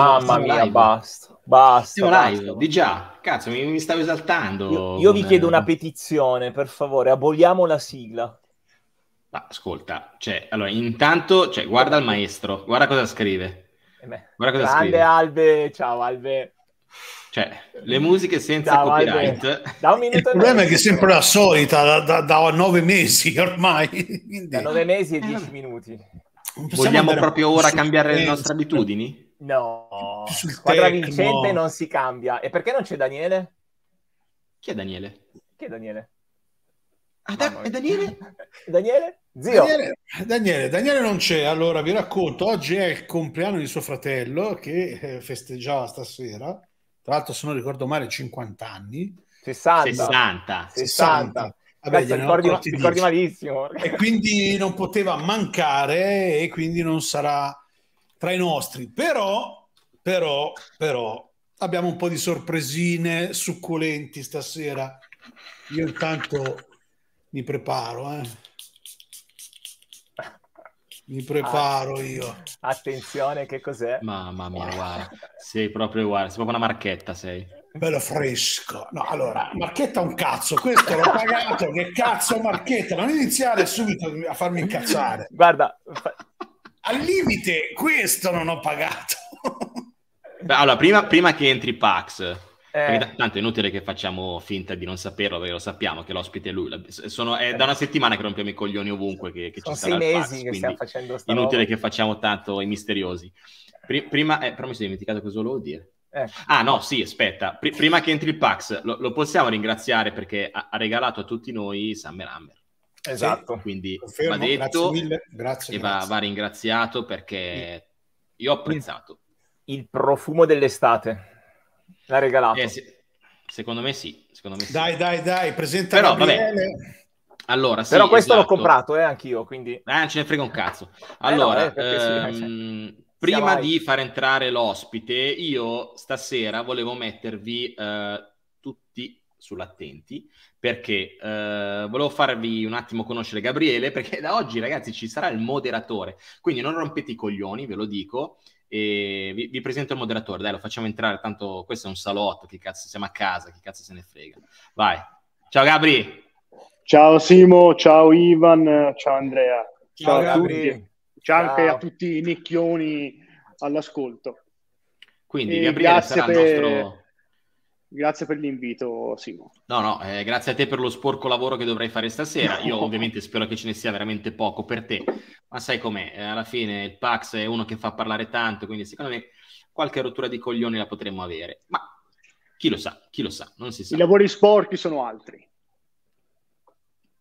Mamma mia, live. basta. Basta. Siamo basta, live, di già. Cazzo, mi, mi stavo esaltando. Io, io vi chiedo una eh, petizione, per favore. Aboliamo la sigla. Ma ascolta, cioè, allora, intanto, cioè, guarda il maestro, guarda cosa scrive. Eh beh, guarda cosa grande scrive. Albe, ciao Albe. Cioè, le musiche senza ciao, copyright. minuto il problema è che è sempre la solita, da, da, da nove mesi ormai. Quindi... Da nove mesi e eh, dieci eh. minuti. Vogliamo proprio ora cambiare le nostre abitudini? No, Sul squadra tecno. vincente non si cambia. E perché non c'è Daniele? Chi è Daniele? Chi è Daniele? Ah, da- è Daniele? Daniele? Zio. Daniele, Daniele, Daniele, non c'è, allora vi racconto, oggi è il compleanno di suo fratello che eh, festeggiava stasera, tra l'altro se non ricordo male 50 anni. 60. 60. 60. 60. Vabbè, Cazzo, ricordi, ricordi malissimo. E quindi non poteva mancare e quindi non sarà tra i nostri, però, però, però abbiamo un po' di sorpresine succulenti stasera. Io intanto mi preparo, eh. Mi preparo io. Attenzione, che cos'è? Mamma mia, guarda. Sei proprio, uguale, sei proprio una marchetta, sei. Bello fresco. No, allora, marchetta un cazzo. Questo l'ho pagato, che cazzo marchetta? Non iniziare subito a farmi incazzare. Guarda, al limite questo non ho pagato. Beh, allora, prima, prima, che entri Pax, eh. tanto è inutile che facciamo finta di non saperlo, perché lo sappiamo che l'ospite è lui. Sono, è da una settimana che rompiamo i coglioni ovunque che, che ci sarà sei Pax, che Inutile roba. che facciamo tanto i misteriosi. prima, eh, però mi sono dimenticato cosa volevo dire. Eh. Ah no, sì, aspetta. Pr- prima che entri il Pax, lo, lo possiamo ringraziare perché ha, ha regalato a tutti noi Summer Hammer. Esatto. Quindi Confermo, va detto grazie, grazie e va, va, ringraziato perché io ho apprezzato. Il profumo dell'estate l'ha regalato. Eh, se, secondo me sì. Secondo me sì. Dai, dai, dai, presenta Però, allora, sì, Però questo esatto. l'ho comprato eh, anch'io, quindi... Eh, non ce ne frega un cazzo. Eh, allora, eh no, eh, cioè, ehm, sì, prima di far entrare l'ospite, io stasera volevo mettervi eh, tutti sull'attenti perché eh, volevo farvi un attimo conoscere Gabriele, perché da oggi ragazzi ci sarà il moderatore, quindi non rompete i coglioni, ve lo dico, e vi, vi, presento il moderatore, dai lo facciamo entrare, tanto questo è un salotto, che cazzo, siamo a casa, che cazzo se ne frega. Vai, ciao Gabri! Ciao Simo, ciao Ivan, ciao Andrea, ciao, ciao a tutti, ciao, ciao anche a tutti i nicchioni all'ascolto. Quindi e Gabriele sarà il nostro Grazie per l'invito, Simo. No, no, eh, grazie a te per lo sporco lavoro che dovrai fare stasera. Io ovviamente spero che ce ne sia veramente poco per te, ma sai com'è, eh, alla fine il Pax è uno che fa parlare tanto, quindi secondo me qualche rottura di coglioni la potremmo avere. Ma chi lo sa, chi lo sa, non si sa. I lavori sporchi sono altri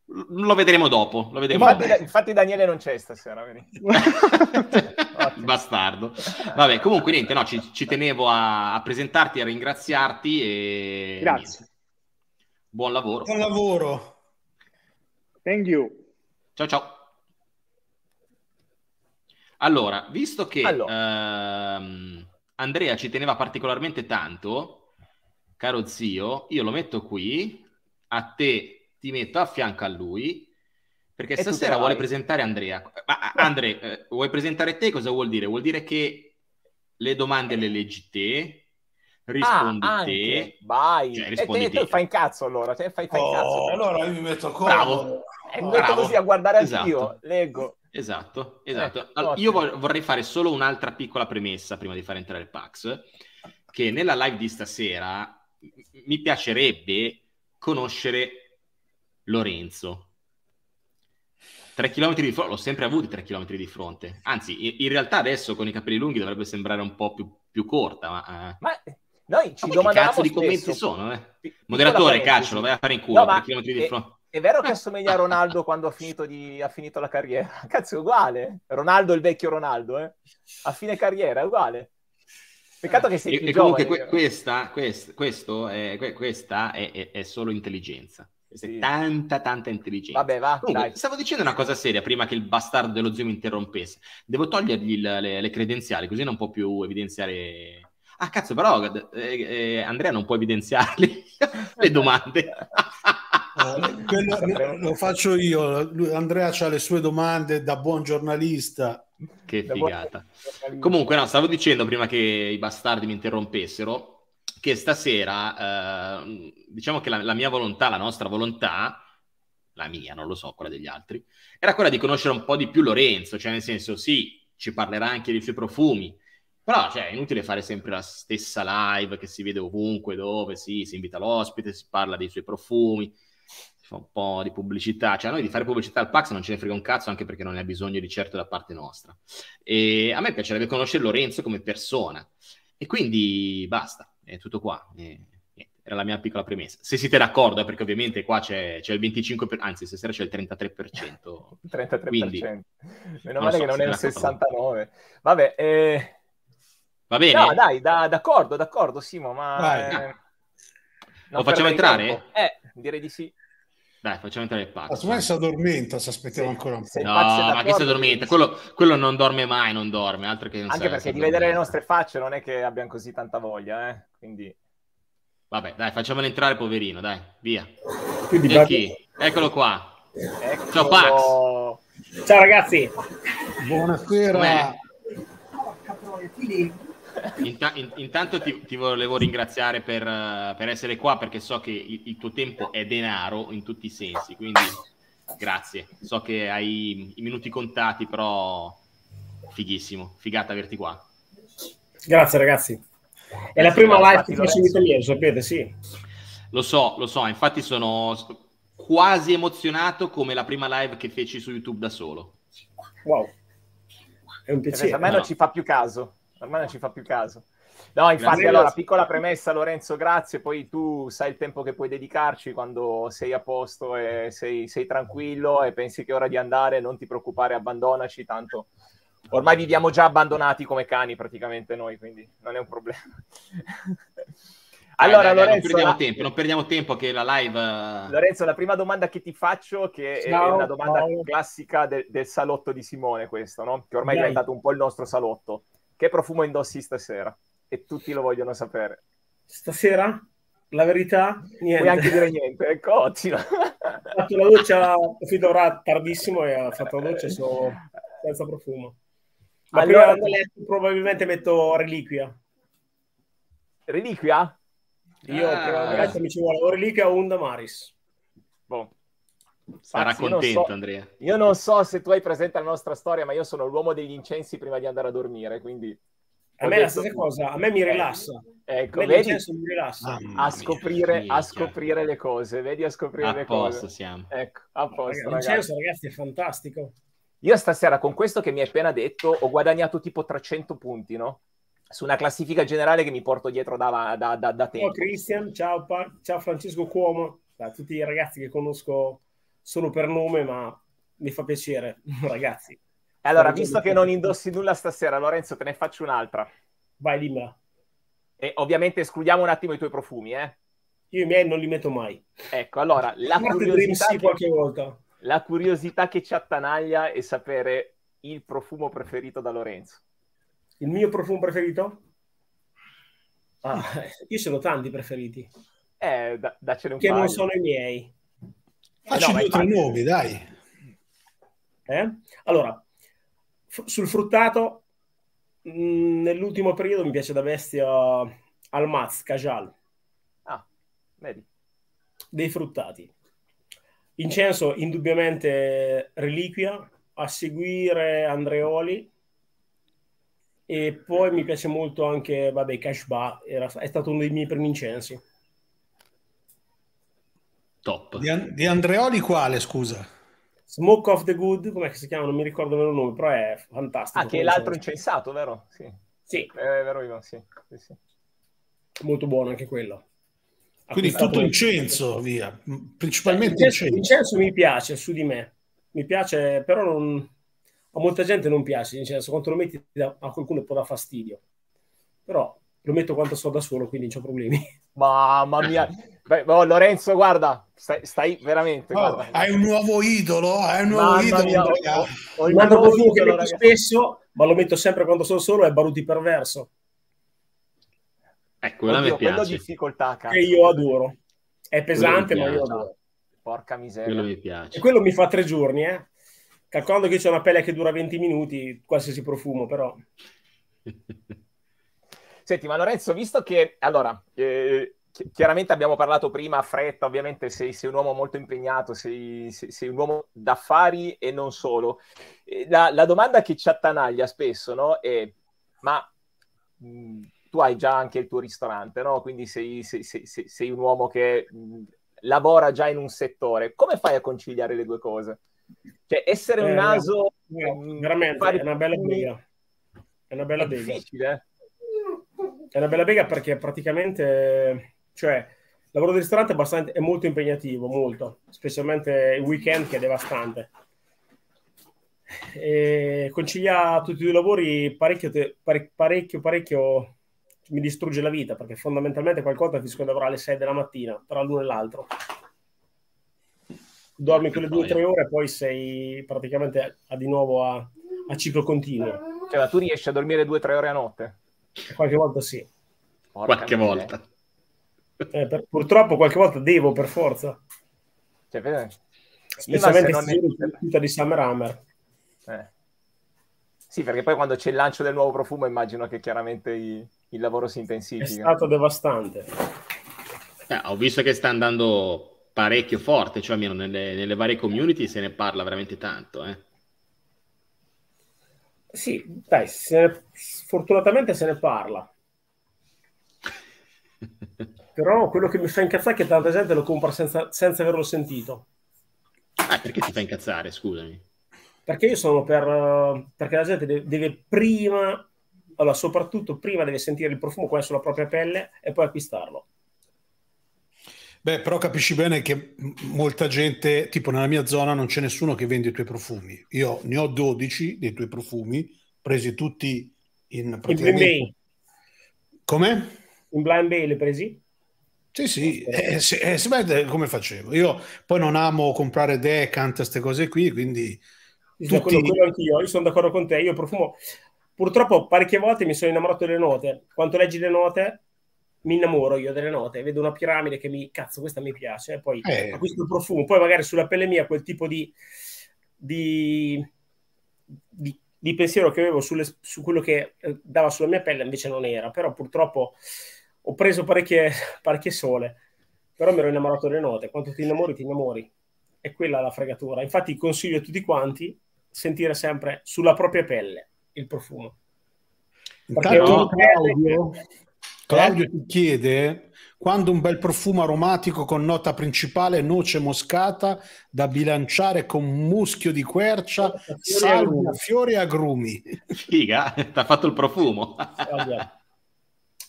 lo vedremo dopo. Lo vedremo infatti, dopo. Da, infatti, Daniele non c'è stasera. Bastardo. Vabbè, comunque niente, no, ci, ci tenevo a, a, presentarti, a ringraziarti. E... Grazie. Buon lavoro. Buon lavoro. Thank you. Ciao ciao. Allora, visto che allora. Ehm, Andrea ci teneva particolarmente tanto, caro zio, io lo metto qui, a te ti metto a fianco a lui perché e stasera vuole presentare Andrea. Ma Andre, eh, vuoi presentare te? Cosa vuol dire? Vuol dire che le domande le leggi te, rispondi ah, te. Vai. Cioè, rispondi e te, te. fai in cazzo allora. Te fai, fai oh, cazzo. Allora io mi metto comodo. Bravo. E eh, mi metto così a guardare esatto. anch'io, leggo. Esatto, esatto. Eh, allora, io vorrei fare solo un'altra piccola premessa prima di far entrare il Pax, che nella live di stasera mi piacerebbe conoscere Lorenzo. 3 km di fronte, l'ho sempre avuto 3 km di fronte. Anzi, in, realtà adesso con i capelli lunghi dovrebbe sembrare un po' più, più corta, ma... Eh. ma eh, noi ci domandiamo. domandavamo che cazzo di commenti stesso. sono, eh? Moderatore, cacciolo, vai a fare in culo, no, 3 km di fronte. È vero che assomiglia a Ronaldo quando ha finito, di, ha finito, la carriera? Cazzo, è uguale. Ronaldo, il vecchio Ronaldo, eh? A fine carriera, è uguale. Peccato che sei e, più e comunque que- questa, quest, questo è, que- questa è, è, è solo intelligenza. Sì. Tanta, tanta intelligenza. Vabbè, va, Comunque, Stavo dicendo una cosa seria prima che il bastardo dello zio mi interrompesse. Devo togliergli il, le, le, credenziali, così non può più evidenziare. Ah, cazzo, però eh, eh, Andrea non può evidenziarli le domande. Eh, quello, lo, lo faccio io. Andrea ha le sue domande da buon giornalista. Che figata. Comunque, no, stavo dicendo prima che i bastardi mi interrompessero che stasera, eh, diciamo che la, la, mia volontà, la nostra volontà, la mia, non lo so, quella degli altri, era quella di conoscere un po' di più Lorenzo, cioè nel senso sì, ci parlerà anche dei suoi profumi, però cioè, è inutile fare sempre la stessa live che si vede ovunque, dove sì, si invita l'ospite, si parla dei suoi profumi, si fa un po' di pubblicità, cioè a noi di fare pubblicità al Pax non ce ne frega un cazzo anche perché non ne ha bisogno di certo da parte nostra. E a me piacerebbe conoscere Lorenzo come persona e quindi basta. È tutto qua. È era la mia piccola premessa. Se siete d'accordo, eh, perché ovviamente qua c'è, c'è il 25%, per, anzi stasera c'è il 33%. 33%. Quindi, Meno male so, che non è il 69%. Vabbè, eh... Va bene? No, dai, da, d'accordo, d'accordo Simo, ma... Eh, Lo facciamo entrare? Tempo. Eh, direi di sì. Dai, facciamo entrare il pazzo. Secondo me si addormenta se aspettiamo sì, ancora un po'. No, ma che si addormenta? Quello, quello, non dorme mai, non dorme. Altro che non Anche perché di vedere le nostre facce non è che abbiamo così tanta voglia, eh? Quindi... Vabbè, dai, facciamolo entrare, poverino, dai, via. Quindi, chi? Eccolo qua. Eccolo... Ciao Pax. Ciao ragazzi. Buonasera. Com'è? Inta- in- intanto ti-, ti, volevo ringraziare per, uh, per, essere qua perché so che il-, il, tuo tempo è denaro in tutti i sensi, quindi grazie. So che hai i minuti contati, però fighissimo, figata averti qua. Grazie ragazzi. è la prima live che faccio in italiano, sapete, sì. Lo so, lo so, infatti sono quasi emozionato come la prima live che feci su YouTube da solo. Wow. È un piacere. a me no. non ci fa più caso ormai non ci fa più caso. No, infatti, grazie. allora, piccola premessa, Lorenzo, grazie. Poi tu sai il tempo che puoi dedicarci quando sei a posto e sei, sei tranquillo e pensi che è ora di andare, non ti preoccupare, abbandonaci, tanto ormai viviamo già abbandonati come cani praticamente noi, quindi non è un problema. Eh, allora, dai, dai, Lorenzo, non perdiamo, la... tempo, non perdiamo tempo che la live... Eh, Lorenzo, la prima domanda che ti faccio, che ciao, è una domanda ciao. classica de- del salotto di Simone questo, no? che ormai dai. è diventato un po' il nostro salotto. Che profumo indossi stasera? E tutti lo vogliono sapere. Stasera? La verità? Niente. Puoi anche dire niente, ecco, eh, ottimo. Ho fatto la doccia, ho finito ora tardissimo e ho fatto la doccia so, senza profumo. Ma allora... prima letto, probabilmente metto reliquia. Reliquia? Io ah. prima mi ci vuole o reliquia o un Damaris. Boh. Sarà Anzi, contento io so, Andrea. Io non so se tu hai presente la nostra storia, ma io sono l'uomo degli incensi prima di andare a dormire, quindi... A me è la stessa tutto. cosa, a me mi eh, rilassa. Ecco, me vedi? Mi rilassa. a, scoprire, a scoprire le cose, vedi a scoprire a le cose. A posto siamo. Ecco, a posto. Ragazzi, ragazzi. ragazzi, è fantastico. Io stasera con questo che mi hai appena detto ho guadagnato tipo 300 punti, no? Su una classifica generale che mi porto dietro da, da, da, da tempo. Ciao Cristian, ciao, pa- ciao Francesco Cuomo, a tutti i ragazzi che conosco solo per nome, ma mi fa piacere, ragazzi. Allora, visto che non indossi nulla stasera, Lorenzo, te ne faccio un'altra. Vai, dimmela. E ovviamente escludiamo un attimo i tuoi profumi, eh? Io i miei non li metto mai. Ecco, allora, la curiosità, che... volta. la curiosità che ci attanaglia è sapere il profumo preferito da Lorenzo. Il mio profumo preferito? Ah, io ce sono tanti preferiti. Eh, da, daccene un che paio. Che non sono i miei. Eh, Facci eh no, due o tre nomi, dai. Eh? Allora, sul fruttato, mh, mm, nell'ultimo periodo mi piace da bestia Almaz, Cajal. Ah, vedi. Dei fruttati. Incenso, indubbiamente reliquia, a seguire Andreoli e poi mi piace molto anche, vabbè, Cashba, era, è stato uno dei miei primi incensi top. Di, An- di Andreoli quale, scusa? Smoke of the Good, come si chiama? Non mi ricordo il nome, però è fantastico. Ah, che è l'altro incensato, vero? Sì. Sì. Eh, vero Ivan, sì. sì, sì. Molto buono anche quello. Quindi tutto incenso, via. Principalmente eh, incenso, incenso. mi piace, su di me. Mi piace, però non... a molta gente non piace l'incenso. Quando lo metti da... a qualcuno può dare fastidio. Però lo metto quando sto da solo, quindi non ho problemi. Mamma mia, Beh, oh, Lorenzo, guarda, stai, stai veramente. Oh, Hai un nuovo idolo, hai un nuovo Mamma idolo. Mia, ho, ho un altro profumo che metto ragazzi. spesso, ma lo metto sempre quando sono solo, è Baruti Perverso. Ecco, Oddio, mi piace. difficoltà, cazzo. Che io adoro. È pesante, ma io adoro. Porca miseria. Quello mi piace. E quello mi fa tre giorni, eh. Calcolando che c'è una pelle che dura 20 minuti, qualsiasi profumo, però. Senti, ma Lorenzo, visto che... Allora, eh, chiaramente abbiamo parlato prima a fretta, ovviamente sei, sei, un uomo molto impegnato, sei, sei, sei un uomo d'affari e non solo. La, la domanda che ci attanaglia spesso no, è, ma mh, mm, tu hai già anche il tuo ristorante, no? quindi sei, sei un uomo che mh, mm, lavora già in un settore, come fai a conciliare le due cose? Cioè essere un eh, naso... Eh, veramente, fare... è una bella briga. È una bella è Difficile. Eh? È una bella briga perché praticamente cioè, il lavoro del ristorante è, abbastanza, è molto impegnativo, molto, specialmente il weekend che è devastante. E concilia tutti i due lavori parecchio, parecchio, parecchio, parecchio mi distrugge la vita perché fondamentalmente qualcosa finisco di lavorare alle 6 della mattina tra l'uno e l'altro dormi quelle due o tre ore e poi sei praticamente a, a di nuovo a, a, ciclo continuo cioè tu riesci a dormire due o tre ore a notte? qualche volta sì Porca qualche miseria. volta eh, per, purtroppo qualche volta devo per forza. Cioè, vede? Specialmente se non è... di Summer Hammer. Eh. Sì, perché poi quando c'è il lancio del nuovo profumo immagino che chiaramente i, il lavoro si intensifica. È stato devastante. Eh, ho visto che sta andando parecchio forte, cioè almeno nelle, nelle varie community se ne parla veramente tanto. Eh. Sì, dai, se, fortunatamente se ne parla. Però quello che mi fa incazzare è che tanta gente lo compra senza, senza averlo sentito. Ah, perché ti fa incazzare, scusami? Perché io sono per... Eh, perché la gente deve, prima, allora soprattutto prima deve sentire il profumo qua sulla propria pelle e poi acquistarlo. Beh, però capisci bene che molta gente, tipo nella mia zona, non c'è nessuno che vende i tuoi profumi. Io ne ho 12 dei tuoi profumi, presi tutti in... Praticamente... In Blind Bay. Come? In Blind Bay li presi? Sì, sì, eh, se, eh, se, eh, come facevo. Io poi non amo comprare decant, queste cose qui, quindi... tutti... quello, quello anch'io, io sono d'accordo con te, io profumo... Purtroppo parecchie volte mi sono innamorato delle note. Quando leggi le note, mi innamoro io delle note, vedo una piramide che mi cazzo, questa mi piace, e poi eh. acquisto il profumo, poi magari sulla pelle mia quel tipo di, di, di, di pensiero che avevo sulle, su quello che eh, dava sulla mia pelle invece non era, però purtroppo ho preso parecchie, parecchie sole, però mi ero innamorato delle note. Quando ti innamori, ti innamori. È quella la fregatura. Infatti consiglio a tutti quanti sentire sempre sulla propria pelle il profumo. Intanto Claudio, Claudio eh? ti chiede quando un bel profumo aromatico con nota principale noce moscata da bilanciare con muschio di quercia, salvia, fiori e agrumi. Figa, ti ha fatto il profumo. Salve.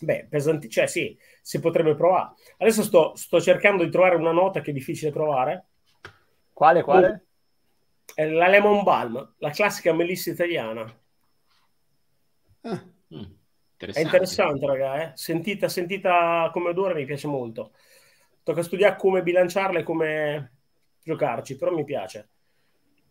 Beh, pesanti, cioè sì, si potrebbe provare. Adesso sto, sto, cercando di trovare una nota che è difficile trovare. Quale, quale? Uh, la Lemon Balm, la classica melissa italiana. Ah, mm, interessante. È interessante, raga, eh? sentita, sentita come odore mi piace molto. Tocca studiare come bilanciarla e come giocarci, però mi piace.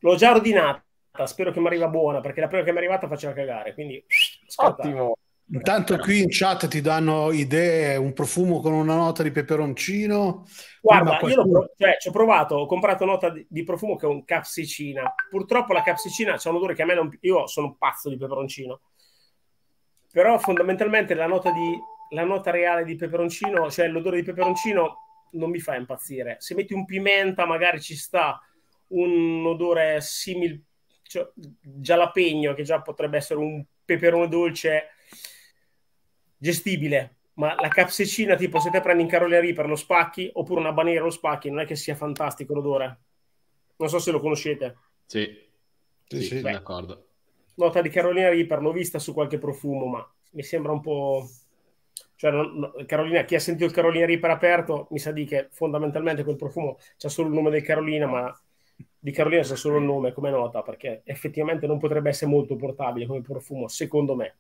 L'ho già ordinata, spero che mi arriva buona, perché la prima che mi è arrivata faceva cagare, quindi... Scartata. Ottimo! Intanto qui in chat ti danno idee, un profumo con una nota di peperoncino. Guarda, qualcuno... io prov- cioè, ci ho provato, ho comprato nota di, di profumo che è un capsicina. Purtroppo la capsicina c'è un odore che a me non... Io sono un pazzo di peperoncino. Però fondamentalmente la nota, di, la nota reale di peperoncino, cioè l'odore di peperoncino non mi fa impazzire. Se metti un pimenta magari ci sta un odore simile, cioè, gialapegno che già potrebbe essere un peperone dolce gestibile, ma la capsicina tipo se te prendi in Carolerie per lo spacchi oppure una baniera lo spacchi, non è che sia fantastico l'odore. Non so se lo conoscete. Sì, sì, sì d'accordo. Nota di Carolina Reaper, l'ho vista su qualche profumo, ma mi sembra un po'... Cioè, non... Carolina, chi ha sentito il Carolina Reaper aperto mi sa di che fondamentalmente quel profumo c'ha solo il nome di Carolina, ma di Carolina c'è solo il nome come nota, perché effettivamente non potrebbe essere molto portabile come profumo, secondo me.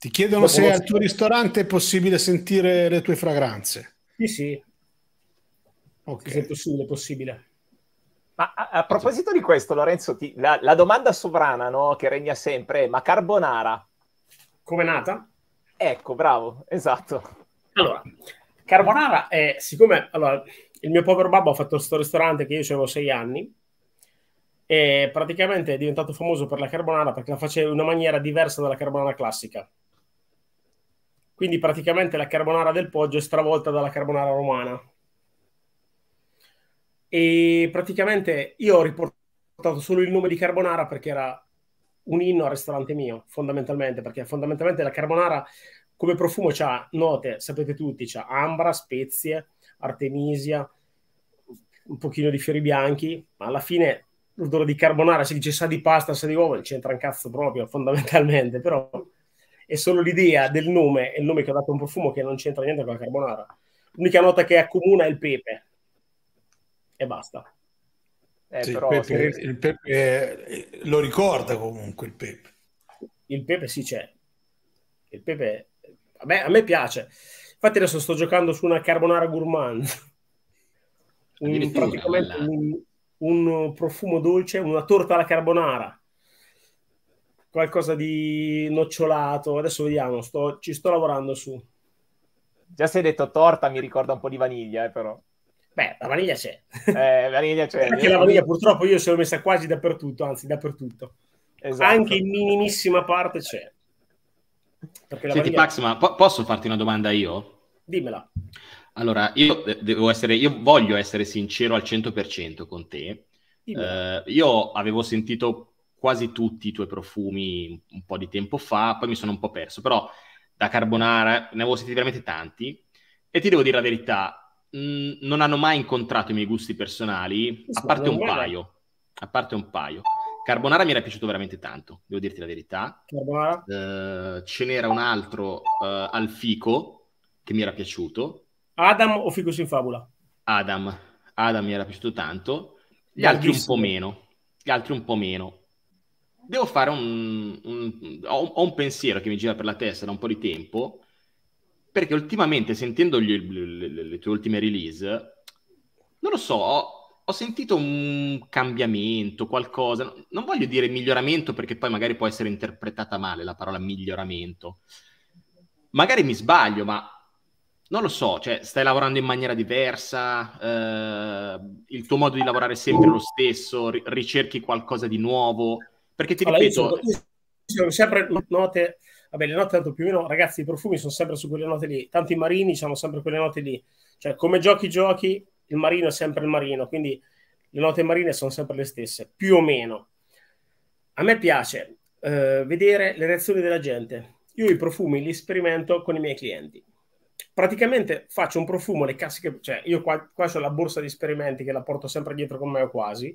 Ti chiedono Dopo se al tuo ristorante è possibile sentire le tue fragranze. Sì, sì. Okay. Se è possibile, è possibile. Ma a, a proposito di questo, Lorenzo, ti, la, la, domanda sovrana no, che regna sempre è, ma carbonara? Come nata? Ecco, bravo, esatto. Allora, carbonara è, siccome, allora, il mio povero babbo ha fatto questo ristorante che io avevo sei anni, e praticamente è diventato famoso per la carbonara perché la faceva in una maniera diversa dalla carbonara classica quindi praticamente la carbonara del Poggio è stravolta dalla carbonara romana. E praticamente io ho riportato solo il nome di carbonara perché era un inno al ristorante mio, fondamentalmente, perché fondamentalmente la carbonara come profumo c'ha note, sapete tutti, c'ha ambra, spezie, artemisia, un pochino di fiori bianchi, ma alla fine l'odore di carbonara si dice sa di pasta, sa di uovo, non c'entra un cazzo proprio fondamentalmente, però è solo l'idea del nome, il nome che ho dato a un profumo che non c'entra niente con la carbonara. L'unica nota che accomuna è il pepe. E basta. Eh, sì, però, il, pepe, se... il, pepe, lo ricorda comunque il pepe. Il pepe sì c'è. Il pepe a me, a me piace. Infatti adesso sto giocando su una carbonara gourmand. Un, praticamente un, un profumo dolce, una torta alla carbonara qualcosa di nocciolato. Adesso vediamo, sto, ci sto lavorando su. Già se hai detto torta mi ricorda un po' di vaniglia, eh, però. Beh, la vaniglia c'è. Eh, vaniglia c'è. Perché la vaniglia purtroppo io se l'ho messa quasi dappertutto, anzi dappertutto. Esatto. Anche in minimissima parte c'è. Perché Senti, Pax, ma po- posso farti una domanda io? Dimmela. Allora, io devo essere, io voglio essere sincero al 100% con te. Eh, io avevo sentito quasi tutti i tuoi profumi un po' di tempo fa, poi mi sono un po' perso, però da carbonara ne avevo sentiti veramente tanti e ti devo dire la verità, mh, mm, non hanno mai incontrato i miei gusti personali, a parte un paio, a parte un paio. Carbonara mi era piaciuto veramente tanto, devo dirti la verità. Uh, ce n'era un altro uh, al fico che mi era piaciuto. Adam o Ficus in Fabula? Adam. Adam mi era piaciuto tanto. Gli altri un po' meno. Gli altri un po' meno devo fare un, un, ho, un pensiero che mi gira per la testa da un po' di tempo, perché ultimamente sentendo gli, le, le, le, tue ultime release, non lo so, ho, ho, sentito un cambiamento, qualcosa, non voglio dire miglioramento perché poi magari può essere interpretata male la parola miglioramento, magari mi sbaglio, ma non lo so, cioè stai lavorando in maniera diversa, eh, il tuo modo di lavorare è sempre lo stesso, ricerchi qualcosa di nuovo perché ti allora, ripeto... Io sono, sono sempre note... Vabbè, le note tanto più o meno, ragazzi, i profumi sono sempre su quelle note lì. Tanti marini hanno sempre quelle note lì. Cioè, come giochi giochi, il marino è sempre il marino, quindi le note marine sono sempre le stesse, più o meno. A me piace eh, vedere le reazioni della gente. Io i profumi li sperimento con i miei clienti. Praticamente faccio un profumo, le classiche, cioè io qua, qua ho la borsa di esperimenti che la porto sempre dietro con me o quasi,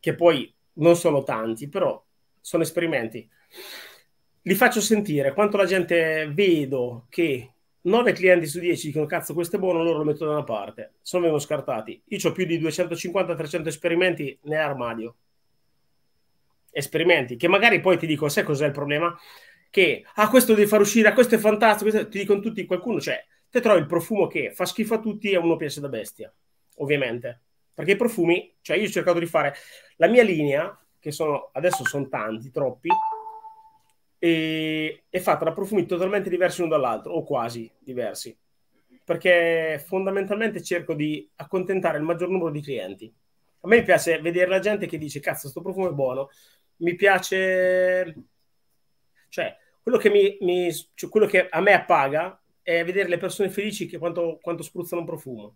che poi non sono tanti, però sono esperimenti. Li faccio sentire quanto la gente vedo che 9 clienti su 10 dicono cazzo questo è buono, loro lo metto da una parte, sono vengono scartati. Io ho più di 250-300 esperimenti nell'armadio. Esperimenti che magari poi ti dico, sai cos'è il problema? Che, ah questo devi far uscire, ah, questo è fantastico, questo... ti dicono tutti qualcuno, cioè te trovi il profumo che fa schifo a tutti e a uno piace da bestia, ovviamente. Perché i profumi, cioè io ho cercato di fare la mia linea, che sono, adesso sono tanti, troppi, è, è fatta da profumi totalmente diversi l'uno dall'altro, o quasi diversi, perché fondamentalmente cerco di accontentare il maggior numero di clienti. A me piace vedere la gente che dice, cazzo, sto profumo è buono, mi piace... Cioè, quello che, mi, mi, cioè, quello che a me appaga è vedere le persone felici che quanto, quanto spruzzano un profumo.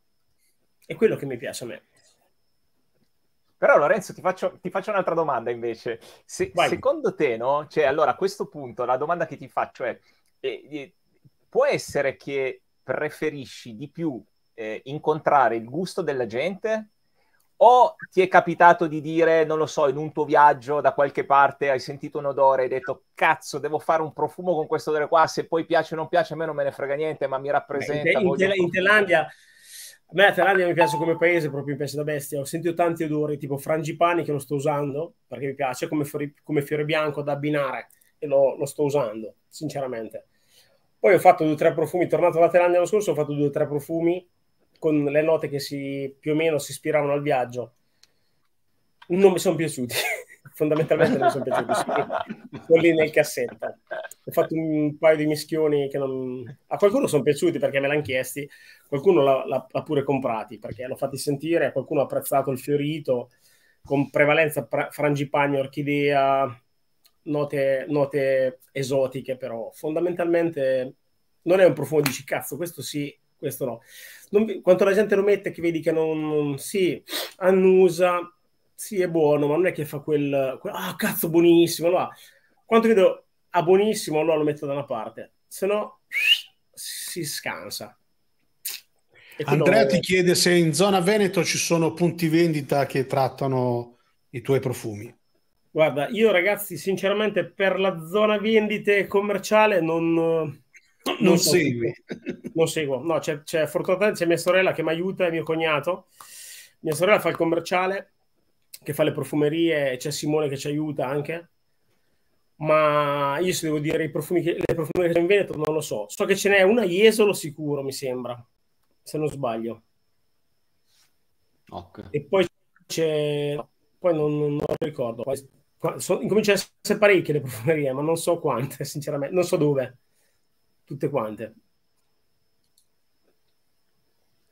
È quello che mi piace a me. Però Lorenzo ti faccio, ti faccio un'altra domanda invece. Se, secondo te, no? Cioè, allora a questo punto la domanda che ti faccio è, eh, eh, può essere che preferisci di più eh, incontrare il gusto della gente o ti è capitato di dire, non lo so, in un tuo viaggio da qualche parte hai sentito un odore e hai detto cazzo, devo fare un profumo con questo odore qua, se poi piace o non piace a me non me ne frega niente, ma mi rappresenta. Beh, in, te- in, te- in, a me la Thailandia mi piace come paese, proprio mi piace da bestia. Ho sentito tanti odori, tipo frangipani che lo sto usando, perché mi piace come, fiori, come fiore bianco da abbinare e lo, lo, sto usando, sinceramente. Poi ho fatto due o tre profumi, tornato alla Thailandia l'anno scorso, ho fatto due o tre profumi con le note che si, più o meno si ispiravano al viaggio. Non mi sono piaciuti. fondamentalmente non sono piaciuti, sì. sono lì nel cassetto. Ho fatto un paio di mischioni che non... A qualcuno sono piaciuti perché me l'hanno chiesti, qualcuno l'ha pure comprati perché l'ho fatti sentire, qualcuno ha apprezzato il fiorito con prevalenza frangipagno, orchidea, note, note esotiche però. Fondamentalmente non è un profumo di cazzo, questo sì, questo no. Non, quanto la gente lo mette che vedi che non... Sì, annusa sì, è buono, ma non è che fa quel, quel ah, cazzo, buonissimo. No, quanto vedo, ah, buonissimo, allora lo metto da una parte, se no si scansa. Andrea ti chiede se in zona Veneto ci sono punti vendita che trattano i tuoi profumi. Guarda, io ragazzi, sinceramente, per la zona vendite commerciale non. Non, non segui. non seguo. No, c'è, c'è, fortunatamente c'è mia sorella che mi aiuta, mio cognato. Mia sorella fa il commerciale che fa le profumerie, c'è Simone che ci aiuta anche. Ma io se devo dire i profumi che, le profumerie che in Veneto non lo so. So che ce n'è una Jesolo sicuro, mi sembra, se non sbaglio. Okay. E poi c'è... Poi non, non, non ricordo. So, incomincia a essere parecchie le profumerie, ma non so quante, sinceramente. Non so dove. Tutte quante.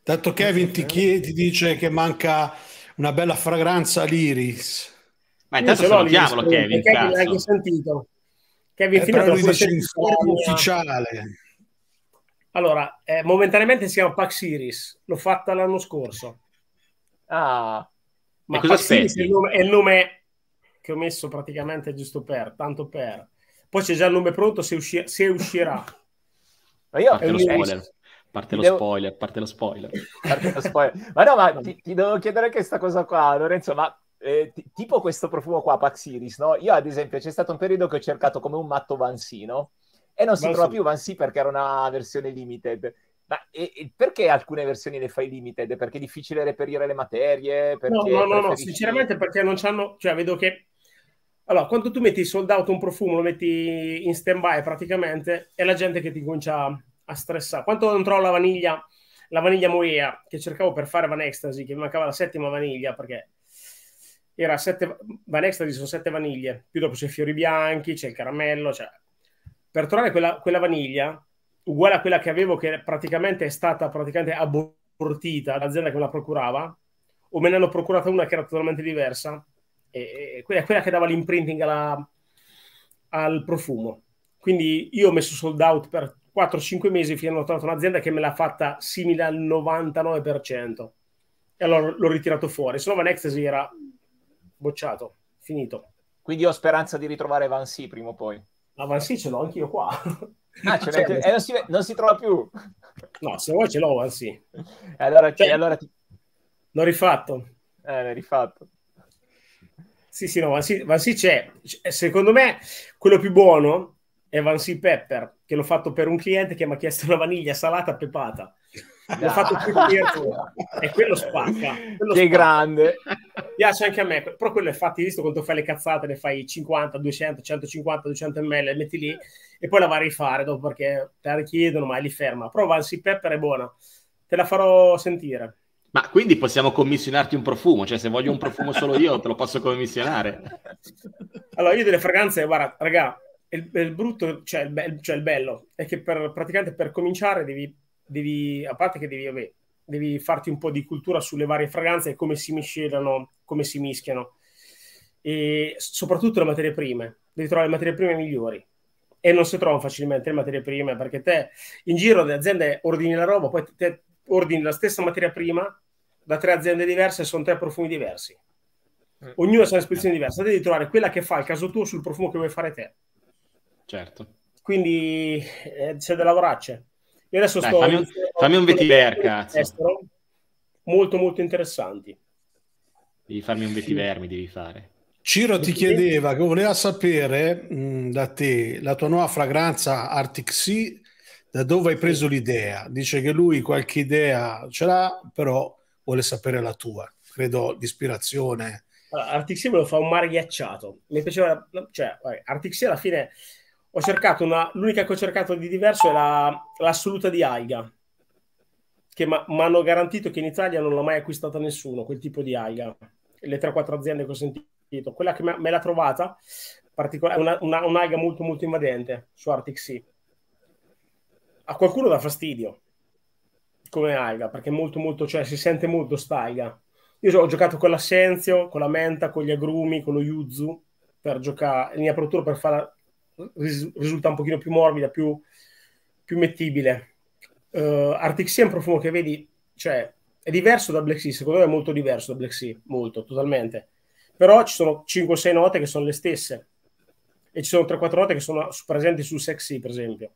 Tanto Kevin ti, chiede, ti dice che manca una bella fragranza l'iris. Ma intanto salutiamolo eh, Kevin. Kevin l'hai sentito? Kevin, eh, fino a eh? ufficiale. Allora, eh, momentaneamente si chiama Pax Iris, l'ho fatta l'anno scorso. Ah, ma cosa Pax Iris è il, nome, è il nome che ho messo praticamente giusto per, tanto per. Poi c'è già il nome pronto se, usci- se uscirà. Ma io te lo spoiler parte lo devo... spoiler, parte lo spoiler. Parte lo spoiler. ma no, ma ti, ti, devo chiedere questa cosa qua, Lorenzo, ma eh, t- tipo questo profumo qua, Paxiris, no? Io ad esempio c'è stato un periodo che ho cercato come un matto Vansino e non si ma trova sì. più Vansi perché era una versione limited. Ma e, e perché alcune versioni le fai limited? Perché è difficile reperire le materie? No, no, no, no, sinceramente perché non c'hanno, cioè vedo che allora, quando tu metti sold out un profumo, lo metti in stand by praticamente, è la gente che ti comincia a stressare. Quanto non trovo la vaniglia, la vaniglia Moea che cercavo per fare Van Ecstasy, che mi mancava la settima vaniglia perché era sette Van Ecstasy sono sette vaniglie, più dopo c'è i fiori bianchi, c'è il caramello, cioè per trovare quella, quella vaniglia uguale a quella che avevo che praticamente è stata praticamente abortita dall'azienda che me la procurava o me ne hanno procurata una che era totalmente diversa e, e quella, quella che dava l'imprinting alla, al profumo. Quindi io ho messo sold out per 4-5 mesi fino a trovato un'azienda che me l'ha fatta simile al 99%. E allora l'ho ritirato fuori, se no Van era bocciato, finito. Quindi ho speranza di ritrovare Vansi prima o poi. ma Vansi ce l'ho anch'io qua. Ah, ce l'hai, cioè, eh, non, si, non, si, trova più. No, se vuoi ce l'ho Vansi E allora, cioè, allora ti... L'ho rifatto. Eh, l'hai rifatto. Sì, sì, no, Vansi c'è. Secondo me quello più buono è Vansi Pepper che l'ho fatto per un cliente che mi ha chiesto una vaniglia salata pepata. L'ho fatto più e quello spacca. Quello che spacca. grande. Piace anche a me, però quello è fatto, visto quando fai le cazzate, ne fai 50, 200, 150, 200 ml, le metti lì e poi la vai a rifare dopo perché te la richiedono, ma è lì ferma. Prova il sea pepper è buona. Te la farò sentire. Ma quindi possiamo commissionarti un profumo, cioè se voglio un profumo solo io te lo posso commissionare. Allora, io delle fragranze, guarda, raga, il, il brutto, cioè il, be- cioè il, bello, è che per, praticamente per cominciare devi, devi a parte che devi, vabbè, devi farti un po' di cultura sulle varie fragranze e come si miscelano, come si mischiano. E soprattutto le materie prime, devi trovare le materie prime migliori. E non si trovano facilmente le materie prime perché te in giro le aziende ordini la roba, poi te ordini la stessa materia prima da tre aziende diverse e sono tre profumi diversi. Mm. Ognuno ha una spedizione diversa, devi trovare quella che fa il caso tuo sul profumo che vuoi fare te. Certo. Quindi eh, c'è da lavorarci. Io adesso Dai, sto... Fammi un, fammi un vetiver, cazzo. Estero, molto, molto interessanti. Devi farmi un vetiver, mi devi fare. Ciro ti chiedeva, che voleva sapere mh, mm, da te, la tua nuova fragranza Arctic Sea, da dove hai preso l'idea? Dice che lui qualche idea ce l'ha, però vuole sapere la tua. Credo l'ispirazione... Allora, Arctic Sea me lo fa un mare ghiacciato. Mi piaceva... Cioè, Arctic Sea alla fine ho cercato una, l'unica che ho cercato di diverso è la, l'assoluta di alga, che mi hanno garantito che in Italia non l'ha mai acquistata nessuno, quel tipo di alga, le 3-4 aziende che ho sentito. Quella che me, l'ha trovata, particolare, una, una, un'alga molto molto invadente su Arctic Sea. A qualcuno dà fastidio come alga, perché molto molto, cioè si sente molto st'alga. Io ho giocato con l'assenzio, con la menta, con gli agrumi, con lo yuzu, per giocare in apertura per fare ris- risulta un pochino più morbida, più, più mettibile. Uh, Arctic Sea è un profumo che vedi, cioè, è diverso da Black Sea, secondo me è molto diverso da Black Sea, molto, totalmente. Però ci sono 5-6 note che sono le stesse e ci sono 3-4 note che sono presenti su Sexy, per esempio.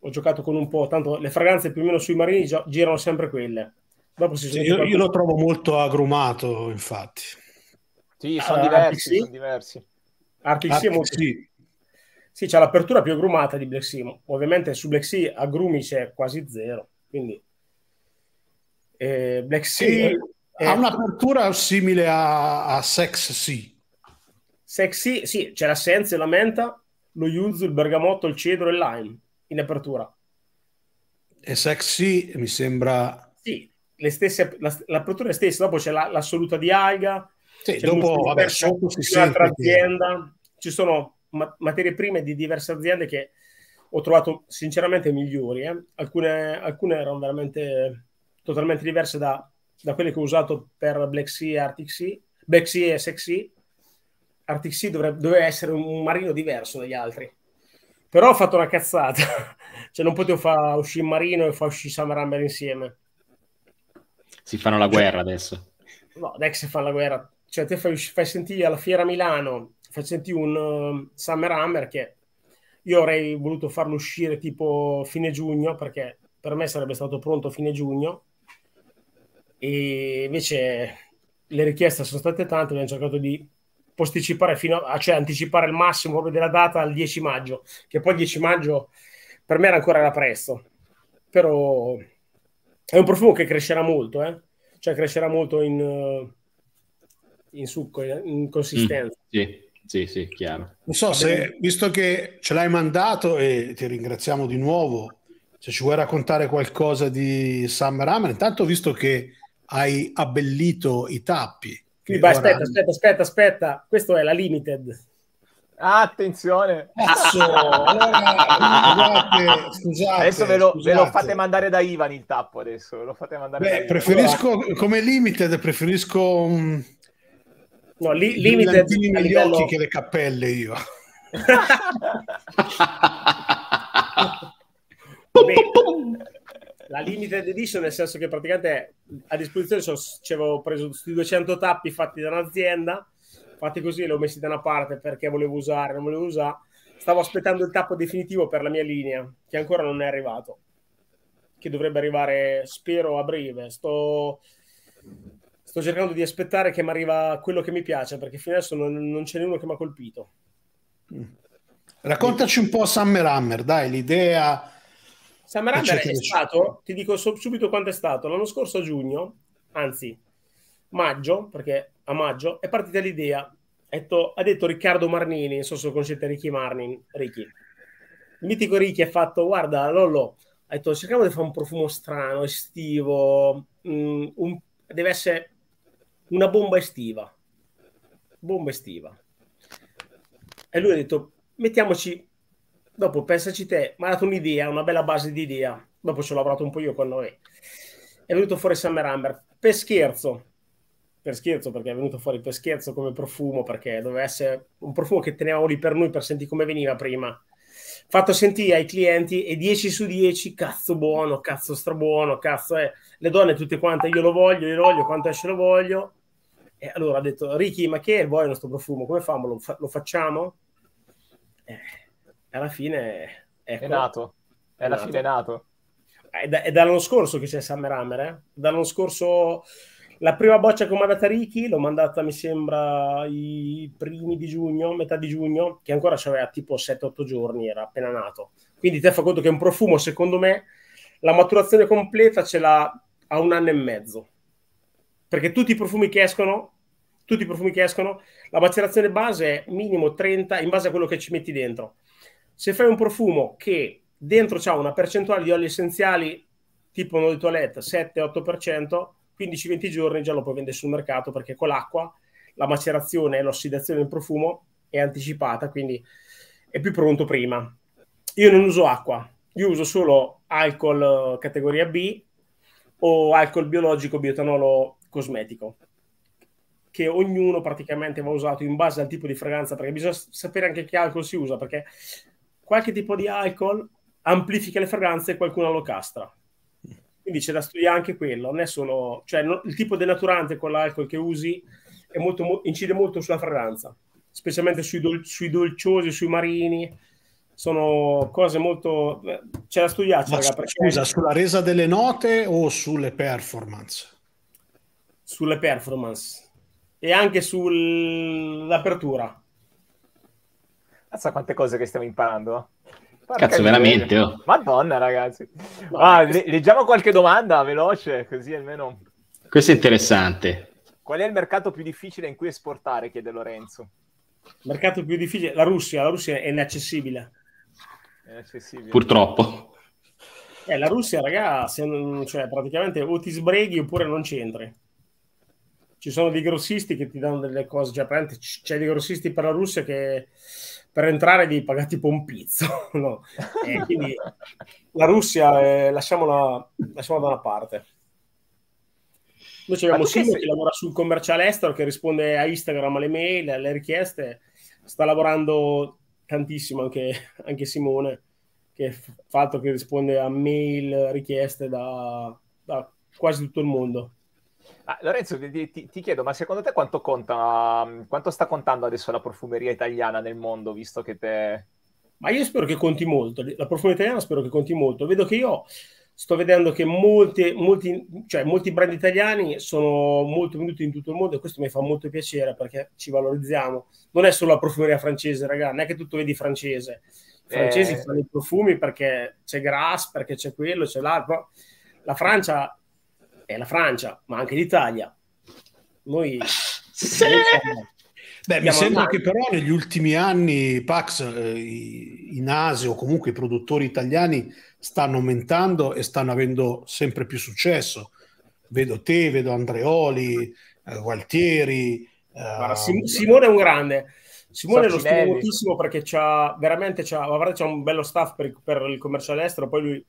Ho giocato con un po', tanto le fragranze più o meno sui marini gi- girano sempre quelle. Dopo Sì, io, io, lo trovo molto agrumato, infatti. Sì, ah, sono uh, diversi, Arctic sono diversi. Arctic, Arctic, Arctic molto... sì. Sì, c'è l'apertura più agrumata di Black Sea. Ovviamente su Black Sea agrumi c'è quasi zero. Quindi eh, Black Sea sì, è... ha un'apertura simile a, a Sex Sea. Sex Sea, sì, c'è la Sense, la menta, lo yuzu, il bergamotto, il cedro e il lime in apertura. E Sexy mi sembra... Sì, le stesse, la, l'apertura è stessa, dopo c'è la, l'assoluta di alga, sì, dopo vabbè, sotto si sente un'altra azienda, ci sono materie prime di diverse aziende che ho trovato sinceramente migliori. Eh. Alcune, alcune, erano veramente totalmente diverse da, da, quelle che ho usato per Black Sea e Arctic Sea, Black Sea e SXE. Arctic Sea dovrebbe, doveva essere un marino diverso dagli altri. Però ho fatto una cazzata. cioè non potevo far uscire marino e far uscire Summer insieme. Si fanno la cioè guerra cioè, adesso. No, dai che si fanno la guerra. Cioè te fai, fai sentire alla Fiera Milano facenti un um, Summer Hammer che io avrei voluto farlo uscire tipo fine giugno perché per me sarebbe stato pronto fine giugno e invece le richieste sono state tante, abbiamo cercato di posticipare fino a, cioè anticipare il massimo della data al 10 maggio, che poi il 10 maggio per me era ancora da presto, però è un profumo che crescerà molto, eh? cioè crescerà molto in, uh, in succo, in mm, consistenza. Mm, sì. Sì, sì, chiaro. Non so se, visto che ce l'hai mandato e ti ringraziamo di nuovo, se ci vuoi raccontare qualcosa di Summer Hammer, intanto visto che hai abbellito i tappi. Sì, vai, aspetta, hanno... aspetta, aspetta, aspetta, questo è la Limited. Attenzione! Cazzo, allora, scusate, scusate, adesso ve lo, ve lo, fate mandare da Ivan il tappo adesso, Beh, preferisco, come limited, preferisco un, No, li, limited negli livello... occhi che le cappelle io. Beh, la limited edition nel senso che praticamente a disposizione ci avevo preso questi 200 tappi fatti da un'azienda fatti così li ho messi da una parte perché volevo usare non volevo usare stavo aspettando il tappo definitivo per la mia linea che ancora non è arrivato che dovrebbe arrivare spero a breve sto Sto cercando di aspettare che mi arriva quello che mi piace, perché fino adesso non, non ce n'è uno che mi ha colpito. Mm. Raccontaci un po' Summer Hammer, dai, l'idea... Summer Hammer è stato, ti dico subito quanto è stato, l'anno scorso a giugno, anzi maggio, perché a maggio è partita l'idea, ha detto Riccardo Marnini, non so se lo conoscete Ricky Marnin, Ricky. Il mitico Ricky ha fatto, guarda Lollo, ha detto cerchiamo di fare un profumo strano, estivo, mh, mm, un, deve essere una bomba estiva. Bomba estiva. E lui ha detto, mettiamoci, dopo pensaci te, mi ha dato un'idea, una bella base di idea. Dopo ci ho lavorato un po' io con noi. È venuto fuori Summer Amber, per scherzo, per scherzo, perché è venuto fuori per scherzo come profumo, perché doveva essere un profumo che tenevamo lì per noi per sentire come veniva prima. Fatto sentire ai clienti e 10 su 10, cazzo buono, cazzo strabuono, cazzo è... Eh le donne tutte quante, io lo voglio, io lo voglio, quanto esce lo voglio. E allora ha detto, Ricky, ma che vuoi il nostro profumo? Come famo? Lo, lo facciamo? E eh, alla fine ecco, è nato, è alla fine è nato. È, da, è, dall'anno scorso che c'è Summer Hammer, eh? dall'anno scorso la prima boccia che ho mandato a Ricky l'ho mandata mi sembra i primi di giugno, metà di giugno, che ancora c'aveva tipo 7-8 giorni, era appena nato. Quindi te fa conto che è un profumo, secondo me, la maturazione completa ce l'ha a un anno e mezzo. Perché tutti i profumi che escono, tutti i profumi che escono, la macerazione base è minimo 30 in base a quello che ci metti dentro. Se fai un profumo che dentro c'è una percentuale di oli essenziali tipo uno di toilette 7-8%, 15-20 giorni già lo puoi vendere sul mercato perché con l'acqua la macerazione e l'ossidazione del profumo è anticipata, quindi è più pronto prima. Io non uso acqua, io uso solo alcol eh, categoria B o alcol biologico, biotanolo cosmetico, che ognuno praticamente va usato in base al tipo di fragranza, perché bisogna sapere anche che alcol si usa, perché qualche tipo di alcol amplifica le fragranze e qualcuno lo castra. Quindi c'è da studiare anche quello, non è solo, cioè no, il tipo denaturante con l'alcol che usi molto, mo, incide molto sulla fragranza, specialmente sui, dol, sui dolciosi, sui marini, sono cose molto... c'è da studiarci. Ma raga, perché... Scusa, sulla resa delle note o sulle performance? Sulle performance e anche sull'apertura. Cazzo, quante cose che stiamo imparando. Porca Cazzo, veramente. Oh. Madonna, ragazzi. Ah, leggiamo qualche domanda veloce, così almeno... Questo è interessante. Qual è il mercato più difficile in cui esportare? chiede Lorenzo. Il mercato più difficile? La Russia. La Russia è inaccessibile. Purtroppo. Eh, la Russia, ragazzi, cioè, praticamente o ti sbreghi oppure non c'entri. Ci sono dei grossisti che ti danno delle cose, cioè, c'è dei grossisti per la Russia che per entrare devi pagare tipo un pizzo. No? Eh, quindi la Russia, eh, lasciamola, lasciamola, da una parte. Noi abbiamo Simo sei... che lavora sul commerciale estero, che risponde a Instagram alle mail, alle richieste, sta lavorando tantissimo anche, anche Simone, che f- fatto che risponde a mail, richieste da, da quasi tutto il mondo. Ah, Lorenzo, ti, ti, chiedo, ma secondo te quanto conta, mm, quanto sta contando adesso la profumeria italiana nel mondo, visto che te... Ma io spero che conti molto, la profumeria italiana spero che conti molto. Vedo che io sto vedendo che molte, molti, cioè, molti brand italiani sono molto venuti in tutto il mondo e questo mi fa molto piacere perché ci valorizziamo. Non è solo la profumeria francese, ragazzi, non è che tutto vedi francese. I francesi eh. fanno i profumi perché c'è Gras, perché c'è quello, c'è l'altro. La Francia è la Francia, ma anche l'Italia. Noi... Sì. Noi siamo Beh, mi sembra che però negli ultimi anni Pax, eh, in Asia o comunque i produttori italiani stanno aumentando e stanno avendo sempre più successo. Vedo te, vedo Andreoli, eh, Gualtieri. Eh, Sim- Simone è un grande. Simone lo stimo moltissimo perché c'ha veramente c'ha, guardate, c'ha un bello staff per, per, il commerciale estero. Poi lui,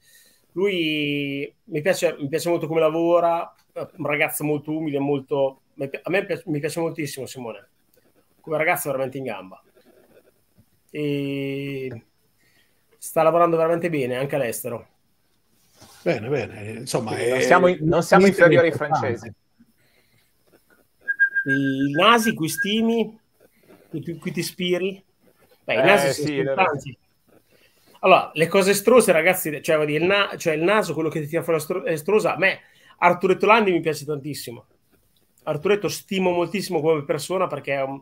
lui mi, piace, mi piace molto come lavora, un ragazzo molto umile, molto, a me piace, mi piace moltissimo Simone come ragazzo veramente in gamba. E sta lavorando veramente bene anche all'estero. Bene, bene. Insomma, è... non siamo, in, non siamo inferiori ai francesi. I nasi, qui stimi qui ti spiri. Beh, i eh, nasi eh, sono sì, Allora, le cose estrose, ragazzi, cioè, il, na- cioè il naso, quello che ti tira fuori estrosa, a me Arturetto Landi mi piace tantissimo. Arturetto stimo moltissimo come persona perché è un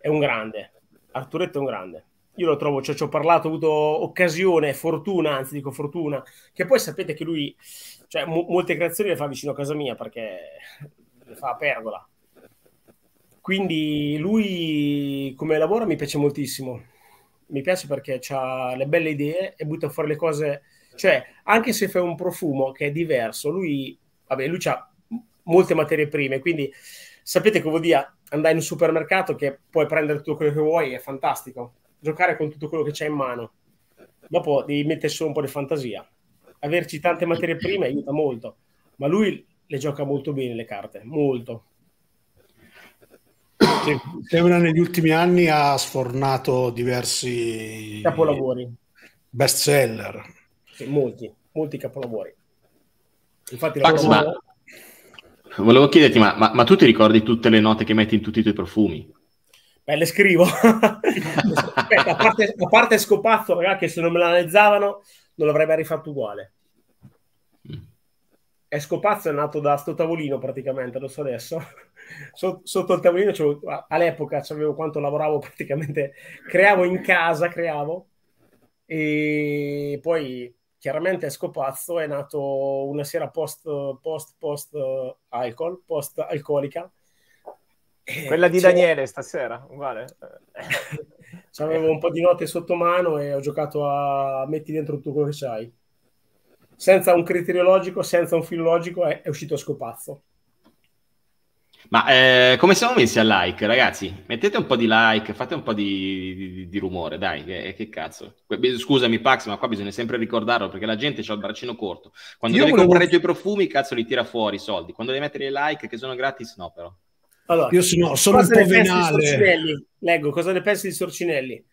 è un grande. Arturetto è un grande. Io lo trovo, cioè, ci ho parlato, ho avuto occasione, fortuna, anzi dico fortuna, che poi sapete che lui, cioè, mo- molte creazioni le fa vicino a casa mia perché le fa a pergola. Quindi lui come lavora mi piace moltissimo. Mi piace perché ha le belle idee e butta fuori le cose. Cioè, anche se fai un profumo che è diverso, lui, vabbè, lui ha molte materie prime, quindi sapete che vuol dire andare in supermercato che puoi prendere tutto quello che vuoi è fantastico. Giocare con tutto quello che c'è in mano. Dopo devi mettere solo un po' di fantasia. Averci tante materie prime aiuta molto, ma lui le gioca molto bene le carte, molto. Sì, Sembra negli ultimi anni ha sfornato diversi capolavori, best seller. Sì, molti, molti capolavori. Infatti, Pax, ma, Volevo chiederti, ma, ma, ma, tu ti ricordi tutte le note che metti in tutti i tuoi profumi? Beh, le scrivo. Aspetta, a parte, a parte scopazzo, ragazzi, che se non me la analizzavano non l'avrei mai rifatto uguale. E mm. scopazzo è nato da sto tavolino praticamente, lo so adesso. So, sotto il tavolino all'epoca c'avevo quanto lavoravo praticamente, creavo in casa, creavo e poi chiaramente Scopazzo è nato una sera post, post, post eh, alcol, post alcolica. Quella di Daniele stasera, uguale. Avevo un po' di note sotto mano e ho giocato a metti dentro tutto quello che c'hai. Senza un criterio logico, senza un filo logico, è, è uscito Scopazzo. Ma eh, come siamo messi a like, ragazzi? Mettete un po' di like, fate un po' di, di, di rumore, dai, che, che, cazzo. Scusami Pax, ma qua bisogna sempre ricordarlo perché la gente ha il braccino corto. Quando Io deve volevo... comprare i tuoi profumi, cazzo, li tira fuori i soldi. Quando devi mettere i like, che sono gratis, no però. Allora, Io sono, sono un po' venale. Leggo, cosa ne pensi di Sorcinelli?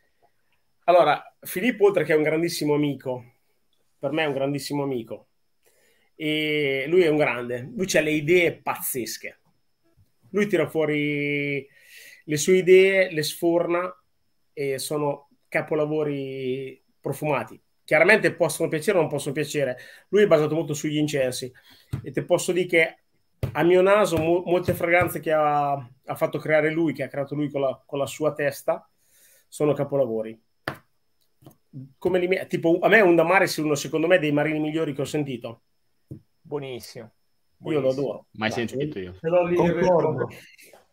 Allora, Filippo, oltre che è un grandissimo amico, per me è un grandissimo amico, e lui è un grande, lui ha le idee pazzesche lui tira fuori le sue idee, le sforna e sono capolavori profumati. Chiaramente possono piacere o non possono piacere. Lui è basato molto sugli incensi e te posso dire che a mio naso mo molte fragranze che ha, ha, fatto creare lui, che ha creato lui con la, con la sua testa, sono capolavori. Come li, tipo, a me un Damaris è uno, secondo me, dei marini migliori che ho sentito. Buonissimo. Buonissimo. Io lo adoro. Mai Dai, sentito io. Ce l'ho lì. Concordo.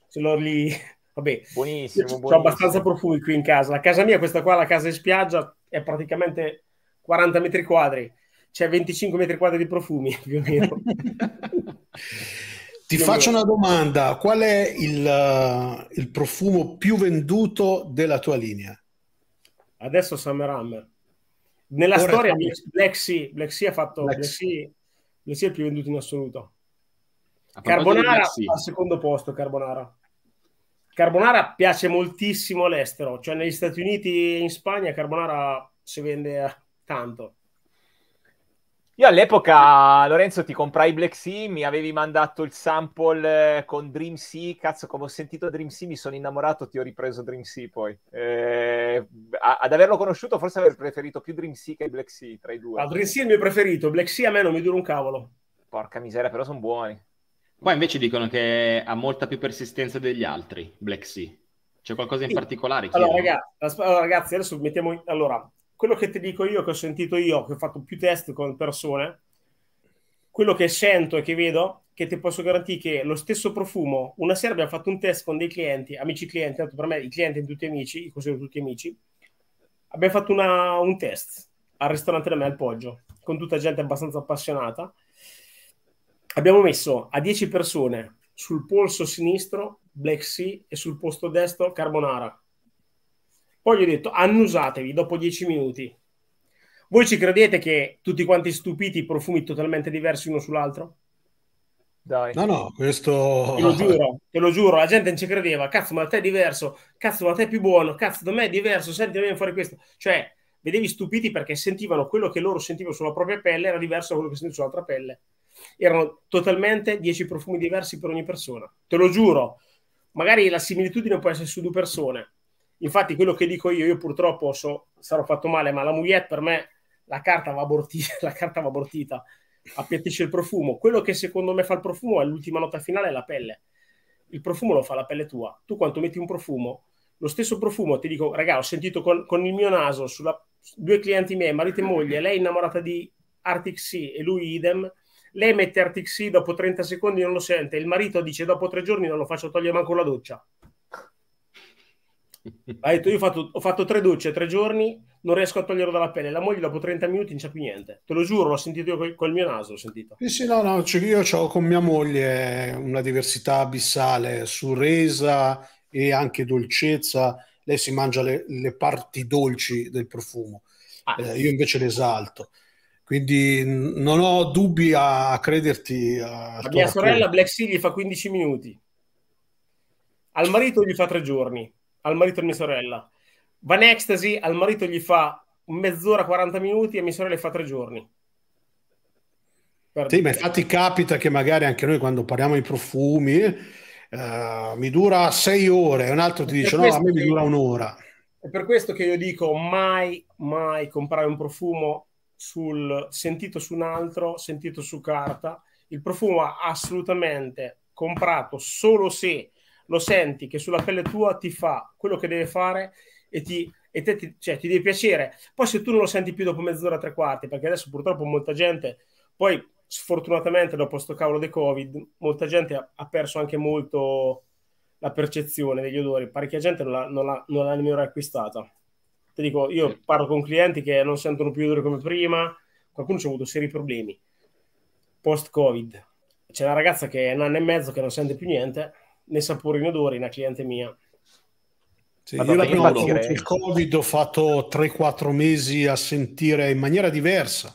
Ce l'ho lì. Vabbè, buonissimo, Ho abbastanza profumi qui in casa. La casa mia, questa qua, la casa in spiaggia, è praticamente 40 metri quadri. C'è 25 metri quadri di profumi, più o meno. Ti faccio una domanda. Qual è il, eh, il, profumo più venduto della tua linea? Adesso Summer Hammer. Nella Ora storia, Black sea, Black sea ha fatto... Black sea. Black sea è il più venduto in assoluto Carbonara al secondo posto, Carbonara. Carbonara piace moltissimo all'estero, cioè negli Stati Uniti e in Spagna Carbonara si vende eh, tanto. Io all'epoca, Lorenzo, ti comprai Black Sea, mi avevi mandato il sample eh, con Dream Sea, cazzo, come ho sentito Dream Sea mi sono innamorato, ti ho ripreso Dream Sea poi. Eh, ad averlo conosciuto forse avrei preferito più Dream Sea che Black Sea tra i due. Ah, Dream Sea è il mio preferito, Black Sea a me non mi dura un cavolo. Porca miseria, però sono buoni. Qua invece dicono che ha molta più persistenza degli altri, Black Sea. C'è qualcosa in sì. particolare? Allora ragazzi, allora ragazzi, adesso mettiamo... In... Allora, quello che ti dico io, che ho sentito io, che ho fatto più test con persone, quello che sento e che vedo, che ti posso garantire che lo stesso profumo, una sera abbiamo fatto un test con dei clienti, amici clienti, per me i clienti sono tutti amici, li considero tutti amici, abbiamo fatto una, un test al ristorante da me al Poggio, con tutta gente abbastanza appassionata, abbiamo messo a 10 persone sul polso sinistro Black Sea e sul posto destro Carbonara. Poi gli ho detto annusatevi dopo 10 minuti. Voi ci credete che tutti quanti stupiti profumi totalmente diversi uno sull'altro? Dai. No, no, questo... Te lo giuro, te lo giuro, la gente non ci credeva. Cazzo, ma da te è diverso. Cazzo, ma da te è più buono. Cazzo, da me è diverso. Senti, vieni fare questo. Cioè, vedevi stupiti perché sentivano quello che loro sentivano sulla propria pelle era diverso da quello che sentivano sull'altra pelle erano totalmente 10 profumi diversi per ogni persona. Te lo giuro, magari la similitudine può essere su due persone. Infatti, quello che dico io, io purtroppo so, sarò fatto male, ma la Mouillette per me la carta va abortita, la carta va abortita, appiattisce il profumo. Quello che secondo me fa il profumo è l'ultima nota finale, è la pelle. Il profumo lo fa la pelle tua. Tu quando metti un profumo, lo stesso profumo, ti dico, raga, ho sentito con, con il mio naso sulla, due clienti miei, marito e moglie, lei è innamorata di Arctic Sea e lui idem, lei mette Artixi dopo 30 secondi non lo sente, il marito dice dopo tre giorni non lo faccio togliere manco la doccia. Ha detto io ho fatto, ho fatto tre docce, tre giorni, non riesco a toglierlo dalla pelle. La moglie dopo 30 minuti non c'è più niente. Te lo giuro, l'ho sentito io col, col mio naso, l'ho sentito. Sì, sì, no, no, cioè io ho con mia moglie una diversità abissale su resa e anche dolcezza. Lei si mangia le, le parti dolci del profumo, ah. eh, io invece le esalto. Quindi non ho dubbi a crederti. A La mia sorella Black Sea gli fa 15 minuti. Al marito gli fa tre giorni. Al marito e mia sorella. Van Ecstasy al marito gli fa mezz'ora, 40 minuti e mia sorella gli fa tre giorni. Per sì, ma infatti capita che magari anche noi quando parliamo di profumi eh, mi dura sei ore e un altro ti dice no, a me mi dura un'ora. È per questo che io dico mai, mai comprare un profumo sul sentito su un altro, sentito su carta. Il profumo va assolutamente comprato solo se lo senti che sulla pelle tua ti fa quello che deve fare e ti, e te ti, cioè, ti deve piacere. Poi se tu non lo senti più dopo mezz'ora, tre quarti, perché adesso purtroppo molta gente, poi sfortunatamente dopo sto cavolo del Covid, molta gente ha, ha perso anche molto la percezione degli odori, parecchia gente non l'ha, non l'ha, non l'ha nemmeno acquistata. Ti dico, io parlo con clienti che non sentono più odore come prima, qualcuno ci ha avuto seri problemi post-Covid. C'è una ragazza che è un anno e mezzo che non sente più niente, ne sa pure in odori, una cliente mia. Sì, io la prima volta il Covid ho fatto 3-4 mesi a sentire in maniera diversa.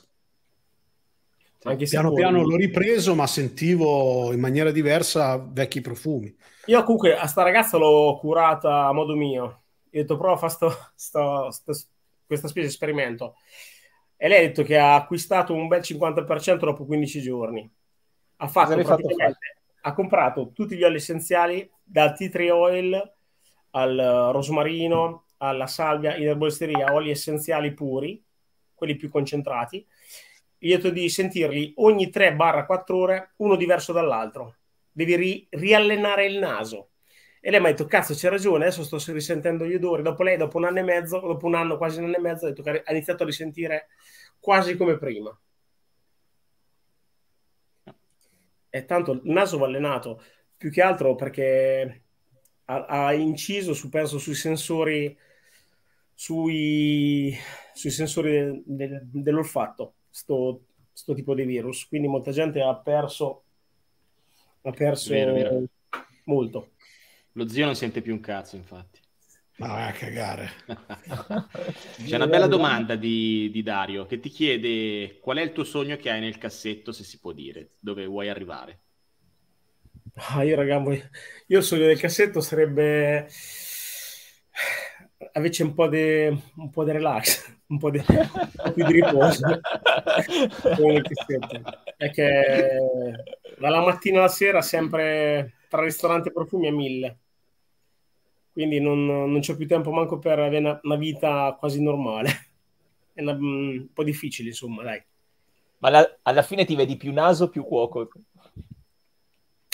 Anche piano piano l'ho ripreso, ma sentivo in maniera diversa vecchi profumi. Io comunque a sta ragazza l'ho curata a modo mio io ho detto prova a fare questa specie di esperimento. E lei ha detto che ha acquistato un bel 50% dopo 15 giorni. Ha fatto, fatto ha comprato tutti gli oli essenziali dal tea tree oil al eh, rosmarino alla salvia in erbolisteria oli essenziali puri, quelli più concentrati. Lieto di sentirli ogni 3-4 ore, uno diverso dall'altro. Devi ri- riallenare il naso e lei mi ha detto, cazzo, c'è ragione, adesso sto risentendo gli odori. Dopo lei, dopo un anno e mezzo, dopo un anno, quasi un anno e mezzo, ha, detto che ha iniziato a risentire quasi come prima. E tanto il naso va allenato, più che altro perché ha, ha inciso, su, penso, sui sensori, sui, sui sensori del, del, dell'olfatto, sto, sto, tipo di virus. Quindi molta gente ha perso, ha perso vero, vero. molto. Lo zio non sente più un cazzo, infatti. Ma vai a cagare. C'è una bella domanda di, di, Dario che ti chiede qual è il tuo sogno che hai nel cassetto, se si può dire, dove vuoi arrivare. Ah, io ragazzi, io il sogno del cassetto sarebbe avere un po' di un po' di relax, un po' di, un po di riposo perché dalla mattina alla sera sempre tra ristorante e profumi a mille. Quindi non, non c'è più tempo manco per avere una, una vita quasi normale. È una, mm, un po' difficile, insomma, dai. Ma la, alla fine ti vedi più naso, più cuoco.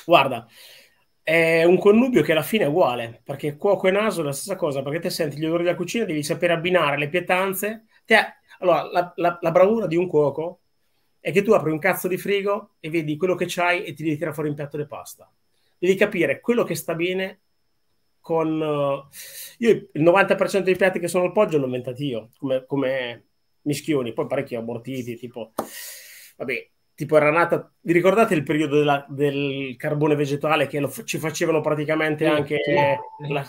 Guarda, è un connubio che alla fine è uguale, perché cuoco e naso è la stessa cosa, perché te senti gli odori della cucina, devi sapere abbinare le pietanze. Te, allora, la, la, la, bravura di un cuoco è che tu apri un cazzo di frigo e vedi quello che c'hai e ti devi tirare fuori un piatto di pasta devi capire quello che sta bene con... Uh, io il 90% dei piatti che sono al poggio l'ho inventato io, come, come mischioni, poi parecchi abortiti, tipo... Vabbè, tipo era nata... Vi ricordate il periodo della, del carbone vegetale che lo, ci facevano praticamente anche... Eh, la,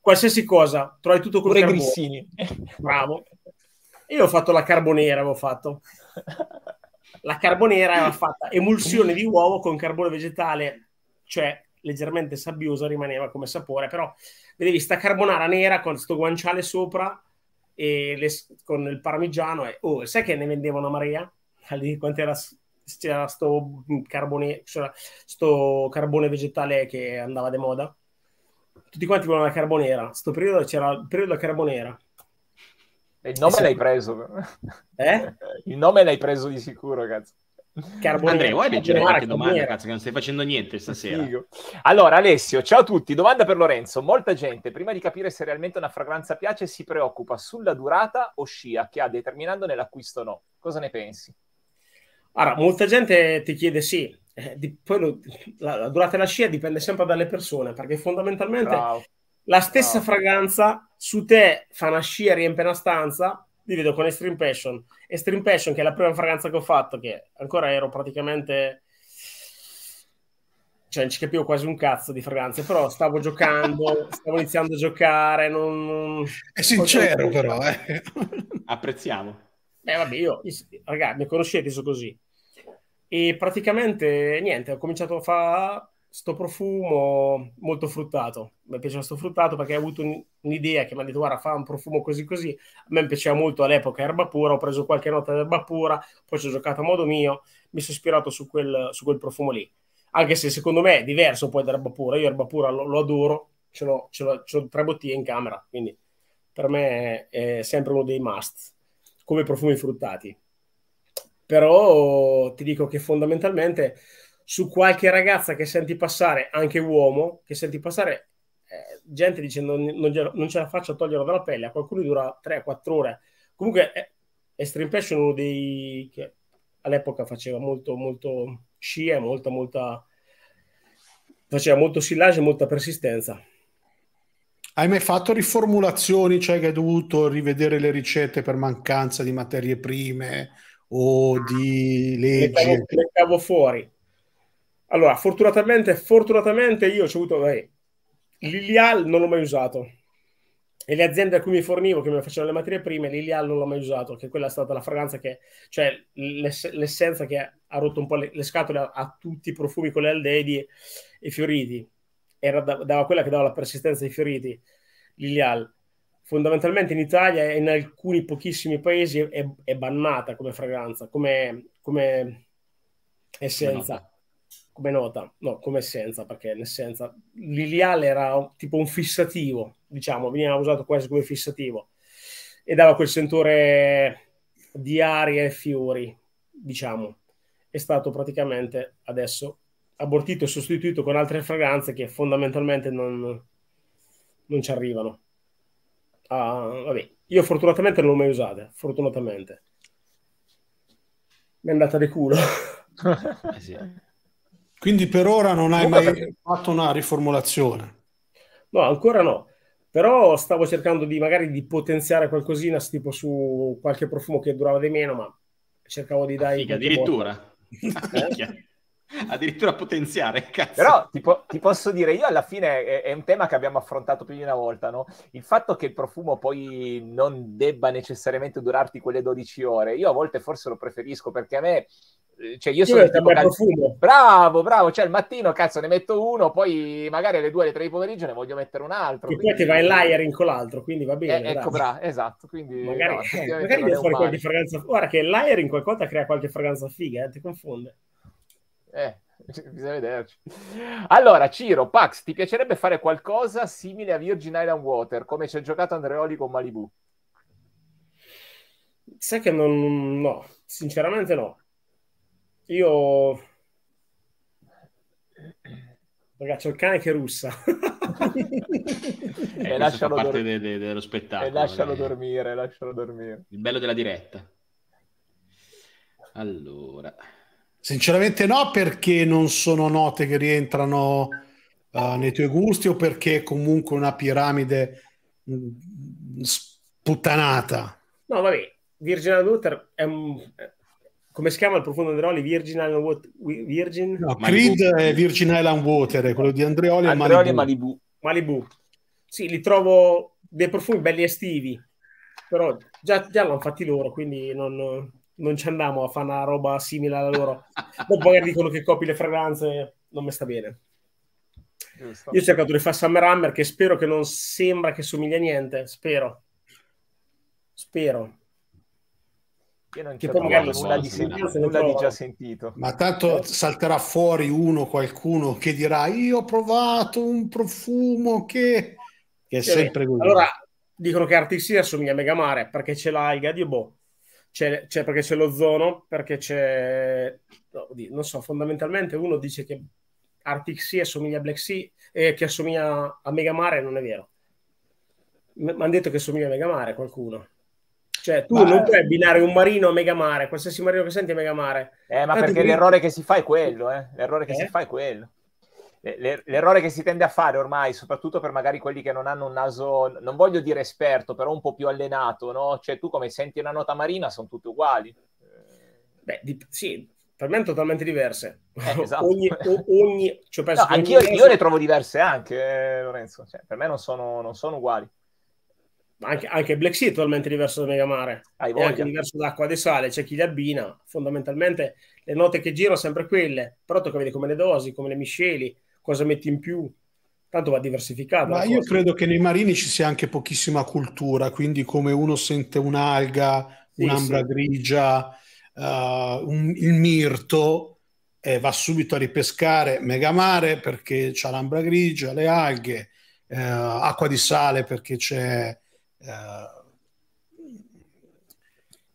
qualsiasi cosa, trovi tutto con i grissini. Bravo. Io ho fatto la carbonera, avevo fatto. La carbonera era fatta emulsione di uovo con carbone vegetale cioè leggermente sabbiosa rimaneva come sapore, però vedevi sta carbonara nera con questo guanciale sopra e le, con il parmigiano e oh, sai che ne vendevano a Maria? Lì quanto era c'era sto carbone, c'era sto carbone vegetale che andava de moda. Tutti quanti volevano la carbonera. Sto periodo c'era il periodo della carbonera. E il nome e l'hai preso. Eh? Il nome l'hai preso di sicuro, cazzo. Carbone Andrea, vuoi leggere qualche domanda? Cazzo, che non stai facendo niente stasera. Figo. Allora, Alessio, ciao a tutti. Domanda per Lorenzo. Molta gente, prima di capire se realmente una fragranza piace, si preoccupa sulla durata o scia che ha determinandone l'acquisto o no. Cosa ne pensi? Allora, molta gente ti chiede sì. Eh, di, poi lo, la, la, durata della scia dipende sempre dalle persone, perché fondamentalmente Bravo. la stessa Bravo. fragranza su te fa una scia, riempie una stanza, li vedo con Extreme Passion. Extreme Passion, che è la prima fragranza che ho fatto, che ancora ero praticamente cioè non ci capivo quasi un cazzo di fragranze, però stavo giocando, stavo iniziando a giocare, non... È sincero però, eh. Apprezziamo. Beh vabbè, io, ragazzi, mi conoscete, sono così. E praticamente, niente, ho cominciato a fare sto profumo molto fruttato. Mi piaceva sto fruttato perché ho avuto un, un'idea che mi ha detto guarda fa un profumo così così. A me piaceva molto all'epoca erba pura, ho preso qualche nota d'erba pura, poi ci ho giocato a modo mio, mi sono ispirato su quel, su quel profumo lì. Anche se secondo me è diverso poi da pura, io erba pura lo, lo adoro, ce l'ho, ce, l'ho, ce l'ho, tre bottiglie in camera, quindi per me è sempre uno dei must, come profumi fruttati. Però ti dico che fondamentalmente su qualche ragazza che senti passare, anche uomo, che senti passare eh, gente dicendo non, non, ce la faccio a toglierlo dalla pelle, a qualcuno dura 3-4 ore. Comunque eh, è Stream Passion uno dei... che all'epoca faceva molto, molto scia, molta, molta... faceva molto sillage e molta persistenza. Hai mai fatto riformulazioni, cioè che hai dovuto rivedere le ricette per mancanza di materie prime o di leggi? Le cavo, le cavo fuori. Allora, fortunatamente, fortunatamente io ho avuto... Eh, L'Ilial non l'ho mai usato. E le aziende a cui mi fornivo, che mi facevano le materie prime, l'Ilial non l'ho mai usato, che quella è stata la fragranza che... Cioè, l'ess- l'essenza che ha rotto un po' le, le scatole a, a, tutti i profumi con le aldeidi e i fioriti. Era da, dava quella che dava la persistenza ai fioriti, l'Ilial. Fondamentalmente in Italia e in alcuni pochissimi paesi è, è bannata come fragranza, come, come essenza. No come nota, no, come essenza, perché l'essenza, l'Iliale era tipo un fissativo, diciamo, veniva usato quasi come fissativo e dava quel sentore di aria e fiori, diciamo. È stato praticamente adesso abortito e sostituito con altre fragranze che fondamentalmente non, non ci arrivano. Ah, vabbè, io fortunatamente non l'ho mai usata, fortunatamente. Mi è andata di culo. eh sì. Quindi per ora non hai mai fatto una riformulazione? No, ancora no. Però stavo cercando di magari di potenziare qualcosina, tipo su qualche profumo che durava di meno, ma cercavo di ah, dare... figa, addirittura? addirittura potenziare. Cazzo. Però ti, po- ti, posso dire, io alla fine è, è, un tema che abbiamo affrontato più di una volta, no? Il fatto che il profumo poi non debba necessariamente durarti quelle 12 ore, io a volte forse lo preferisco perché a me eh, cioè io sono io tipo bravo bravo cioè il mattino cazzo ne metto uno poi magari alle 2 alle 3 di pomeriggio ne voglio mettere un altro e quindi... poi ti vai layering con l'altro quindi va bene eh, ecco bravo esatto quindi magari, no, magari viene fuori qualche fragranza guarda che layering qualcosa crea qualche fragranza figa eh, ti confonde eh bisogna vederci. Allora, Ciro, Pax, ti piacerebbe fare qualcosa simile a Virgin Island Water, come ci ha giocato Andreoli con Malibu? Sai che non... no, sinceramente no. Io... Ragazzi, ho il cane che russa. Eh, e lascialo parte dor- de- de- dello spettacolo. E lascialo dormire, lascialo dormire. Il bello della diretta. Allora... Sinceramente no, perché non sono note che rientrano uh, nei tuoi gusti o perché comunque una piramide mh, mm, sputtanata. No, vabbè, Virginia Luther è un, come si chiama il profondo Andreoli? Virgin Island Water? Virgin? No, Creed è Virgin Island Water, quello di Andreoli, Andreoli e Malibu. Malibu. Malibu. Sì, li trovo dei profumi belli estivi, però già, già l'hanno fatti loro, quindi non, non ci andiamo a fare una roba simile alla loro. Dopo magari dicono che copi le fragranze, non mi sta bene. Io ho cercato di fare Summer Hammer che spero che non sembra che somiglia a niente, spero. Spero io non che poi magari nulla, di, sen- nulla di già sentito. Ma tanto salterà fuori uno, qualcuno che dirà io ho provato un profumo che... che è sì, sempre così. Allora, dicono che RTC assomiglia a Megamare perché c'è l'ha il Gadibo, c'è, c'è perché c'è l'ozono, perché c'è... No, non so, fondamentalmente uno dice che Arctic Sea assomiglia a Black Sea e eh, che assomiglia a Megamare, non è vero. Mi hanno detto che somiglia a Megamare qualcuno. Cioè, tu ma... non puoi abbinare un marino a Megamare, qualsiasi marino che senti è Megamare. Eh, ma Tanto perché che... l'errore che si fa è quello, eh? L'errore che eh? si fa è quello. L'errore che si tende a fare ormai, soprattutto per magari quelli che non hanno un naso, non voglio dire esperto, però un po' più allenato, no? Cioè, tu come senti una nota marina, sono tutte uguali. Beh, di... sì, per me sono totalmente diverse. Eh, esatto. ogni, ogni... Cioè, no, anch'io ogni... io le trovo diverse anche, eh, Lorenzo. Cioè, per me non sono, non sono uguali anche, anche Black Sea è totalmente diverso da Megamare, Hai è anche diverso da acqua e sale, c'è chi li abbina, fondamentalmente le note che girano sempre quelle, però tu vedi come le dosi, come le misceli, cosa metti in più, tanto va diversificato. Ma io cosa. credo che nei marini ci sia anche pochissima cultura, quindi come uno sente un'alga, sì, un'ambra sì. grigia, uh, un, il mirto, eh, va subito a ripescare Megamare perché c'ha l'ambra grigia, le alghe, eh, acqua di sale perché c'è eh,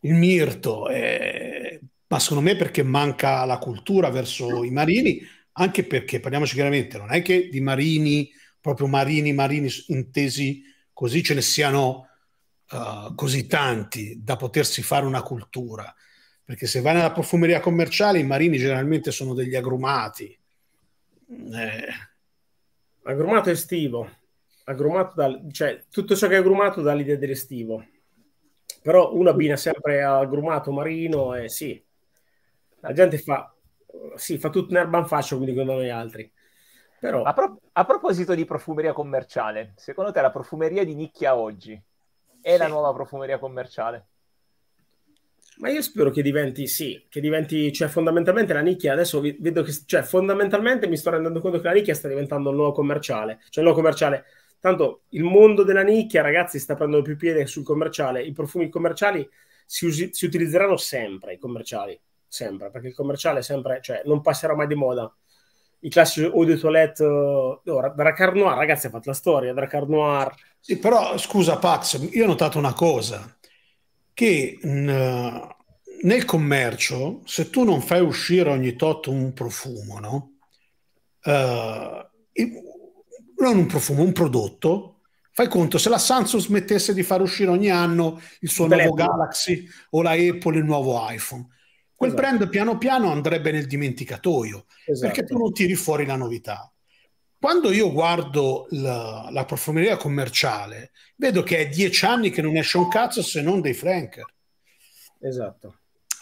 il mirto, eh, ma secondo me perché manca la cultura verso i marini, anche perché, parliamoci chiaramente, non è che di marini, proprio marini, marini intesi così, ce ne siano uh, così tanti da potersi fare una cultura. Perché se vai nella profumeria commerciale, i marini generalmente sono degli agrumati. Eh. Agrumato estivo. Agrumato dal, cioè, tutto ciò che è agrumato dall'idea dell'estivo. Però uno abbina sempre a agrumato marino e sì, la gente fa, sì, fa tutto un erban fascio, quindi come noi altri. Però... A, pro- a, proposito di profumeria commerciale, secondo te la profumeria di nicchia oggi è sì. la nuova profumeria commerciale? Ma io spero che diventi, sì, che diventi, cioè fondamentalmente la nicchia, adesso vedo che, cioè fondamentalmente mi sto rendendo conto che la nicchia sta diventando il nuovo commerciale, cioè il nuovo commerciale, Tanto il mondo della nicchia, ragazzi, sta prendendo più piede sul commerciale. I profumi commerciali si, usi- si utilizzeranno sempre, i commerciali, sempre, perché il commerciale sempre, cioè, non passerà mai di moda. I classici eau de toilette, eh, oh, Dracar Noir, ragazzi, ha fatto la storia, Dracar Noir. Sì, però, scusa Pax, io ho notato una cosa, che... Mh, nel commercio, se tu non fai uscire ogni tot un profumo, no? Uh, non un profumo, un prodotto. Fai conto, se la Samsung smettesse di far uscire ogni anno il suo nuovo Galaxy o la Apple il nuovo iPhone, quel esatto. brand piano piano andrebbe nel dimenticatoio esatto. perché tu non tiri fuori la novità. Quando io guardo la, la profumeria commerciale, vedo che è dieci anni che non esce un cazzo se non dei Franker. Esatto.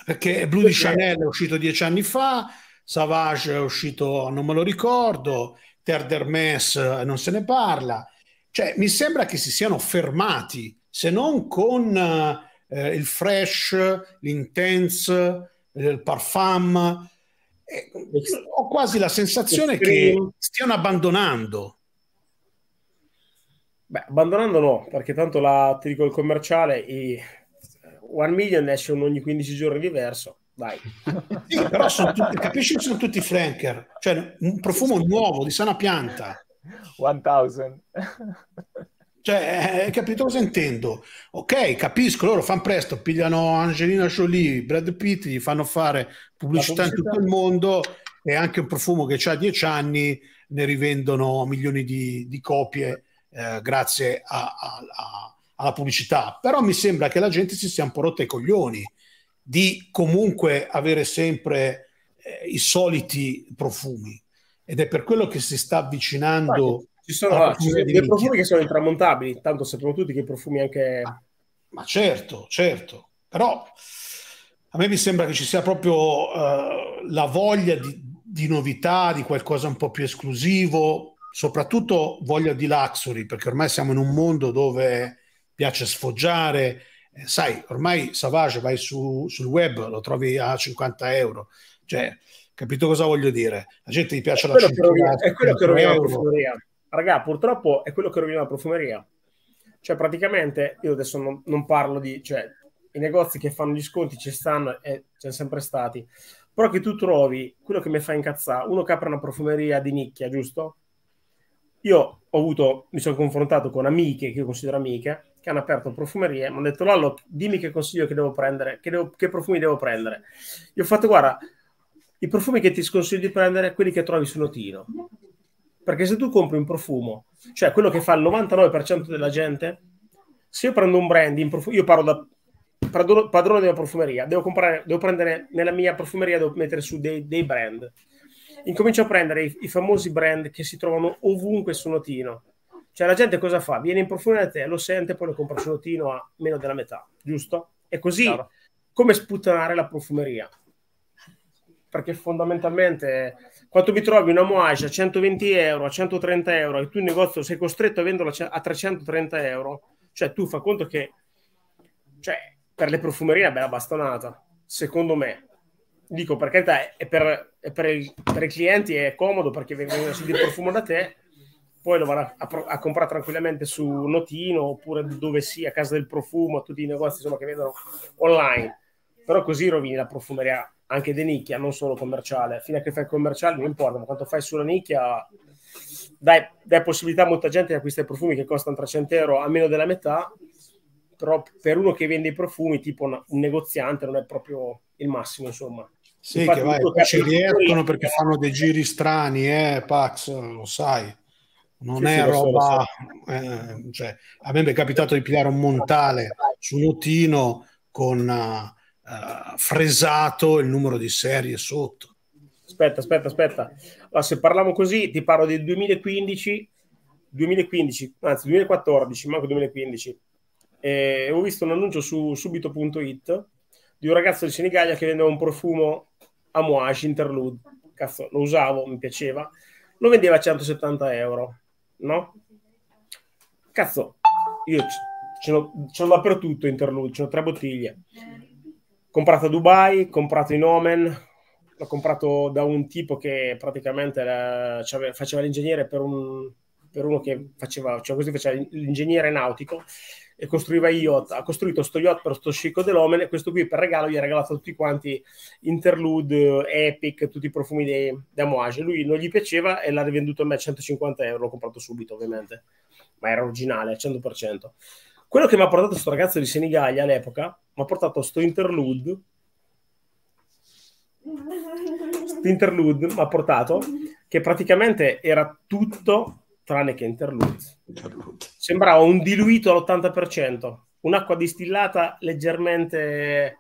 Perché Blue di Chanel è uscito dieci anni fa, Savage è uscito, non me lo ricordo, Terre d'Hermes eh, non se ne parla. Cioè, mi sembra che si siano fermati, se non con eh, eh il fresh, l'intense, eh, il parfum. Eh, ho quasi la sensazione che stiano abbandonando. Beh, abbandonando no, perché tanto la, ti dico il commerciale, i One Million esce ogni 15 giorni diverso Vai. sì, però sono tutti, capisci che sono tutti flanker, cioè un profumo nuovo, di sana pianta. 1000. Cioè, eh, hai capito cosa intendo? Ok, capisco, loro fanno presto, pigliano Angelina Jolie, Brad Pitt, gli fanno fare pubblicità, pubblicità. in tutto il mondo e anche un profumo che ha dieci anni ne rivendono milioni di, di copie eh, grazie a, a, a, alla pubblicità. Però mi sembra che la gente si stia un po' rotta i coglioni di comunque avere sempre eh, i soliti profumi ed è per quello che si sta avvicinando. Ah, ci sono ah, ci dei profumi che sono intramontabili, tanto sappiamo tutti che i profumi anche... Ah, ma certo, certo, però a me mi sembra che ci sia proprio uh, la voglia di, di novità, di qualcosa un po' più esclusivo, soprattutto voglia di luxury, perché ormai siamo in un mondo dove piace sfoggiare, eh, sai, ormai Savage vai su, sul web, lo trovi a 50 euro. Cioè, eh. capito cosa voglio dire? La gente gli piace è la cintura. È quello che rovina la profumeria. Raga, purtroppo è quello che rovina la profumeria. Cioè, praticamente, io adesso non, non parlo di... Cioè, i negozi che fanno gli sconti ci stanno e eh, ci sono sempre stati. Però che tu trovi, quello che mi fa incazzare, uno che apre una profumeria di nicchia, giusto? Io ho avuto, mi sono confrontato con amiche, che io considero amiche, che hanno aperto profumerie, mi hanno detto Lollo, dimmi che consiglio che devo prendere, che, devo, che profumi devo prendere. Io ho fatto, guarda, i profumi che ti sconsiglio di prendere, quelli che trovi su Notino. Perché se tu compri un profumo, cioè quello che fa il 99% della gente, se io prendo un brand, in profumo, io parlo da padrone della profumeria, devo, comprare, devo prendere nella mia profumeria, devo mettere su dei, dei brand. Incomincio a prendere i, i, famosi brand che si trovano ovunque su Notino, cioè la gente cosa fa? Viene in profumo da te, lo sente, poi lo compra sul lotino a meno della metà, giusto? E così Chiaro. come sputtanare la profumeria? Perché fondamentalmente quando mi trovi una moage a 120 euro, a 130 euro e tu in negozio sei costretto a venderla a 330 euro, cioè tu fa conto che cioè, per le profumerie è bella bastonata, secondo me. Dico perché carità, è per, è per, il, per i clienti è comodo perché vengono a sentire il profumo da te, poi lo vanno a, a, comprare tranquillamente su Notino oppure dove sia, a casa del profumo, a tutti i negozi insomma, che vedono online. Però così rovini la profumeria anche di nicchia, non solo commerciale. Fino a che fai il commerciale non importa, ma quanto fai sulla nicchia dai, dai possibilità a molta gente di acquistare profumi che costano 300 euro a meno della metà, però per uno che vende i profumi, tipo un, un negoziante, non è proprio il massimo, insomma. Sì, Infatti, che vai, poi ci riescono perché fanno dei giri strani, eh, Pax, lo sai non sì, è sì, roba... Eh, cioè, a me è capitato di pigliare un montale su un utino con uh, fresato il numero di serie sotto. Aspetta, aspetta, aspetta. Allora, ah, se parliamo così, ti parlo del 2015, 2015 anzi 2014, manco 2015. Eh, ho visto un annuncio su subito.it di un ragazzo di Senigallia che vendeva un profumo Amouage Interlude. Cazzo, lo usavo, mi piaceva. Lo vendeva a 170 euro no? Cazzo, io ce l'ho, ce l'ho dappertutto Interlude, ce l'ho tre bottiglie. Comprato a Dubai, comprato in Omen, l'ho comprato da un tipo che praticamente era, cioè, faceva l'ingegnere per, un, per uno che faceva, cioè così faceva l'ingegnere nautico e costruiva yacht, ha costruito sto yacht per sto scicco dell'Omen e questo qui per regalo gli ha regalato tutti quanti Interlude, Epic, tutti i profumi dei, dei Moage. Lui non gli piaceva e l'ha rivenduto a me a 150 euro, l'ho comprato subito ovviamente, ma era originale, al 100%. Quello che mi ha portato questo ragazzo di Senigallia all'epoca, mi ha portato sto Interlude, sto Interlude mi ha portato, che praticamente era tutto tranne che Interlude. Sembrava un diluito all'80%, un'acqua distillata leggermente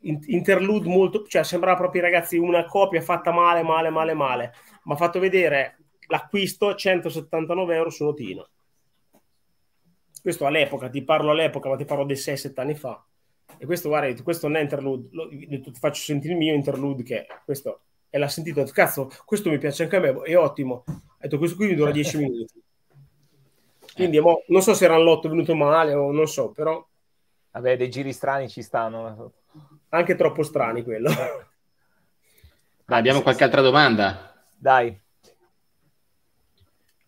interlude molto, cioè sembrava proprio ragazzi una copia fatta male, male, male, male, ma fatto vedere l'acquisto 179 euro su notino. Questo all'epoca, ti parlo all'epoca, ma ti parlo dei 6-7 anni fa. E questo, guarda, questo non è interlude, lo, ti faccio sentire il mio interlude che questo, e l'ha sentito, cazzo, questo mi piace anche a me, è ottimo, detto questo qui dura 10 minuti. Quindi mo, non so se era l'otto venuto male o non so, però... Vabbè, dei giri strani ci stanno. Anche troppo strani quello. Ma abbiamo qualche altra domanda? Dai.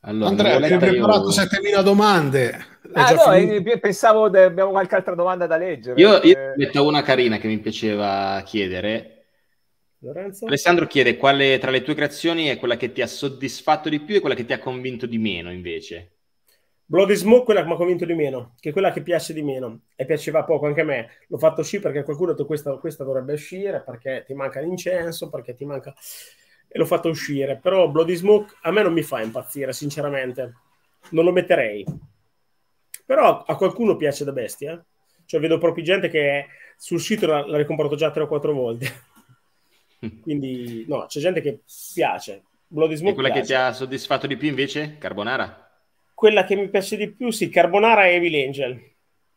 Allora, Andrea, hai preparato io... 7000 domande. Ah, no, finito. Eh, pensavo de... abbiamo qualche altra domanda da leggere. Io, perché... io metto una carina che mi piaceva chiedere. Lorenzo? Alessandro chiede quale tra le tue creazioni è quella che ti ha soddisfatto di più e quella che ti ha convinto di meno invece? Bloody Smoke, è quella che mi ha convinto di meno, che è quella che piace di meno e piaceva poco anche a me. L'ho fatto uscire perché qualcuno ha detto questa, questa dovrebbe uscire, perché ti manca l'incenso, perché ti manca... e l'ho fatto uscire. Però Bloody Smoke a me non mi fa impazzire, sinceramente. Non lo metterei. Però a qualcuno piace da bestia. Cioè vedo proprio gente che sul sito l'ha, l'ha ricomprato già tre o quattro volte. Quindi no, c'è gente che piace. Bloody Smoke e quella piace. che ti ha soddisfatto di più invece? Carbonara? Quella che mi piace di più, sì, Carbonara e Evil Angel.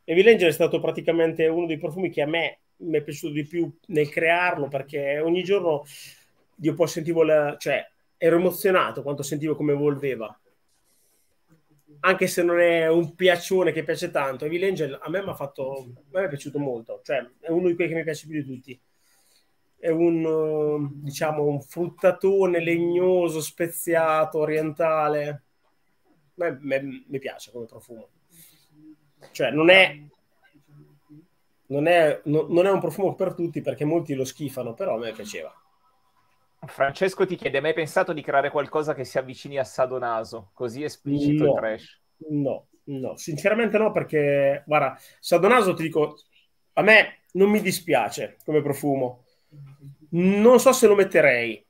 Evil Angel è stato praticamente uno dei profumi che a me mi è piaciuto di più nel crearlo perché ogni giorno io poi sentivo la... cioè ero emozionato quando sentivo come evolveva anche se non è un piaccione che piace tanto, Evil Angel a me mi ha fatto, a me è piaciuto molto, cioè è uno di quelli che mi piace più di tutti è un, eh, diciamo, un fruttatone legnoso, speziato, orientale. Beh, mi piace come profumo. Cioè, non è, non è, no, non è un profumo per tutti perché molti lo schifano, però a me piaceva. Francesco ti chiede: hai mai pensato di creare qualcosa che si avvicini a Sadonaso? Così esplicito no, trash. No, no, sinceramente no, perché guarda, Sadonaso ti dico: a me non mi dispiace come profumo, non so se lo metterei,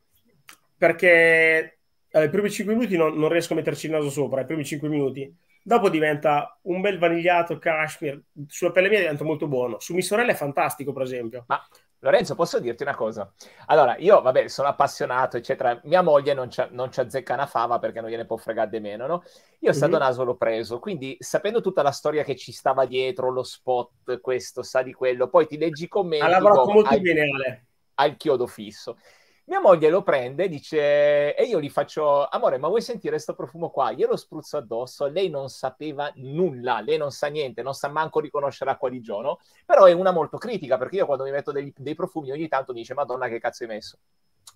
perché ai eh, primi 5 minuti non, non riesco a metterci il naso sopra, I primi 5 minuti. Dopo diventa un bel vanigliato cashmere, sulla pelle mia diventa molto buono. Su mia sorella è fantastico, per esempio. Ma Lorenzo, posso dirti una cosa? Allora, io, vabbè, sono appassionato, eccetera. Mia moglie non, ci azzecca una fava perché non gliene può fregare di meno, no? Io mm-hmm. naso l'ho preso, quindi sapendo tutta la storia che ci stava dietro, lo spot, questo, sa di quello, poi ti leggi i commenti... Ha lavorato molto bene, Ale al chiodo fisso. Mia moglie lo prende e dice, e io gli faccio, amore, ma vuoi sentire questo profumo qua? Glielo spruzzo addosso, lei non sapeva nulla, lei non sa niente, non sa manco riconoscere acqua di giorno, però è una molto critica, perché io quando mi metto dei, dei profumi ogni tanto mi dice, madonna che cazzo hai messo?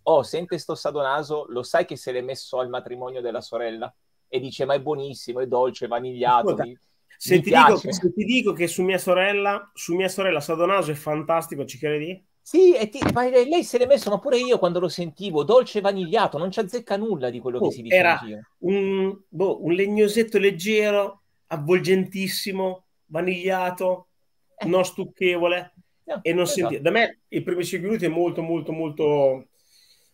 Oh, sente sto sadonaso, lo sai che se l'è messo al matrimonio della sorella? E dice, ma è buonissimo, è dolce, è vanigliato. Ascolta, mi, se, mi ti dico, se, ti dico, che su mia sorella, su mia sorella sadonaso è fantastico, ci credi? Sì, e ti, ma lei se l'è messo, ma pure io quando lo sentivo, dolce vanigliato, non ci azzecca nulla di quello oh, che si diceva. Era un, boh, un, legnosetto leggero, avvolgentissimo, vanigliato, eh. non stucchevole. No, e non esatto. senti... Da me i primi 5 minuti è molto, molto, molto,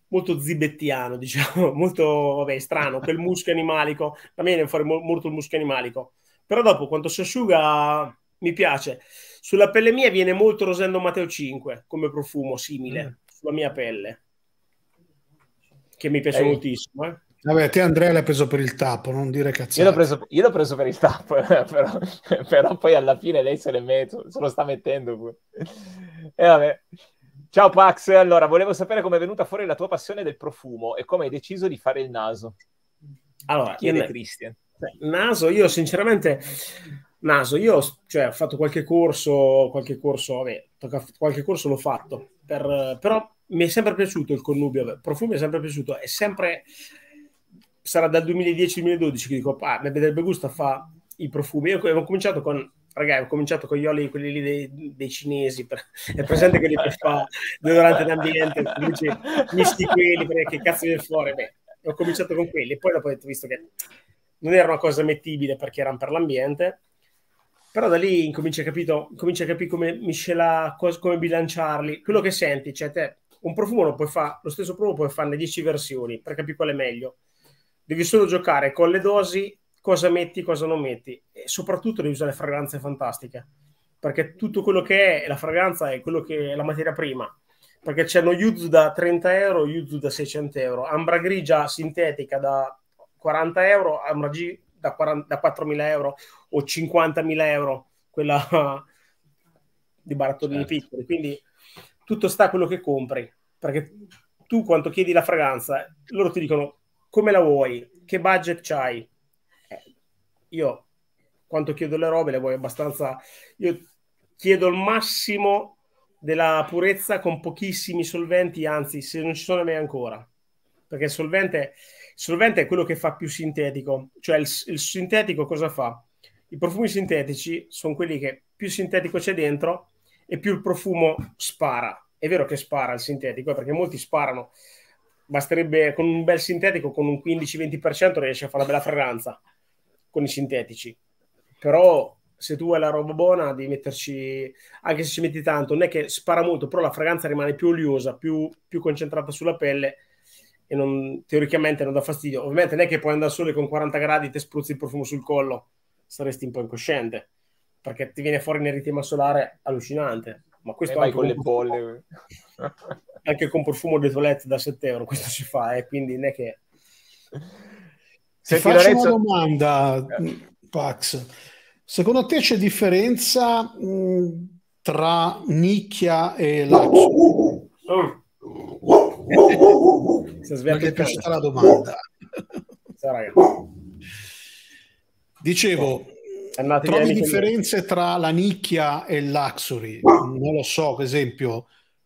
molto zibettiano, diciamo, molto, vabbè, strano, quel muschio animalico. Da me ne fare molto il muschio animalico. Però dopo, quando si asciuga, mi piace sulla pelle mia viene molto Rosendo Matteo 5 come profumo simile mm. sulla mia pelle, che mi piace Ehi. moltissimo. Eh. Vabbè, te Andrea l'hai preso per il tappo, non dire cazzate. Io l'ho preso, io l'ho preso per il tappo, però, però, poi alla fine lei se, metto, se lo sta mettendo. Pure. E vabbè. Ciao Pax, allora volevo sapere come è venuta fuori la tua passione del profumo e come hai deciso di fare il naso. Allora, chiede Cristian. Naso, io sinceramente naso. Io cioè, ho fatto qualche corso, qualche corso, vabbè, qualche corso l'ho fatto, per, però mi è sempre piaciuto il connubio, il profumo mi è sempre piaciuto, è sempre, sarà dal 2010-2012 che dico, ah, Del Begusta fare i profumi. Io avevo cominciato con ragazzi, ho cominciato con gli oli, quelli lì dei, dei cinesi, per, è presente quelli che fa deodorante d'ambiente, dice, mischi quelli, perché che cazzo viene fuori? Beh, ho cominciato con quelli, poi dopo ho visto che non era una cosa mettibile perché erano per l'ambiente, però da lì incomincia a, capito, incominci a capire come miscela, come bilanciarli. Quello che senti, cioè te, un profumo lo puoi fare, lo stesso profumo puoi farne 10 versioni per capire quale è meglio. Devi solo giocare con le dosi, cosa metti, cosa non metti. E soprattutto devi usare le fragranze fantastiche. Perché tutto quello che è la fragranza è quello che è la materia prima perché c'è c'erano yuzu da 30 euro, yuzu da 600 euro, ambra grigia sintetica da 40 euro, ambra G da, 40, da 4.000 euro, o 50.000 euro, quella di barattolini certo. piccoli. Quindi tutto sta a quello che compri, perché tu quando chiedi la fragranza, loro ti dicono come la vuoi, che budget c'hai. Eh, io quando chiedo le robe le vuoi abbastanza... Io chiedo il massimo della purezza con pochissimi solventi, anzi se non ci sono mai ancora, perché il solvente, solvente è quello che fa più sintetico, cioè il, il sintetico cosa fa? i profumi sintetici sono quelli che più sintetico c'è dentro e più il profumo spara. È vero che spara il sintetico, eh, perché molti sparano. Basterebbe con un bel sintetico, con un 15-20% riesci a fare una bella fragranza con i sintetici. Però se tu hai la roba buona devi metterci, anche se ci metti tanto, non è che spara molto, però la fragranza rimane più oliosa, più, più concentrata sulla pelle e non, teoricamente non dà fastidio. Ovviamente non è che puoi andare al sole con 40 gradi e ti spruzzi il profumo sul collo saresti un po' incosciente perché ti viene fuori un eritema solare allucinante. Ma questo eh, anche con le bolle, anche con profumo di toilette da 7 euro. Questo si fa, e eh, quindi non è che. Se faccio Lorenzo... una domanda, eh. Pax. Secondo te c'è differenza mh, mm, tra nicchia e lacchio? Si è piaciuta la domanda. ragazzi. Dicevo, trovi differenze tra la nicchia e il luxury? Non lo so, per esempio,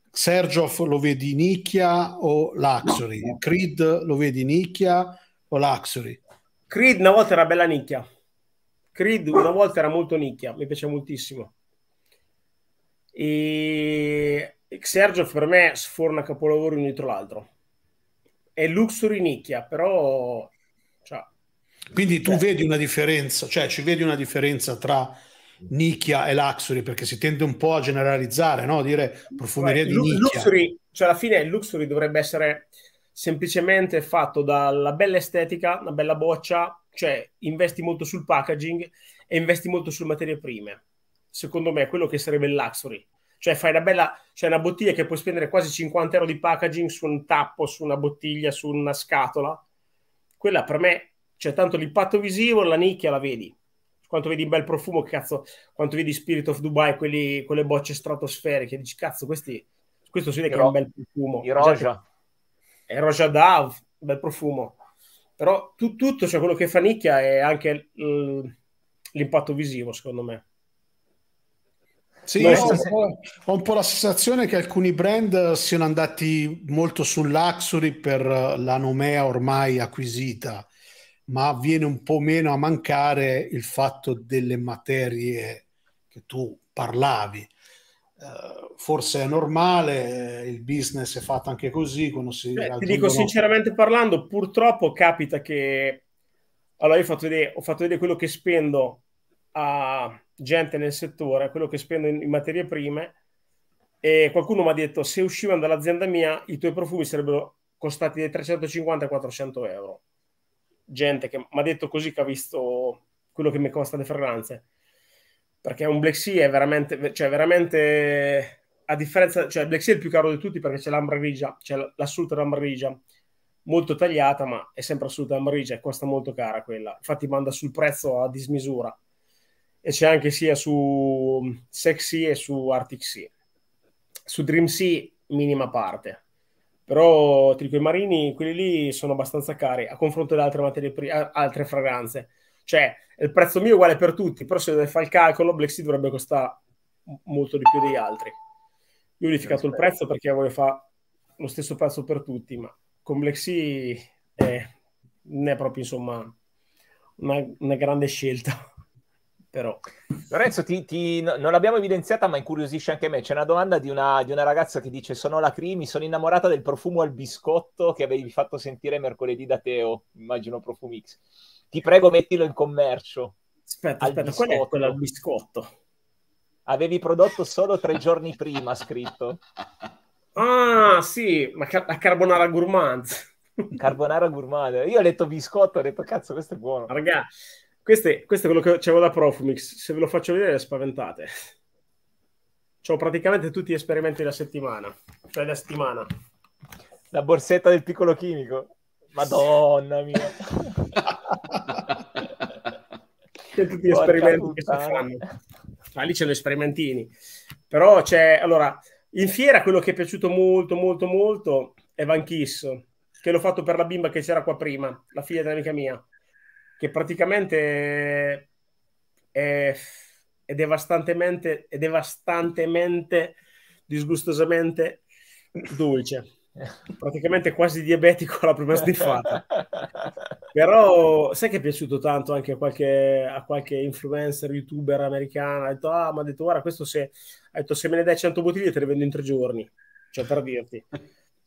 Sergio lo vedi nicchia o luxury? Creed lo vedi nicchia o luxury? Creed una volta era bella nicchia. Creed una volta era molto nicchia, mi piace moltissimo. E Sergio per me sforna capolavori uno dietro l'altro. È luxury nicchia, però quindi tu vedi una differenza, cioè ci vedi una differenza tra nicchia e luxury, perché si tende un po' a generalizzare, no? Dire profumeria Beh, di nicchia. Luxury, cioè alla fine il luxury dovrebbe essere semplicemente fatto dalla bella estetica, una bella boccia, cioè investi molto sul packaging e investi molto sulle materie prime. Secondo me è quello che sarebbe il luxury. Cioè fai una bella, cioè una bottiglia che puoi spendere quasi 50 euro di packaging su un tappo, su una bottiglia, su una scatola. Quella per me cioè, tanto l'impatto visivo, la nicchia la vedi. Quanto vedi un bel profumo, cazzo, quanto vedi Spirit of Dubai, quelli, quelle bocce stratosferiche, dici, cazzo, questi, questo si vede che è un bel profumo. I Roja. È Roja Dav, bel profumo. Però tu, tutto, cioè quello che fa nicchia è anche l'impatto visivo, secondo me. Sì, no, ho, un ho, un po' la sensazione che alcuni brand siano andati molto sul luxury per la nomea ormai acquisita ma viene un po' meno a mancare il fatto delle materie che tu parlavi. Uh, forse è normale, eh, il business è fatto anche così. Quando si Beh, raggiungono... Ti dico sinceramente parlando, purtroppo capita che... Allora, io ho fatto vedere, ho fatto vedere quello che spendo a gente nel settore, quello che spendo in, in materie prime, e qualcuno mi ha detto se uscivano dall'azienda mia i tuoi profumi sarebbero costati dai 350 ai 400 euro gente che mi ha detto così che ha visto quello che mi costa le fragranze. Perché un Black Sea è veramente, cioè veramente, a differenza, cioè Black Sea è il più caro di tutti perché c'è l'ambra grigia, c'è l'assoluta ambra grigia, molto tagliata, ma è sempre assoluta ambra grigia e costa molto cara quella. Infatti manda sul prezzo a dismisura. E c'è anche sia su Sexy e su Arctic Sea. Su Dream Sea minima parte, però ti dico, i marini, quelli lì sono abbastanza cari a confronto di altre, materie, altre fragranze. Cioè, il prezzo mio è uguale per tutti, però se deve fare il calcolo, Black Sea dovrebbe costare molto di più degli altri. Io ho unificato il prezzo perché voglio fare lo stesso prezzo per tutti, ma con Black Sea eh, non è proprio, insomma, una, una grande scelta. Però. Lorenzo, ti, ti, non l'abbiamo evidenziata, ma incuriosisce anche me. C'è una domanda di una, di una ragazza che dice: Sono la mi sono innamorata del profumo al biscotto che avevi fatto sentire mercoledì da Teo. Immagino Profumix. Ti prego, mettilo in commercio. Aspetta, al aspetta, qual è quello al biscotto? Avevi prodotto solo tre giorni prima, scritto. Ah, sì, ma car- la carbonara gourmand. Carbonara gourmand. Io ho letto biscotto, ho detto cazzo, questo è buono. Ragazzi, questo è, questo è quello che avevo da Profumix. Se ve lo faccio vedere, spaventate. Ho praticamente tutti gli esperimenti della settimana, cioè la settimana. La borsetta del piccolo chimico. Madonna mia. c'è tutti gli Porca esperimenti che si fanno. Ah, lì c'è gli sperimentini. Però c'è, allora, in fiera quello che è piaciuto molto, molto, molto è Van Kiss, che l'ho fatto per la bimba che c'era qua prima, la figlia dell'amica mia che praticamente è, è devastantemente, è devastantemente, disgustosamente dolce. Praticamente quasi diabetico la prima sniffata. Però sai che è piaciuto tanto anche a qualche, a qualche influencer, youtuber americana. Ha detto, ah, ma ha detto, guarda, questo se, ha detto, se me ne dai 100 bottiglie te le vendo in tre giorni. Cioè, per dirti.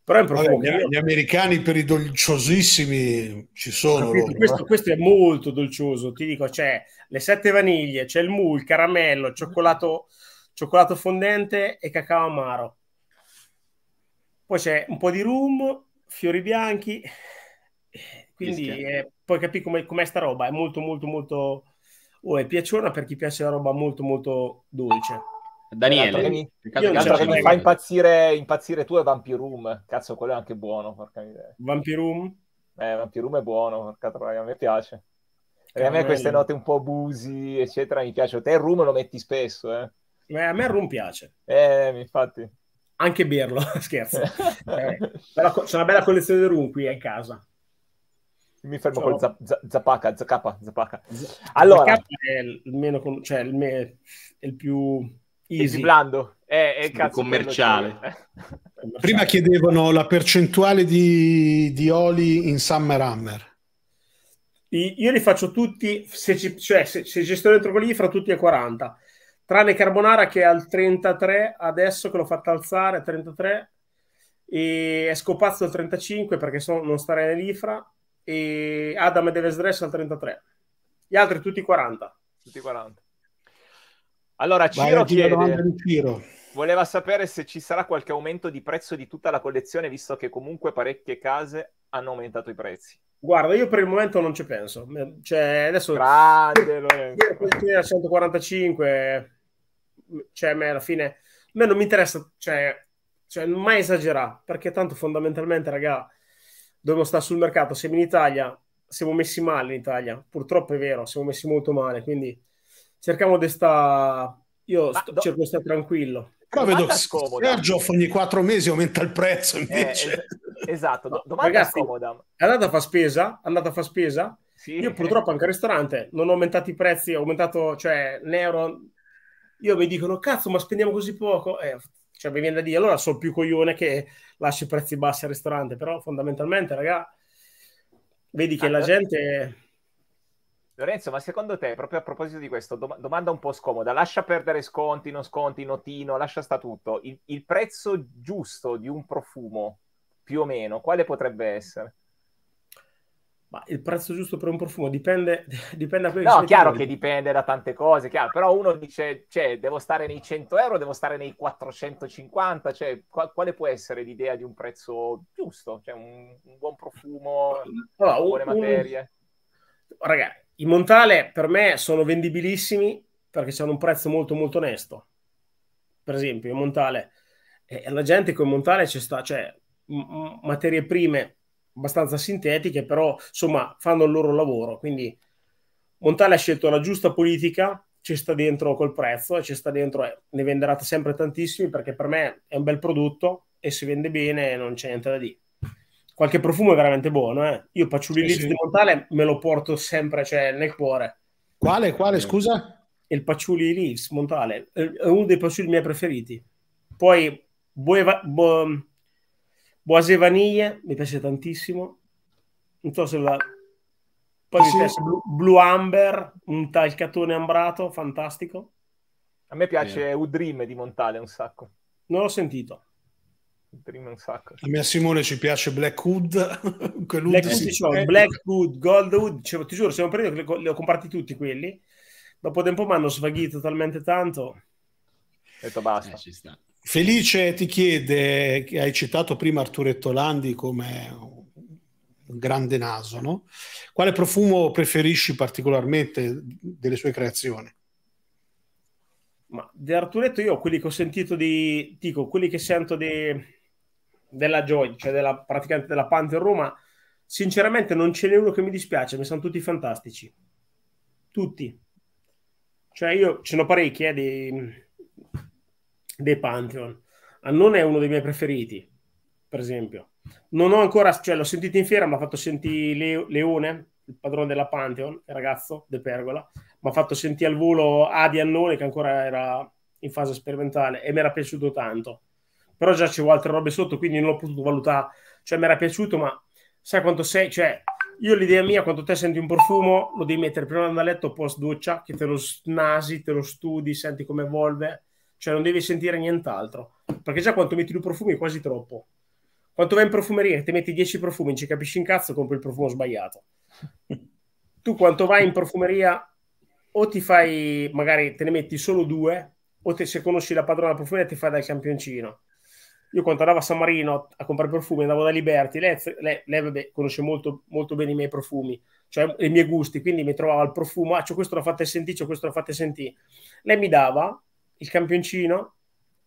Però è un profumo Vabbè, Gli americani per i dolciosissimi ci sono. Loro, questo, eh? questo, è molto dolcioso, ti dico, c'è le sette vaniglie, c'è il mu, il caramello, cioccolato, cioccolato fondente e cacao amaro. Poi c'è un po' di rum, fiori bianchi, quindi eh, poi capì com'è, com'è sta roba, è molto molto molto... Oh, è piaciona per chi piace la roba molto molto dolce. Daniele, che l'altro che mi fa impazzire, impazzire tu è Vampiroom. Cazzo, quello è anche buono. Porca miseria. Vampiroom? Eh, Vampiroom è buono, porca troia, a me piace. Eh, eh, e a me queste note un po' busi, eccetera, mi piacciono. Te il rum lo metti spesso, eh. Beh, a me il rum piace. Eh, infatti. Anche birlo, scherzo. eh, c'è una bella collezione di rum qui eh, in casa. Mi fermo Ciao. con zap, zap, Zappaca, Zacapa, Allora... Zacapa è il, meno con... cioè, il, me... il più Easy. blando. È, eh, è eh, eh. commerciale. Prima chiedevano la percentuale di, di oli in Summer Hammer. Io li faccio tutti, se ci, cioè se, se ci dentro quelli, fra tutti e 40. Tranne Carbonara che è al 33, adesso che l'ho fatta alzare 33, e è Scopazzo al 35 perché so, non starei nell'IFRA, e Adam e Devesdress al 33. Gli altri tutti 40. Tutti 40. Allora, Ciro chiede, Ciro. voleva sapere se ci sarà qualche aumento di prezzo di tutta la collezione, visto che comunque parecchie case hanno aumentato i prezzi. Guarda, io per il momento non ci penso. Eh, cioè, adesso... Grande, Lorenzo. 145, cioè, a me alla fine... A me non mi interessa, cioè, cioè mai esagerare, perché tanto fondamentalmente, raga, dobbiamo stare sul mercato. Siamo in Italia, siamo messi male in Italia. Purtroppo è vero, siamo messi molto male, quindi cerchiamo di stare. Io sto, do... cerco di stare tranquillo. Però vedo che Sergio ogni quattro mesi aumenta il prezzo eh, invece. Eh, esatto, Do- domanda Ragazzi, scomoda. È andata a fa spesa? Andata a fa spesa? Sì. Io purtroppo anche al ristorante non ho aumentato i prezzi, ho aumentato, cioè, l'euro. Io mi dicono, cazzo, ma spendiamo così poco? Eh, cioè, mi viene da dire, allora sono più coglione che lascio i prezzi bassi al ristorante, però fondamentalmente, raga, vedi che ah, la eh. gente Lorenzo, ma secondo te, proprio a proposito di questo, dom- domanda un po' scomoda, lascia perdere sconti, non sconti, notino, lascia sta tutto, il, il prezzo giusto di un profumo, più o meno, quale potrebbe essere? Ma il prezzo giusto per un profumo dipende, dipende da quello che No, chiaro che dipende da tante cose, chiaro, però uno dice, cioè, devo stare nei 100 euro, devo stare nei 450, cioè, qual- quale può essere l'idea di un prezzo giusto? Cioè, un, un buon profumo, allora, buone un, materie? Un... Ragazzi, i Montale per me sono vendibilissimi perché hanno un prezzo molto molto onesto. Per esempio, il Montale, eh, la gente con il Montale c'è sta, cioè m- materie prime abbastanza sintetiche, però insomma fanno il loro lavoro. Quindi Montale ha scelto la giusta politica, ci sta dentro col prezzo e ci sta dentro, eh, ne venderà sempre tantissimi perché per me è un bel prodotto e se vende bene non c'è niente da dire qualche profumo è veramente buono. Eh. Io Paciuli Liz sì, sì. di Montale me lo porto sempre cioè, nel cuore. Quale, quale, eh. scusa? Il Paciuli Leaves Montale, è uno dei paciuli miei preferiti. Poi Boeva, Bo, Boise Vanille, mi piace tantissimo. Non so se la... Poi ah, sì. mi piace Blue, Blue Amber, un talcatone ambrato, fantastico. A me piace yeah. Udrim di Montale un sacco. Non l'ho sentito. Dream un sacco. A me a Simone ci piace Blackwood. Blackwood, si... Show, diciamo, Goldwood, cioè, ti giuro, siamo presi, li ho comprati tutti quelli. Dopo tempo mi hanno svaghito talmente tanto. Ho detto basta. Eh, Felice ti chiede, hai citato prima Arturetto Landi come un grande naso, no? Quale profumo preferisci particolarmente delle sue creazioni? Ma di Arturetto io quelli che ho sentito di, dico, quelli che sento di della Joy, cioè della, praticamente della Panther Roma, sinceramente non ce n'è uno che mi dispiace, mi sono tutti fantastici. Tutti. Cioè io ce n'ho parecchi eh, dei, dei Pantheon. non è uno dei miei preferiti, per esempio. Non ho ancora, cioè l'ho sentito in fiera, mi ha fatto sentire Le- Leone, il padrone della Pantheon, il ragazzo De Pergola, mi ha fatto sentire al volo Adi Annone che ancora era in fase sperimentale e mi era piaciuto tanto però già c'è altre robe sotto, quindi non l'ho potuto valutare. Cioè, mi era piaciuto, ma sai quanto sei? Cioè, io l'idea mia, quando te senti un profumo, lo devi mettere prima di andare a letto, post doccia, che te lo nasi, te lo studi, senti come evolve, cioè non devi sentire nient'altro, perché già quando metti due profumi è quasi troppo. Quando vai in profumeria e ti metti 10 profumi, non ci capisci in cazzo, compri il profumo sbagliato. tu quando vai in profumeria o ti fai, magari te ne metti solo due, o te, se conosci la padrona della profumeria ti fai dal campioncino io quando andavo a San Marino a comprare profumi, andavo da Liberty lei, lei, lei vabbè, conosce molto, molto, bene i miei profumi, cioè i miei gusti, quindi mi trovava il profumo, ah, c'ho questo l'ho fatto sentire, c'ho questo l'ho fatto sentire. Lei mi dava il campioncino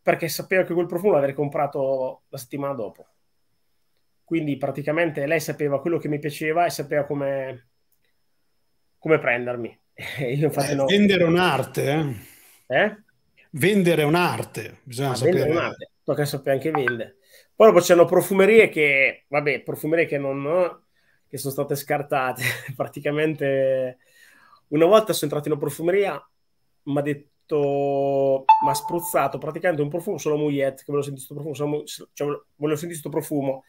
perché sapeva che quel profumo l'avrei comprato la settimana dopo. Quindi praticamente lei sapeva quello che mi piaceva e sapeva come, come prendermi. io infatti eh, no. Vendere un'arte, eh? eh? Vendere un'arte, bisogna ah, sapere. Un'arte tocca sappia anche mille. Poi dopo c'erano profumerie che, vabbè, profumerie che non... che sono state scartate. Praticamente una volta sono entrato in una profumeria, mi ha detto, mi ha spruzzato praticamente un profumo, solo Mouillette, che volevo sentire questo profumo, mu... cioè, volevo sentire questo profumo.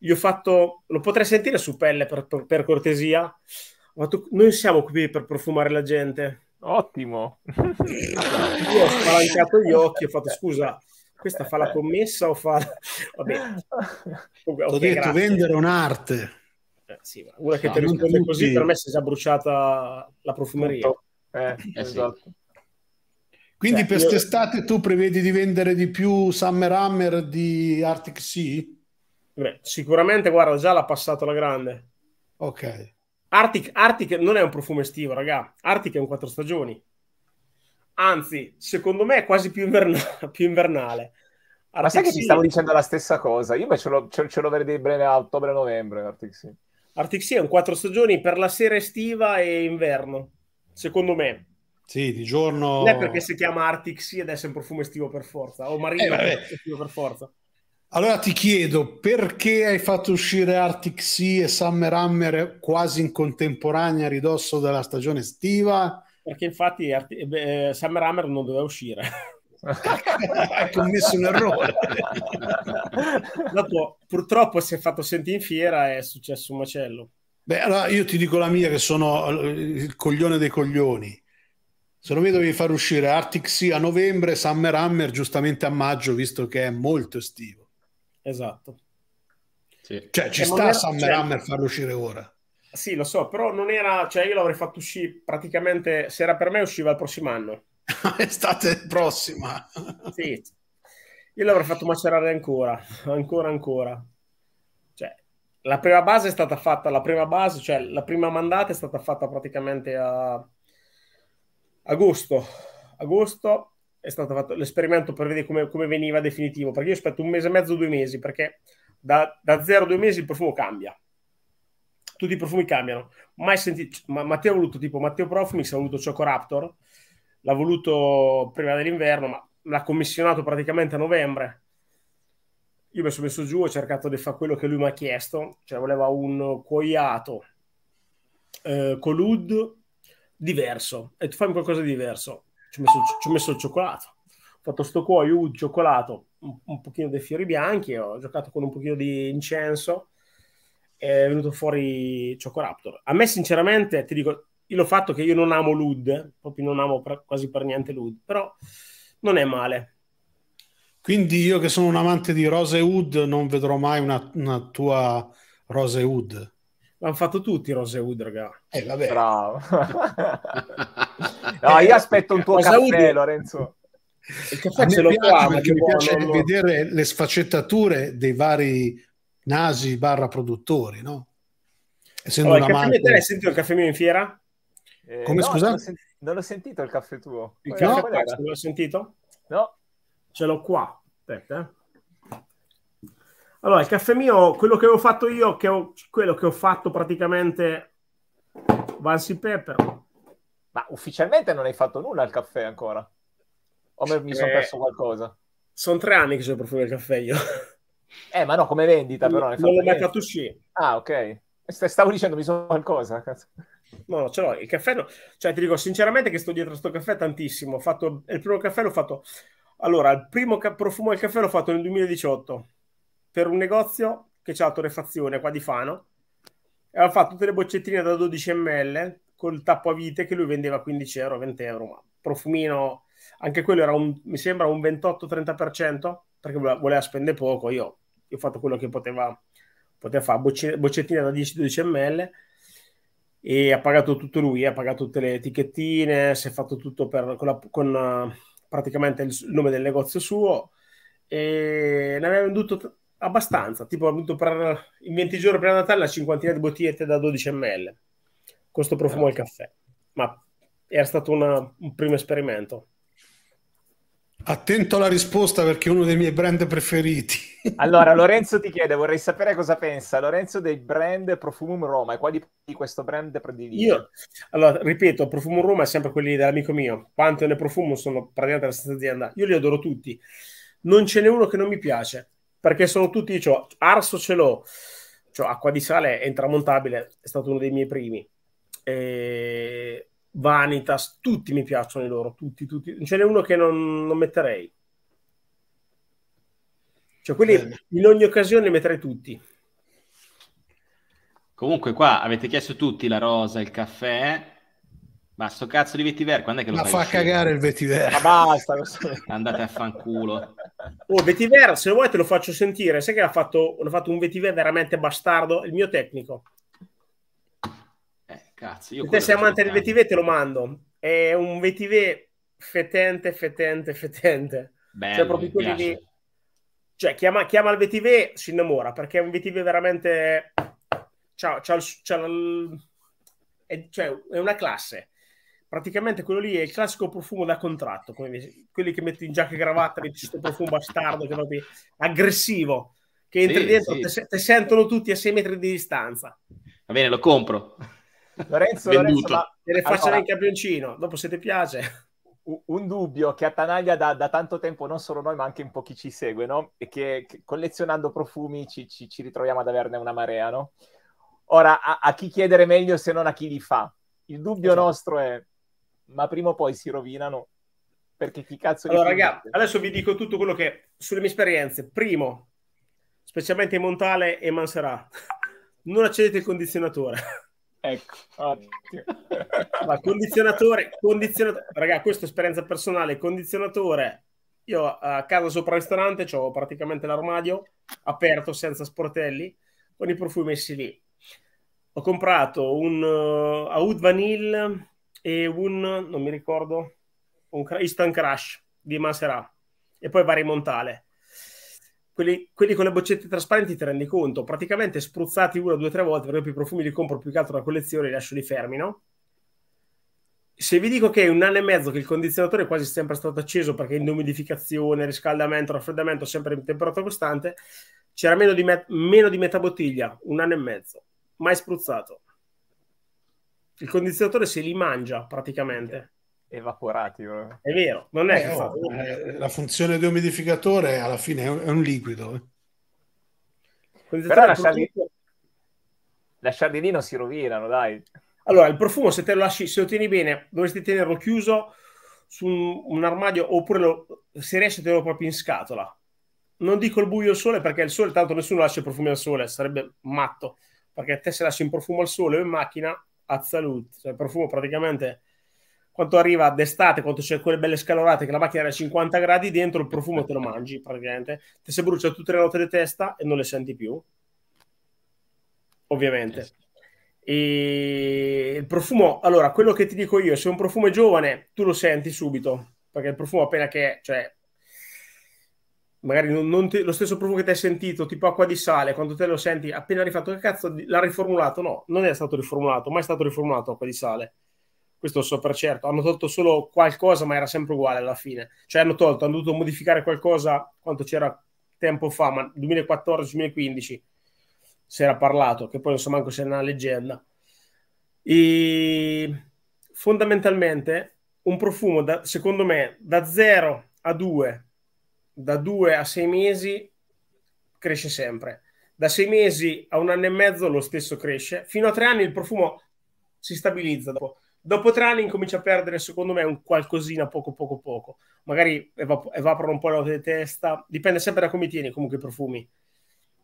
Gli ho fatto, lo potrei sentire su pelle per, per, per cortesia, ma tu... noi siamo qui per profumare la gente. Ottimo. Io ho spalancato gli occhi e ho fatto scusa, questa fa la commessa o fa... Vabbè. Okay, T'ho detto grazie. vendere un'arte. Eh, sì, una che no, ti risponde così per me si è già bruciata la profumeria. Eh, eh, esatto. Sì. Quindi per quest'estate io... tu prevedi di vendere di più Summer Hammer di Arctic Sea? Beh, sicuramente, guarda, già l'ha passato la grande. Ok. Arctic, Arctic non è un profumo estivo, raga. Arctic è un quattro stagioni. Anzi, secondo me è quasi più, inverna- più invernale. Artic Ma sai che ti stavo dicendo la stessa cosa? Io invece ce l'ho, ce, ce l'ho a ottobre-novembre. Arctic Sea. Arctic Sea è un quattro stagioni per la sera estiva e inverno, secondo me. Sì, di giorno... Non è perché si chiama Arctic Sea ed è un profumo estivo per forza, o eh, marino eh, estivo per forza. Allora ti chiedo, perché hai fatto uscire Arctic Sea e Summer Hammer quasi in contemporanea a ridosso della stagione estiva? perché infatti Arti- eh, beh, eh, Sam Ramer non doveva uscire. ha commesso un errore. Dopo, purtroppo si è fatto sentire in fiera e è successo un macello. Beh, allora io ti dico la mia che sono eh, il coglione dei coglioni. se non mi dovevi far uscire Arctic Sea a novembre, Summer Hammer giustamente a maggio, visto che è molto estivo. Esatto. Sì. Cioè, ci e sta Summer Hammer cioè farlo uscire ora. Sì, lo so, però non era, cioè io l'avrei fatto uscire praticamente, se era per me usciva il prossimo anno. Estate prossima. sì, io l'avrei fatto macerare ancora, ancora, ancora. Cioè, la prima base è stata fatta, la prima base, cioè la prima mandata è stata fatta praticamente a agosto. Agosto è stato fatto l'esperimento per vedere come, come veniva definitivo, perché io aspetto un mese e mezzo, due mesi, perché da, da zero a due mesi il profumo cambia tutti i profumi cambiano. Mai sentito, cioè, ma Matteo ha voluto tipo Matteo Profumix, ha voluto Choco Raptor, l'ha voluto prima dell'inverno, ma l'ha commissionato praticamente a novembre. Io mi sono messo giù, ho cercato di fare quello che lui mi ha chiesto, cioè voleva un cuoiato eh, colud diverso, e tu fammi qualcosa di diverso. Ci ho messo, ci ho messo il cioccolato, ho fatto sto cuoio, cioccolato, un, un pochino dei fiori bianchi, ho giocato con un pochino di incenso, è venuto fuori Chocoraptor. A me, sinceramente, ti dico, io l'ho fatto che io non amo Lud, proprio non amo pra- quasi per niente Lud, però non è male. Quindi io che sono un amante di Rose Hood non vedrò mai una, una tua Rose Hood. L'hanno fatto tutti Rose Hood, raga. Eh, vabbè. Bravo. no, io aspetto un tuo Rosa caffè, Hood... Lorenzo. Il caffè ce l'ho qua, perché mi buono, piace non... vedere le sfaccettature dei vari nasi barra produttori, no? Essendo allora, una marca... Te hai sentito il caffè mio in fiera? Eh, Come no, scusate? Non, sen- l'ho sentito il caffè tuo. Il no? caffè no? non l'ho sentito? No. Ce l'ho qua. Aspetta. Eh. Allora, il caffè mio, quello che avevo fatto io, che ho, quello che ho fatto praticamente Vansi Pepper. Ma ufficialmente non hai fatto nulla al caffè ancora? O mi sono eh, perso qualcosa? Sono tre anni che sono il profumo del caffè io. Eh, ma no, come vendita però. Non l'ho mai fatto uscire. Ah, ok. Stavo dicendo, mi sono qualcosa. No, ce l'ho. Il caffè, no. cioè, ti dico sinceramente che sto dietro a sto caffè tantissimo. Ho fatto... Il primo caffè l'ho fatto... Allora, il primo ca- profumo del caffè l'ho fatto nel 2018 per un negozio che c'è la torrefazione qua di Fano. E aveva fatto tutte le boccettine da 12 ml col tappo a vite che lui vendeva 15 euro, 20 euro. Ma profumino, anche quello era un, mi sembra un 28-30% perché voleva spendere poco. Io io ho fatto quello che poteva, poteva fare, bocce, boccettina da 10-12 ml e ha pagato tutto lui, ha pagato tutte le etichettine, si è fatto tutto per, con, la, con eh, praticamente il, il, nome del negozio suo e ne aveva venduto t- abbastanza, tipo ha venduto per, in 20 giorni prima di Natale una cinquantina di bottigliette da 12 ml, questo profumo al caffè, ma era stato una, un primo esperimento. Attento alla risposta perché è uno dei miei brand preferiti. Allora, Lorenzo ti chiede, vorrei sapere cosa pensa Lorenzo dei brand Profumum Roma e quali di questo brand predilige? Io, allora, ripeto, Profumum Roma è sempre quelli dell'amico mio. Pantone e Profumum sono praticamente la stessa azienda. Io li adoro tutti. Non ce n'è uno che non mi piace perché sono tutti, cioè, Arso ce l'ho, cioè, Acqua di Sale è intramontabile, è stato uno dei miei primi. E Vanitas, tutti mi piacciono i loro, tutti, tutti. Ce n'è uno che non, non metterei. Cioè, quelli Bene. in ogni occasione li metterei tutti. Comunque qua avete chiesto tutti la rosa, il caffè, ma sto cazzo di vetiver, quando è che lo Ma fa uscire? cagare il vetiver. Ma basta. Andate a fanculo. Oh, vetiver, se vuoi te lo faccio sentire. Sai che ha fatto, l'ha fatto un vetiver veramente bastardo? Il mio tecnico. Cazzo, io se sei amante del vetiver te lo mando. È un vetiver fetente, fetente, fetente. Cioè, Bello, cioè, proprio quelli lì. Cioè, chiama, chiama il vetiver, si innamora, perché è un vetiver veramente... C'ha, c'ha, il, c'ha il... È, cioè, è una classe praticamente quello lì è il classico profumo da contratto, quelli che metti in giacca e cravatta, metti questo profumo bastardo che proprio aggressivo, che entri sì, dentro, sì. Te, te sentono tutti a 6 metri di distanza. Va bene, lo compro. Lorenzo, Lorenzo ma le faccio allora, nel campioncino, dopo se ti piace. Un dubbio che attanaglia da, da, tanto tempo non solo noi ma anche un po' chi ci segue, no? E che, che collezionando profumi ci, ci, ci, ritroviamo ad averne una marea, no? Ora, a, a, chi chiedere meglio se non a chi li fa? Il dubbio esatto. nostro è, ma prima o poi si rovinano? Perché chi cazzo li Allora, raga, adesso vi dico tutto quello che... Sulle mie esperienze. Primo, specialmente in Montale e Manserà, non accedete il condizionatore. Ecco, ottimo. Ma condizionatore, condizionatore, raga, questa è esperienza personale, condizionatore. Io a casa sopra il ristorante ho praticamente l'armadio aperto senza sportelli con i profumi messi lì. Ho comprato un uh, eh, Oud Vanille e un, non mi ricordo, un Instant Crush di Maserà e poi vari Montale quelli, quelli, con le boccette trasparenti ti rendi conto, praticamente spruzzati una, due, tre volte, per esempio i profumi li compro più che altro da collezione e lascio li fermi, no? Se vi dico che è un anno e mezzo che il condizionatore è quasi sempre stato acceso perché inumidificazione, riscaldamento, raffreddamento sempre in temperatura costante, c'era meno di, met- meno di metà bottiglia, un anno e mezzo, mai spruzzato. Il condizionatore se li mangia praticamente evaporati. Eh. È vero, non è eh, no, eh, la funzione di umidificatore alla fine è un, liquido. Eh. Però lasciarli, profumo... lì non si rovinano, dai. Allora, il profumo, se te lo lasci, se lo tieni bene, dovresti tenerlo chiuso su un, un armadio oppure lo, se riesci, tenerlo proprio in scatola. Non dico il buio al sole perché il sole, tanto nessuno lascia i profumi al sole, sarebbe matto. Perché te se lasci un profumo al sole o in macchina, a salute, cioè il profumo praticamente quanto arriva d'estate, quando c'è quelle belle scalorate che la macchina era a 50 gradi, dentro il profumo te lo mangi praticamente, te si brucia tutte le note di testa e non le senti più, ovviamente. E il profumo, allora, quello che ti dico io, se un profumo è giovane, tu lo senti subito, perché il profumo appena che, cioè, magari non, non te, lo stesso profumo che ti hai sentito, tipo acqua di sale, quando te lo senti appena rifatto, che cazzo, l'ha riformulato? No, non è stato riformulato, mai è stato riformulato acqua di sale questo lo so per certo, hanno tolto solo qualcosa ma era sempre uguale alla fine, cioè hanno tolto, hanno dovuto modificare qualcosa quanto c'era tempo fa, ma 2014-2015 si era parlato, che poi non so manco se è una leggenda. E fondamentalmente un profumo, da, secondo me, da 0 a 2, da 2 a 6 mesi cresce sempre. Da 6 mesi a un anno e mezzo lo stesso cresce. Fino a 3 anni il profumo si stabilizza. Dopo Dopo tre anni incomincia a perdere, secondo me, un qualcosina poco poco poco. Magari evap- evaporano un po' le note di testa. Dipende sempre da come tieni comunque i profumi.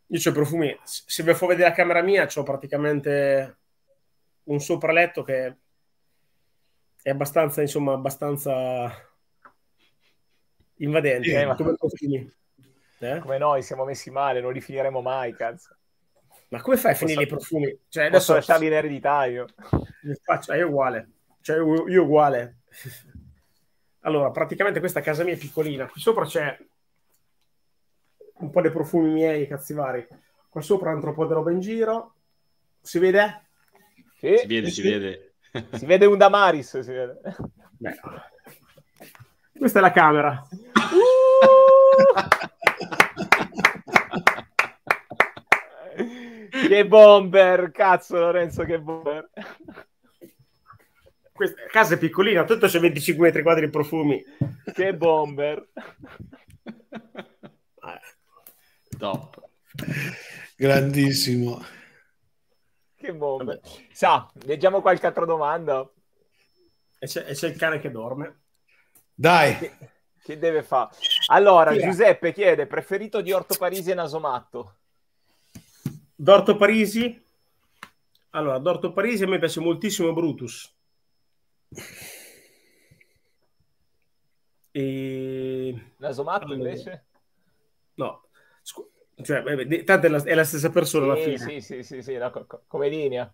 Io ho i profumi, se vi fa vedere la camera mia, ho praticamente un sopraletto che è abbastanza, insomma, abbastanza invadente. Eh, ma... come, eh? come noi siamo messi male, non li finiremo mai, cazzo. Ma come fai a finire posso, i profumi? Cioè, adesso... Posso lasciarli in ereditario. Faccio, è uguale. Cioè, io uguale. Allora, praticamente questa casa mia è piccolina. Qui sopra c'è un po' dei profumi miei, cazzi vari. Qua sopra un po' di roba in giro. Si vede? Sì. Si vede, si, si vede. Si vede un Damaris. Si vede. Beh. Questa è la camera. Uh! che bomber, cazzo Lorenzo, che bomber. Questa casa è piccolina, tutto c'è 25 metri quadri di profumi. Che bomber. Eh. Top. Grandissimo. Che bomber. Sa, leggiamo qualche altra domanda. E c'è, e c'è il cane che dorme. Dai. Che, che deve fare? Allora, sì. Giuseppe chiede, preferito di Orto Parisi e Nasomatto? D'Orto Parisi? Allora, D'Orto Parisi a me piace moltissimo Brutus e... Nasomatto allora, invece? No, Scu- cioè, tanto è la, è la, stessa persona sì, alla fine. Sì, sì, sì, sì no, co- come linea.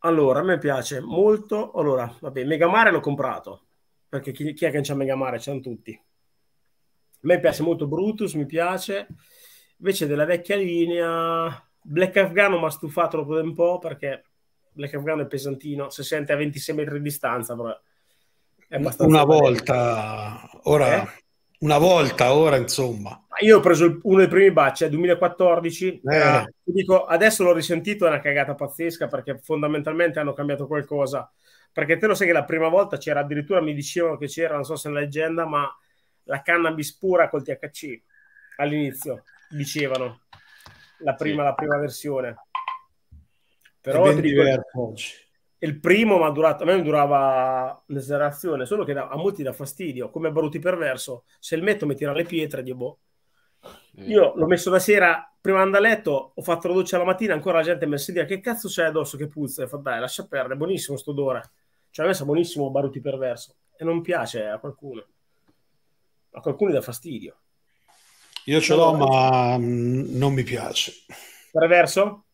Allora, a me piace molto. Allora, vabbè, Megamare l'ho comprato, perché chi, chi è che c'ha Megamare? C'hanno tutti. A me piace molto Brutus, mi piace. Invece della vecchia linea, Black Afghano mi ha stufato dopo un po' perché Black Afghan è pesantino, se sente a 26 metri di distanza, però è abbastanza... Una volta, ora... Eh? Una volta, ora insomma. Io ho preso uno dei primi baci, a 2014, eh. Eh, dico, adesso l'ho risentito, è una cagata pazzesca perché fondamentalmente hanno cambiato qualcosa. Perché te lo sai che la prima volta c'era addirittura, mi dicevano che c'era, non so se è una leggenda, ma la cannabis pura col THC all'inizio, dicevano, la prima, sì. la prima versione. Però è ben diverso oggi. Il primo mi ha durato, a me durava l'eserazione, solo che da, a molti dà fastidio, come Bruti Perverso, se il metto mi tira le pietre, dico boh. Eh. Io l'ho messo la sera, prima di andare a letto, ho fatto la doccia la mattina, ancora la gente mi ha dire che cazzo c'è addosso che puzza, e fa dai, lascia perdere, è buonissimo sto odore. Cioè a me sa buonissimo Baruti Perverso e non piace a qualcuno. A qualcuno dà fastidio. Io ce l'ho, ma non mi piace. Perverso?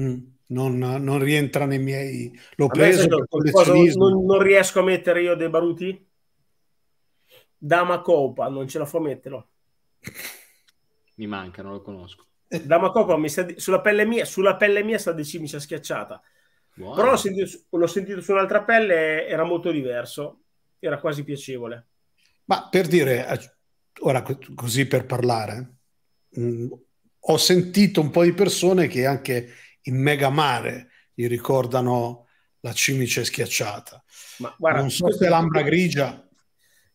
Mm non, non rientra nei miei... L'ho preso per collezionismo. Non, non, riesco a mettere io dei baruti? Dama Copa, non ce la fa metterlo. Mi manca, non lo conosco. Dama Copa mi sa, sulla pelle mia, sulla pelle mia sta di mi si è schiacciata. Buono. Però l'ho sentito, l'ho sentito su un'altra pelle, era molto diverso, era quasi piacevole. Ma per dire, ora così per parlare, mh, mm, ho sentito un po' di persone che anche in mega mare gli ricordano la cimice schiacciata. Ma guarda, non so se l'ambra grigia.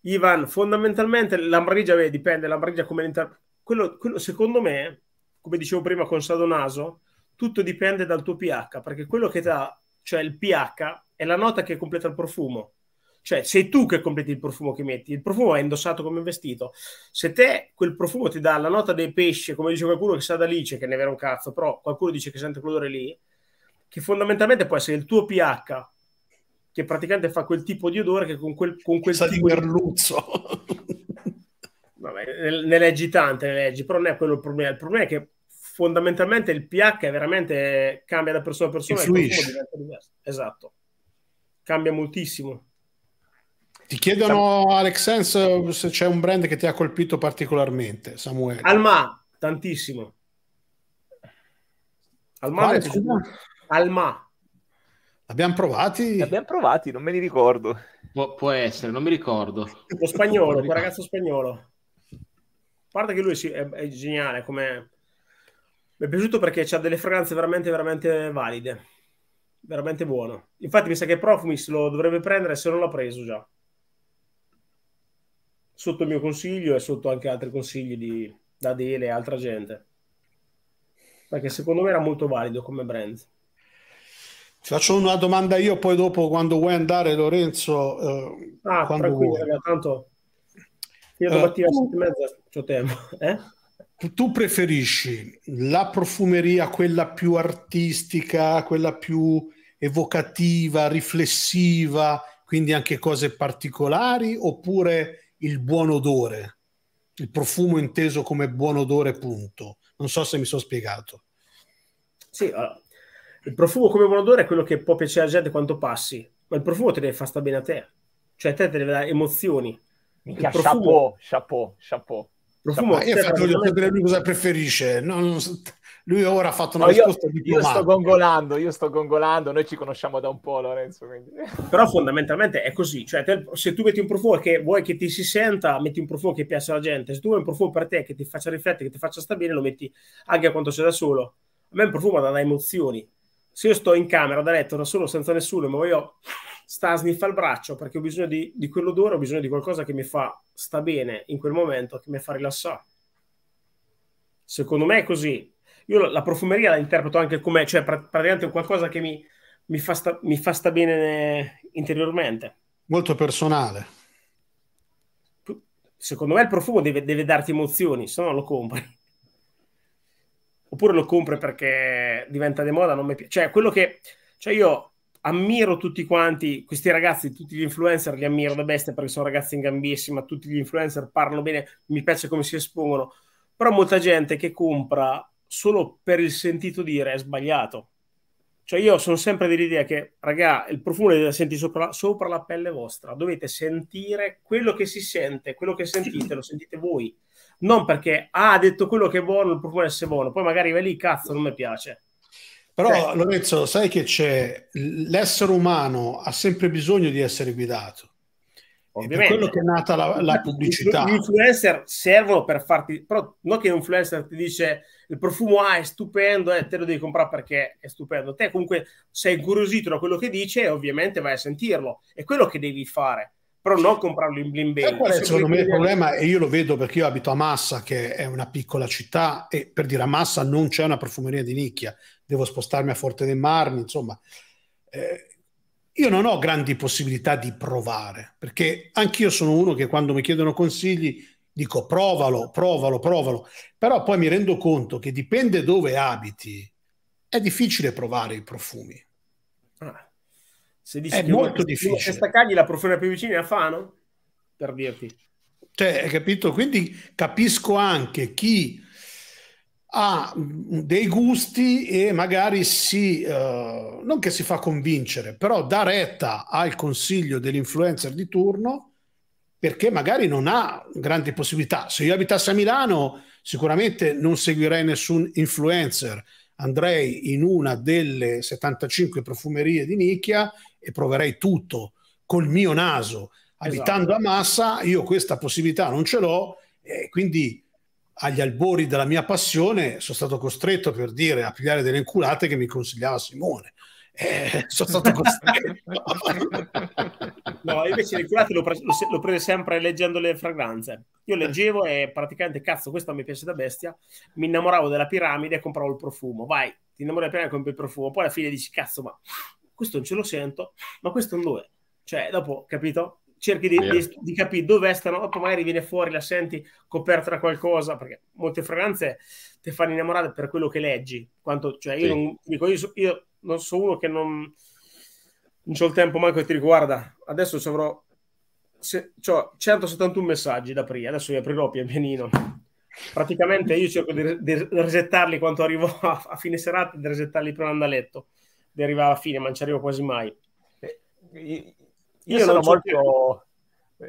Ivan, fondamentalmente l'ambra grigia beh, dipende, l'ambra grigia come l'interpreta. Quello, quello, secondo me, come dicevo prima con Sadonaso, tutto dipende dal tuo pH, perché quello che dà, cioè il pH, è la nota che completa il profumo. Cioè, sei tu che completi il profumo che metti, il profumo è indossato come vestito. Se te quel profumo ti dà la nota dei pesci, come dice qualcuno che sa da lì, che ne vera un cazzo, però qualcuno dice che sente quell'odore lì, che fondamentalmente può essere il tuo pH, che praticamente fa quel tipo di odore che con quel... Con quel sa di merluzzo. Vabbè, ne leggi tante, ne leggi, però non è quello il problema. Il problema è che fondamentalmente il pH veramente cambia da persona a persona. Influisce. Esatto. Cambia moltissimo. Ti chiedono Sam... Alex Sense se c'è un brand che ti ha colpito particolarmente, Samuele. Alma, tantissimo. Alma, Alma. Abbiamo provati? Abbiamo provati, non me li ricordo. Pu- può essere, non mi ricordo. Lo spagnolo, quel ragazzo spagnolo. A parte che lui è, è geniale, come... Mi è piaciuto perché ha delle fragranze veramente, veramente valide. Veramente buono. Infatti mi sa che Profumis lo dovrebbe prendere se non l'ha preso già sotto il mio consiglio e sotto anche altri consigli di, Adele e altra gente. Perché secondo me era molto valido come brand. Ti faccio una domanda io, poi dopo quando vuoi andare Lorenzo... Eh, ah, tranquillo, raga, tanto io eh, domattina uh, a sette e mezza c'ho tempo. Eh? Tu preferisci la profumeria, quella più artistica, quella più evocativa, riflessiva, quindi anche cose particolari, oppure il buon odore, il profumo inteso come buon odore, punto. Non so se mi sono spiegato. Sì, allora, eh, il profumo come buon odore è quello che può piacere alla gente quando passi, ma il profumo te ne fa sta bene a te, cioè a te te deve dare emozioni. Minchia, profumo, chapeau, chapeau, chapeau. Profumo, Chapeau, io infatti voglio sapere lui cosa preferisce. No, non... Lui ora ha fatto una no, risposta io, diplomatica. Io sto gongolando, io sto gongolando, noi ci conosciamo da un po', Lorenzo. Quindi. Però fondamentalmente è così, cioè te, se tu metti un profumo che vuoi che ti si senta, metti un profumo che piace alla gente, se tu hai un profumo per te che ti faccia riflettere, che ti faccia stare bene, lo metti anche a quanto sei da solo. A me un profumo dà emozioni. Se io sto in camera da letto da solo senza nessuno, ma voglio sta a sniffare il braccio perché ho bisogno di, di quell'odore, ho bisogno di qualcosa che mi fa sta bene in quel momento, che mi fa rilassare. Secondo me è così io la profumeria la interpreto anche come, cioè praticamente è qualcosa che mi, mi, fa sta, mi, fa sta, bene interiormente. Molto personale. Secondo me il profumo deve, deve darti emozioni, se no lo compri. Oppure lo compri perché diventa di moda, non mi piace. Cioè, quello che... Cioè io ammiro tutti quanti, questi ragazzi, tutti gli influencer, li ammiro da bestia perché sono ragazzi in gambissima, tutti gli influencer parlano bene, mi piace come si espongono, però molta gente che compra solo per il sentito dire è sbagliato. Cioè io sono sempre dell'idea che, raga, il profumo lo sentire sopra, sopra, la pelle vostra, dovete sentire quello che si sente, quello che sentite, lo sentite voi. Non perché, ah, ha detto quello che è buono, il profumo deve essere buono, poi magari va lì, cazzo, non mi piace. Però cioè Lorenzo, sai che c'è, l'essere umano ha sempre bisogno di essere guidato. Ovviamente. È quello che è nata la, la pubblicità. Gli influencer servono per farti, però non che un influencer ti dice il profumo A è stupendo eh, te lo devi comprare perché è stupendo. Te comunque sei incuriosito da quello che dice e ovviamente vai a sentirlo. È quello che devi fare però non comprarlo in blind bag. Qual è secondo me il problema? E io lo vedo perché io abito a Massa, che è una piccola città, e per dire a Massa non c'è una profumeria di nicchia, devo spostarmi a Forte dei Marmi, insomma. Eh, io non ho grandi possibilità di provare, perché anch'io sono uno che quando mi chiedono consigli dico provalo, provalo, provalo, però poi mi rendo conto che dipende dove abiti, è difficile provare i profumi. Ah. Se dici è che molto difficile. Se staccagli la profuma più vicina è a Fano, per dirti. Cioè, hai capito? Quindi capisco anche chi ha dei gusti e magari si, uh, non che si fa convincere, però dà retta al consiglio dell'influencer di turno perché magari non ha grandi possibilità. Se io abitassi a Milano, sicuramente non seguirei nessun influencer, andrei in una delle 75 profumerie di nicchia e proverei tutto col mio naso. Esatto. Abitando esatto. a Massa, io questa possibilità non ce l'ho e quindi agli albori della mia passione sono stato costretto per dire a pigliare delle inculate che mi consigliava Simone eh, sono stato costretto. no, invece il curate lo, pre- l'ho preso sempre leggendo le fragranze. Io leggevo e praticamente, cazzo, questa mi piace da bestia, mi innamoravo della piramide e compravo il profumo. Vai, ti innamori della piramide e compri il profumo. Poi alla fine dici, cazzo, ma questo non ce lo sento, ma questo non dov'è? Cioè, dopo, capito? Cerchi di, di, di capire dove stanno, dopo magari viene fuori, la senti coperta da qualcosa, perché molte fragranze ti fanno innamorare per quello che leggi. Quanto, cioè, io, sì. non, dico, io, io non so uno che non, non ho il tempo manco che ti riguarda adesso ci avrò se, 171 messaggi da aprire, adesso li aprirò pian pianino. Praticamente io cerco di, di resettarli quando arrivo a, a, fine serata, di resettarli prima di andare a letto, di arrivare alla fine, ma non ci arrivo quasi mai. Eh, io, io sono molto... Più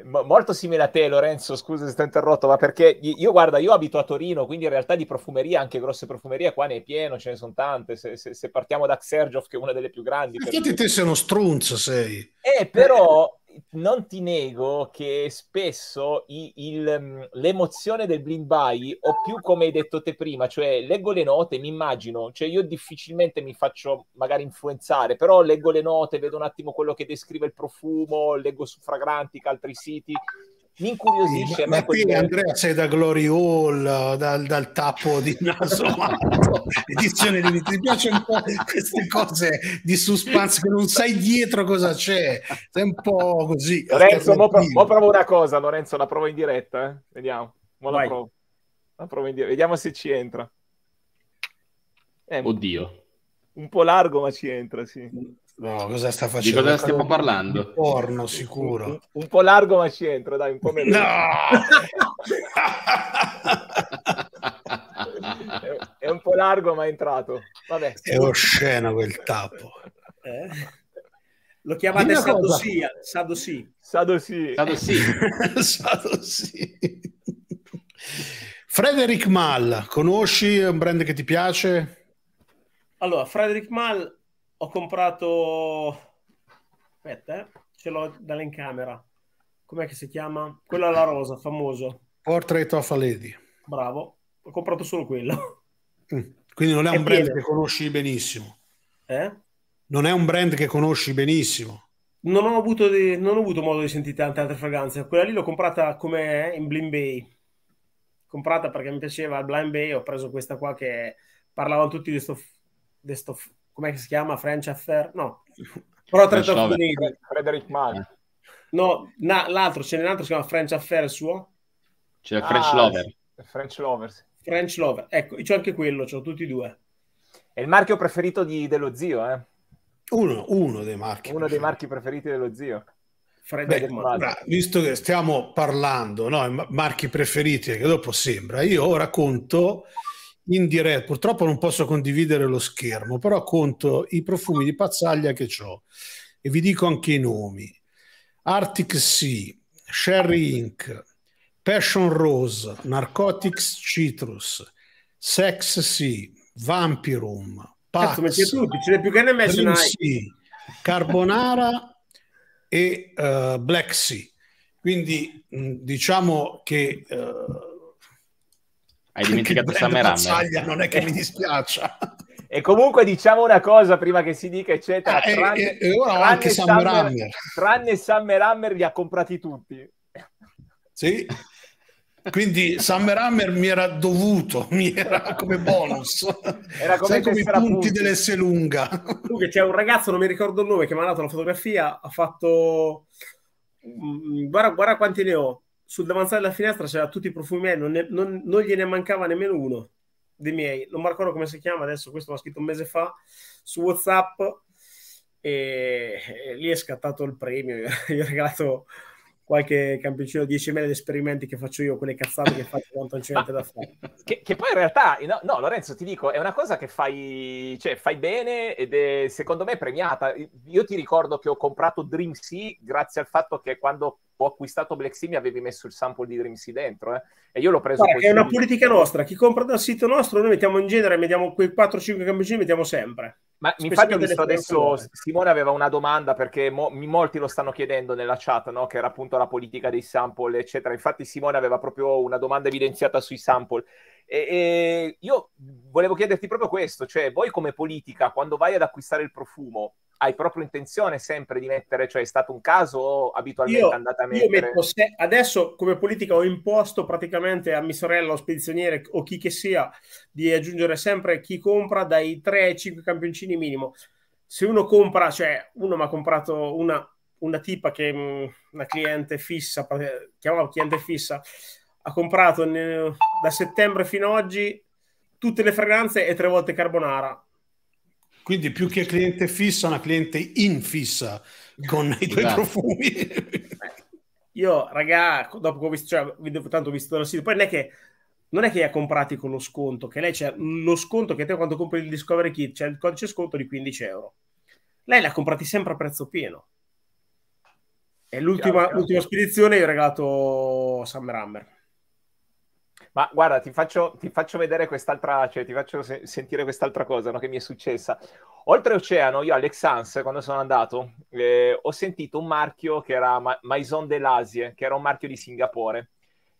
Molto simile a te, Lorenzo, scusa se ti ho interrotto, ma perché io, guarda, io abito a Torino, quindi in realtà di profumeria, anche grosse profumerie, qua ne è pieno, ce ne sono tante. Se, se, se partiamo da Xergiov, che è una delle più grandi. Perché per... te sei uno strunz, sei. Eh, però, non ti nego che spesso i, il, mm, l'emozione del blind buy, o più come hai detto te prima, cioè leggo le note, mi immagino, cioè io difficilmente mi faccio magari influenzare, però leggo le note, vedo un attimo quello che descrive il profumo, leggo su Fragrantica, altri siti, mi incuriosisce. Sì, ma, ma qui Andrea sei da Glory Hall, dal, dal tappo di Naso edizione di ti piacciono queste cose di suspense che non sai dietro cosa c'è. Sei un po' così. Lorenzo, mo, pro- mo provo una cosa, Lorenzo, la provo in diretta, eh? vediamo. La provo. La provo in diretta. Vediamo se ci entra. Eh, Oddio. Un po' largo, ma ci entra, sì. No, cosa sta facendo? Di cosa stiamo parlando? Di Porno, sicuro. Un, un, po' largo, ma ci entro, dai, un po' meno. No! è, è, un po' largo, ma è entrato. Vabbè. È osceno quel tappo. Eh? Lo chiamate Sadosia. Sadosi. Sadosi. Sadosi. Sadosi. Frederick Mal, conosci? un brand che ti piace? Allora, Frederick Mal ho comprato... Aspetta, eh. ce l'ho dalle in camera. Com'è che si chiama? Quello alla rosa, famoso. Portrait of a Lady. Bravo, ho comprato solo quello. Mm, quindi non è, è un brand pieno. che conosci benissimo. Eh? Non è un brand che conosci benissimo. Non ho, avuto, di... non ho avuto modo di sentire tante altre fragranze. Quella lì l'ho comprata come in Blind Bay. Comprata perché mi piaceva al Blind Bay. Ho preso questa qua che parlavano tutti di questo come si chiama? French Affair? No. Però French Trattato Nove. Unito. Frederick Mann. Eh. No, na, l'altro, ce n'è un altro, si chiama French Affair il suo? C'è ah, French Lover. French Lover, sì. French Lover, ecco, c'ho anche quello, c'ho tutti e due. È il marchio preferito di, dello zio, eh? Uno, uno dei marchi. Uno preferiti. dei marchi preferiti dello zio. Beh, ora, visto che stiamo parlando, no, marchi preferiti, che dopo sembra, io racconto in diretta. Purtroppo non posso condividere lo schermo, però conto i profumi di pazzaglia che ho e vi dico anche i nomi. Arctic Sea, Sherry Inc., Passion Rose, Narcotics Citrus, Sex Sea, Vampirum, Pax, ce più che ne messo sea, Carbonara e uh, Black Sea. Quindi diciamo che... Uh, hai dimenticato Summer Non è che mi dispiace. E comunque diciamo una cosa prima che si dica, eccetera. Ah, tranne, e, ora anche Summer, Summer Hammer. Tranne Summer Hammer li ha comprati tutti. Sì. Quindi Summer Hammer mi era dovuto, mi era come bonus. Era come, Sai, come i punti, punti. dell'S lunga. Comunque c'è un ragazzo, non mi ricordo il nome, che mi ha dato la fotografia, ha fatto... Mm, guarda, guarda quanti ne ho sul davanzale della finestra c'era tutti i profumi miei, non, ne, non, non gliene mancava nemmeno uno dei miei. Non mi ricordo come si chiama adesso, questo l'ho scritto un mese fa su WhatsApp e, e lì è scattato il premio, gli ho regalato qualche campioncino 10 mele di esperimenti che faccio io, quelle cazzate che faccio quando non c'è niente da fare. Che, che poi in realtà, no, no, Lorenzo, ti dico, è una cosa che fai, cioè, fai bene ed è secondo me premiata. Io ti ricordo che ho comprato Dream Sea grazie al fatto che quando ho acquistato Black Sea mi avevi messo il sample di Dream Sea dentro eh? e io l'ho preso Guarda, è una politica nostra chi compra dal sito nostro noi mettiamo in genere mettiamo quei 4-5 campioncini mettiamo sempre ma infatti ho visto adesso Simone aveva una domanda perché mo, molti lo stanno chiedendo nella chat, no? che era appunto la politica dei sample, eccetera. Infatti Simone aveva proprio una domanda evidenziata sui sample. E, e io volevo chiederti proprio questo, cioè voi come politica, quando vai ad acquistare il profumo, hai proprio intenzione sempre di mettere, cioè è stato un caso o abitualmente io, andata a mettere? Io se, adesso come politica ho imposto praticamente a mia sorella o spedizioniere o chi che sia di aggiungere sempre chi compra dai 3 ai 5 campioncini minimo. Se uno compra, cioè uno mi ha comprato una, una tipa che mm, una cliente fissa, chiamava cliente fissa, ha comprato da settembre fino ad oggi tutte le fragranze e tre volte carbonara quindi più che cliente fissa, una cliente in fissa con i tuoi esatto. profumi. Io, raga, dopo che ho visto, cioè, tanto ho visto la sito, poi non è che non è che li ha comprati con lo sconto, che lei c'è lo sconto che te quando compri il Discovery Kit c'è il codice sconto di 15 euro. Lei li ha comprati sempre a prezzo pieno. E l'ultima, chiaro, chiaro. l'ultima spedizione gli ho regalato Summer Hammer. Ma guarda, ti faccio, ti faccio vedere quest'altra, cioè ti faccio se- sentire quest'altra cosa no, che mi è successa. Oltreoceano, io all'Ex Sans, quando sono andato, eh, ho sentito un marchio che era Ma- Maison dell'Asie, che era un marchio di Singapore.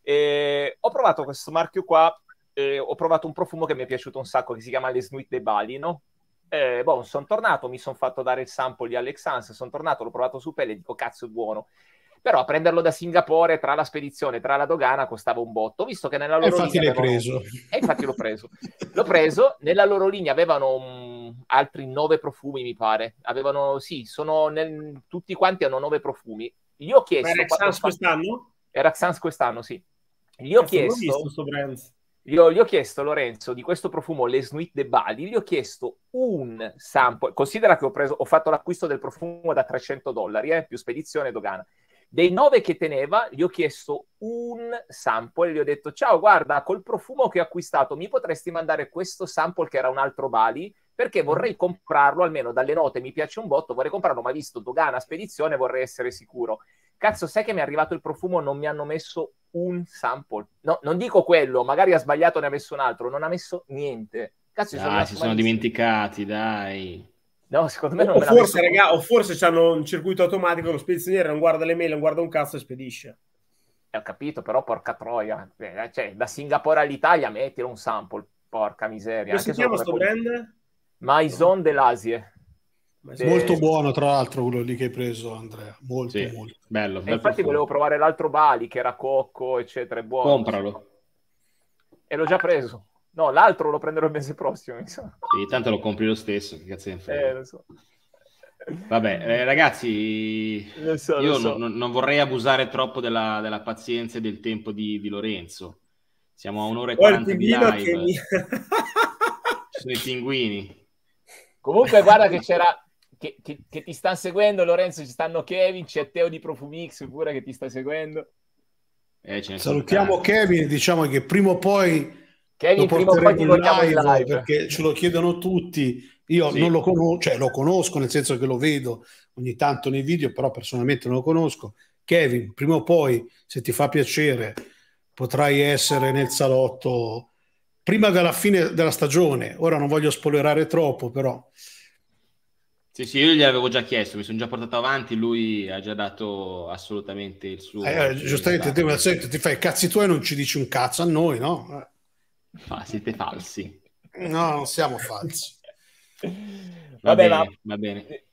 E ho provato questo marchio qua, eh, ho provato un profumo che mi è piaciuto un sacco, che si chiama Les Nuits de Bali, no? Eh, boh, sono tornato, mi sono fatto dare il sample di Alex Hans, sono tornato, l'ho provato su pelle e dico cazzo è buono. Però prenderlo da Singapore tra la spedizione, tra la dogana costava un botto, visto che nella loro infatti linea... Infatti l'hai avevano... preso. E infatti l'ho preso. l'ho preso, nella loro linea avevano um, altri nove profumi, mi pare. Avevano, sì, sono nel... tutti quanti hanno nove profumi. Gli ho chiesto... Era Xans quest'anno? Era Xans quest'anno, sì. Gli ho chiesto... Gli ho, gli ho, chiesto, Lorenzo, di questo profumo Les Nuit de Bali, gli ho chiesto un sample. Considera che ho, preso, ho fatto l'acquisto del profumo da 300 dollari, eh, più spedizione dogana. Dei nove che teneva, gli ho chiesto un sample, gli ho detto, ciao, guarda, col profumo che ho acquistato, mi potresti mandare questo sample che era un altro Bali? Perché mm. vorrei comprarlo, almeno dalle note mi piace un botto, vorrei comprarlo, ma visto dogana, spedizione, vorrei essere sicuro. Cazzo, sai che mi è arrivato il profumo, non mi hanno messo un sample. No, non dico quello, magari ha sbagliato, ne ha messo un altro, non ha messo niente. Cazzo, dai, sono si sono dimenticati, dai. No, secondo me non o me forse, raga, o forse hanno un circuito automatico, lo spedizioniere non guarda le mail, non guarda un cazzo e spedisce. Eh, ho capito, però porca troia. Eh, cioè, da Singapore all'Italia mettilo un sample, porca miseria. Come si chiama questo brand? Maison dell'Asie. De... Molto buono, tra l'altro, quello lì che hai preso, Andrea. Molto, sì, molto. Bello, bello infatti volevo provare l'altro Bali, che era cocco, eccetera, è buono. Compralo. E l'ho già preso. No, l'altro lo prenderò il mese prossimo. Insomma. Sì, tanto lo compri lo stesso, che cazzo eh, lo so. Vabbè, eh, ragazzi, lo so, io lo so. non, non, vorrei abusare troppo della, della, pazienza e del tempo di, di Lorenzo. Siamo a un'ora e quaranta di live. Mi... Ci sono i pinguini. Comunque, guarda che c'era... Che, che, che, ti stanno seguendo, Lorenzo, ci stanno Kevin, c'è Teo di Profumix pure che ti sta seguendo. Eh, Salutiamo tanti. Kevin, diciamo che prima o poi Kevin, prima o poi ti vogliamo live, live. Perché ce lo chiedono tutti. Io sì. non lo conosco, cioè lo conosco nel senso che lo vedo ogni tanto nei video, però personalmente non lo conosco. Kevin, prima o poi, se ti fa piacere, potrai essere nel salotto prima della fine della stagione. Ora non voglio spoilerare troppo, però. Sì, sì, io gli avevo già chiesto, mi sono già portato avanti, lui ha già dato assolutamente il suo... Eh, eh cioè, giustamente, dato. Senti, ti fai cazzi tuoi e non ci dici un cazzo a noi, no? Ma siete falsi. No, non siamo falsi. va, Vabbè, bene, ma... va bene.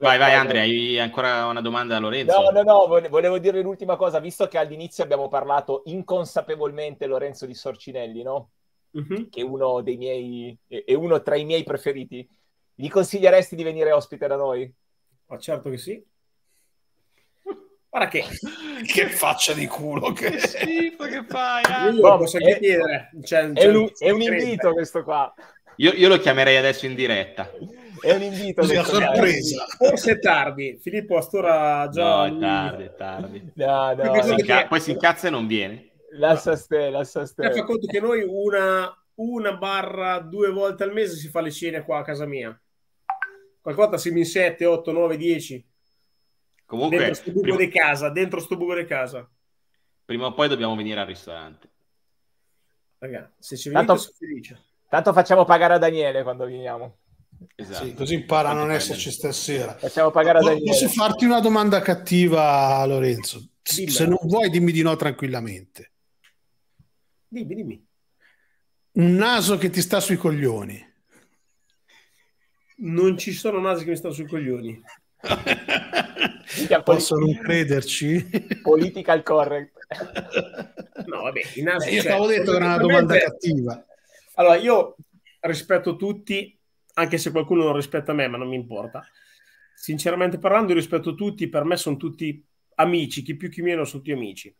Vai, vai Andrea, hai ancora una domanda a Lorenzo? No, no, no, volevo dire l'ultima cosa, visto che all'inizio abbiamo parlato inconsapevolmente Lorenzo di Sorcinelli, no? Mm-hmm. Che è uno, dei miei, è uno tra i miei preferiti. Gli consiglieresti di venire ospite da noi? Ma certo che sì. Guarda che... che faccia di culo che, che schifo che fai! Eh? Io no, è, dire. Cioè, è, cioè, un, cioè, è un invito questo qua. Io, io, lo chiamerei adesso in diretta. È un invito. Una sorpresa. Forse è tardi. Filippo a stora già... No, è tardi, è tardi. No, no. Poi, si inca- poi si incazza e non viene. Lascia ste, lascia ste. Eh, fa conto che noi una, una barra due volte al mese si fa le cene qua a casa mia. Qualcosa si in 7, 8, 9, 10. Comunque, dentro sto buco prima... di casa, dentro sto buco di casa. Prima o poi dobbiamo venire al ristorante. Raga, se ci venite tanto, sono felice. Tanto facciamo pagare a Daniele quando veniamo. Esatto. Sì, così impara a non esserci stasera. Facciamo pagare a Daniele. Posso farti una domanda cattiva, Lorenzo? Dimmi. Se non vuoi, dimmi di no tranquillamente. Dimmi, dimmi. Un naso che ti sta sui coglioni. Non ci sono nasi che mi stanno sui coglioni. Posso non crederci? Political correct. no, vabbè, innanzitutto... Eh, io cioè, stavo detto che era una domanda cattiva. Allora, io rispetto tutti, anche se qualcuno non rispetta me, ma non mi importa. Sinceramente parlando, rispetto tutti, per me sono tutti amici, chi più chi meno sono tutti amici.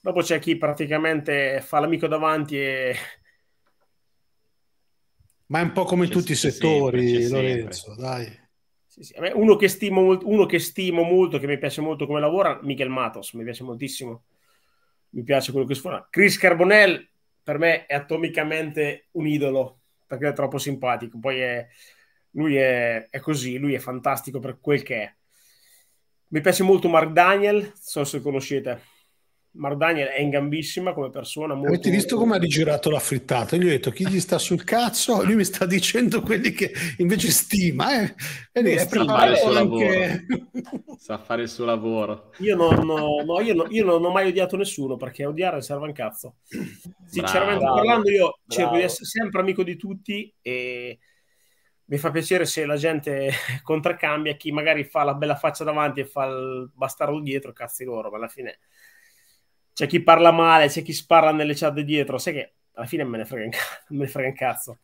Dopo c'è chi praticamente fa l'amico davanti e... Ma è un po' come c'è tutti i settori, sempre, Lorenzo, dai. Sì, sì. Uno, che stimo, uno che stimo molto, che mi piace molto come lavora, Michel Matos, mi piace moltissimo. Mi piace quello che suona. Chris Carbonell, per me, è atomicamente un idolo, perché è troppo simpatico. Poi è, lui è, è così, lui è fantastico per quel che è. Mi piace molto Mark Daniel, non so se conoscete. Mauro Daniel è in gambissima come persona. Molto... Avete visto come ha rigirato la frittata? Io gli ho detto chi gli sta sul cazzo, lui mi sta dicendo quelli che invece stima. Eh? E lì è fare il suo anche... lavoro. Sa fare il suo lavoro. Io non, no, io, no, io non, ho mai odiato nessuno perché odiare serve un cazzo. Sinceramente bravo, parlando, io bravo. cerco di essere sempre amico di tutti e mi fa piacere se la gente contraccambia chi magari fa la bella faccia davanti e fa il bastardo dietro, cazzi loro, ma alla fine c'è chi parla male, c'è chi sparla nelle chat dietro, sai che alla fine me ne frega un, me ne frega un cazzo.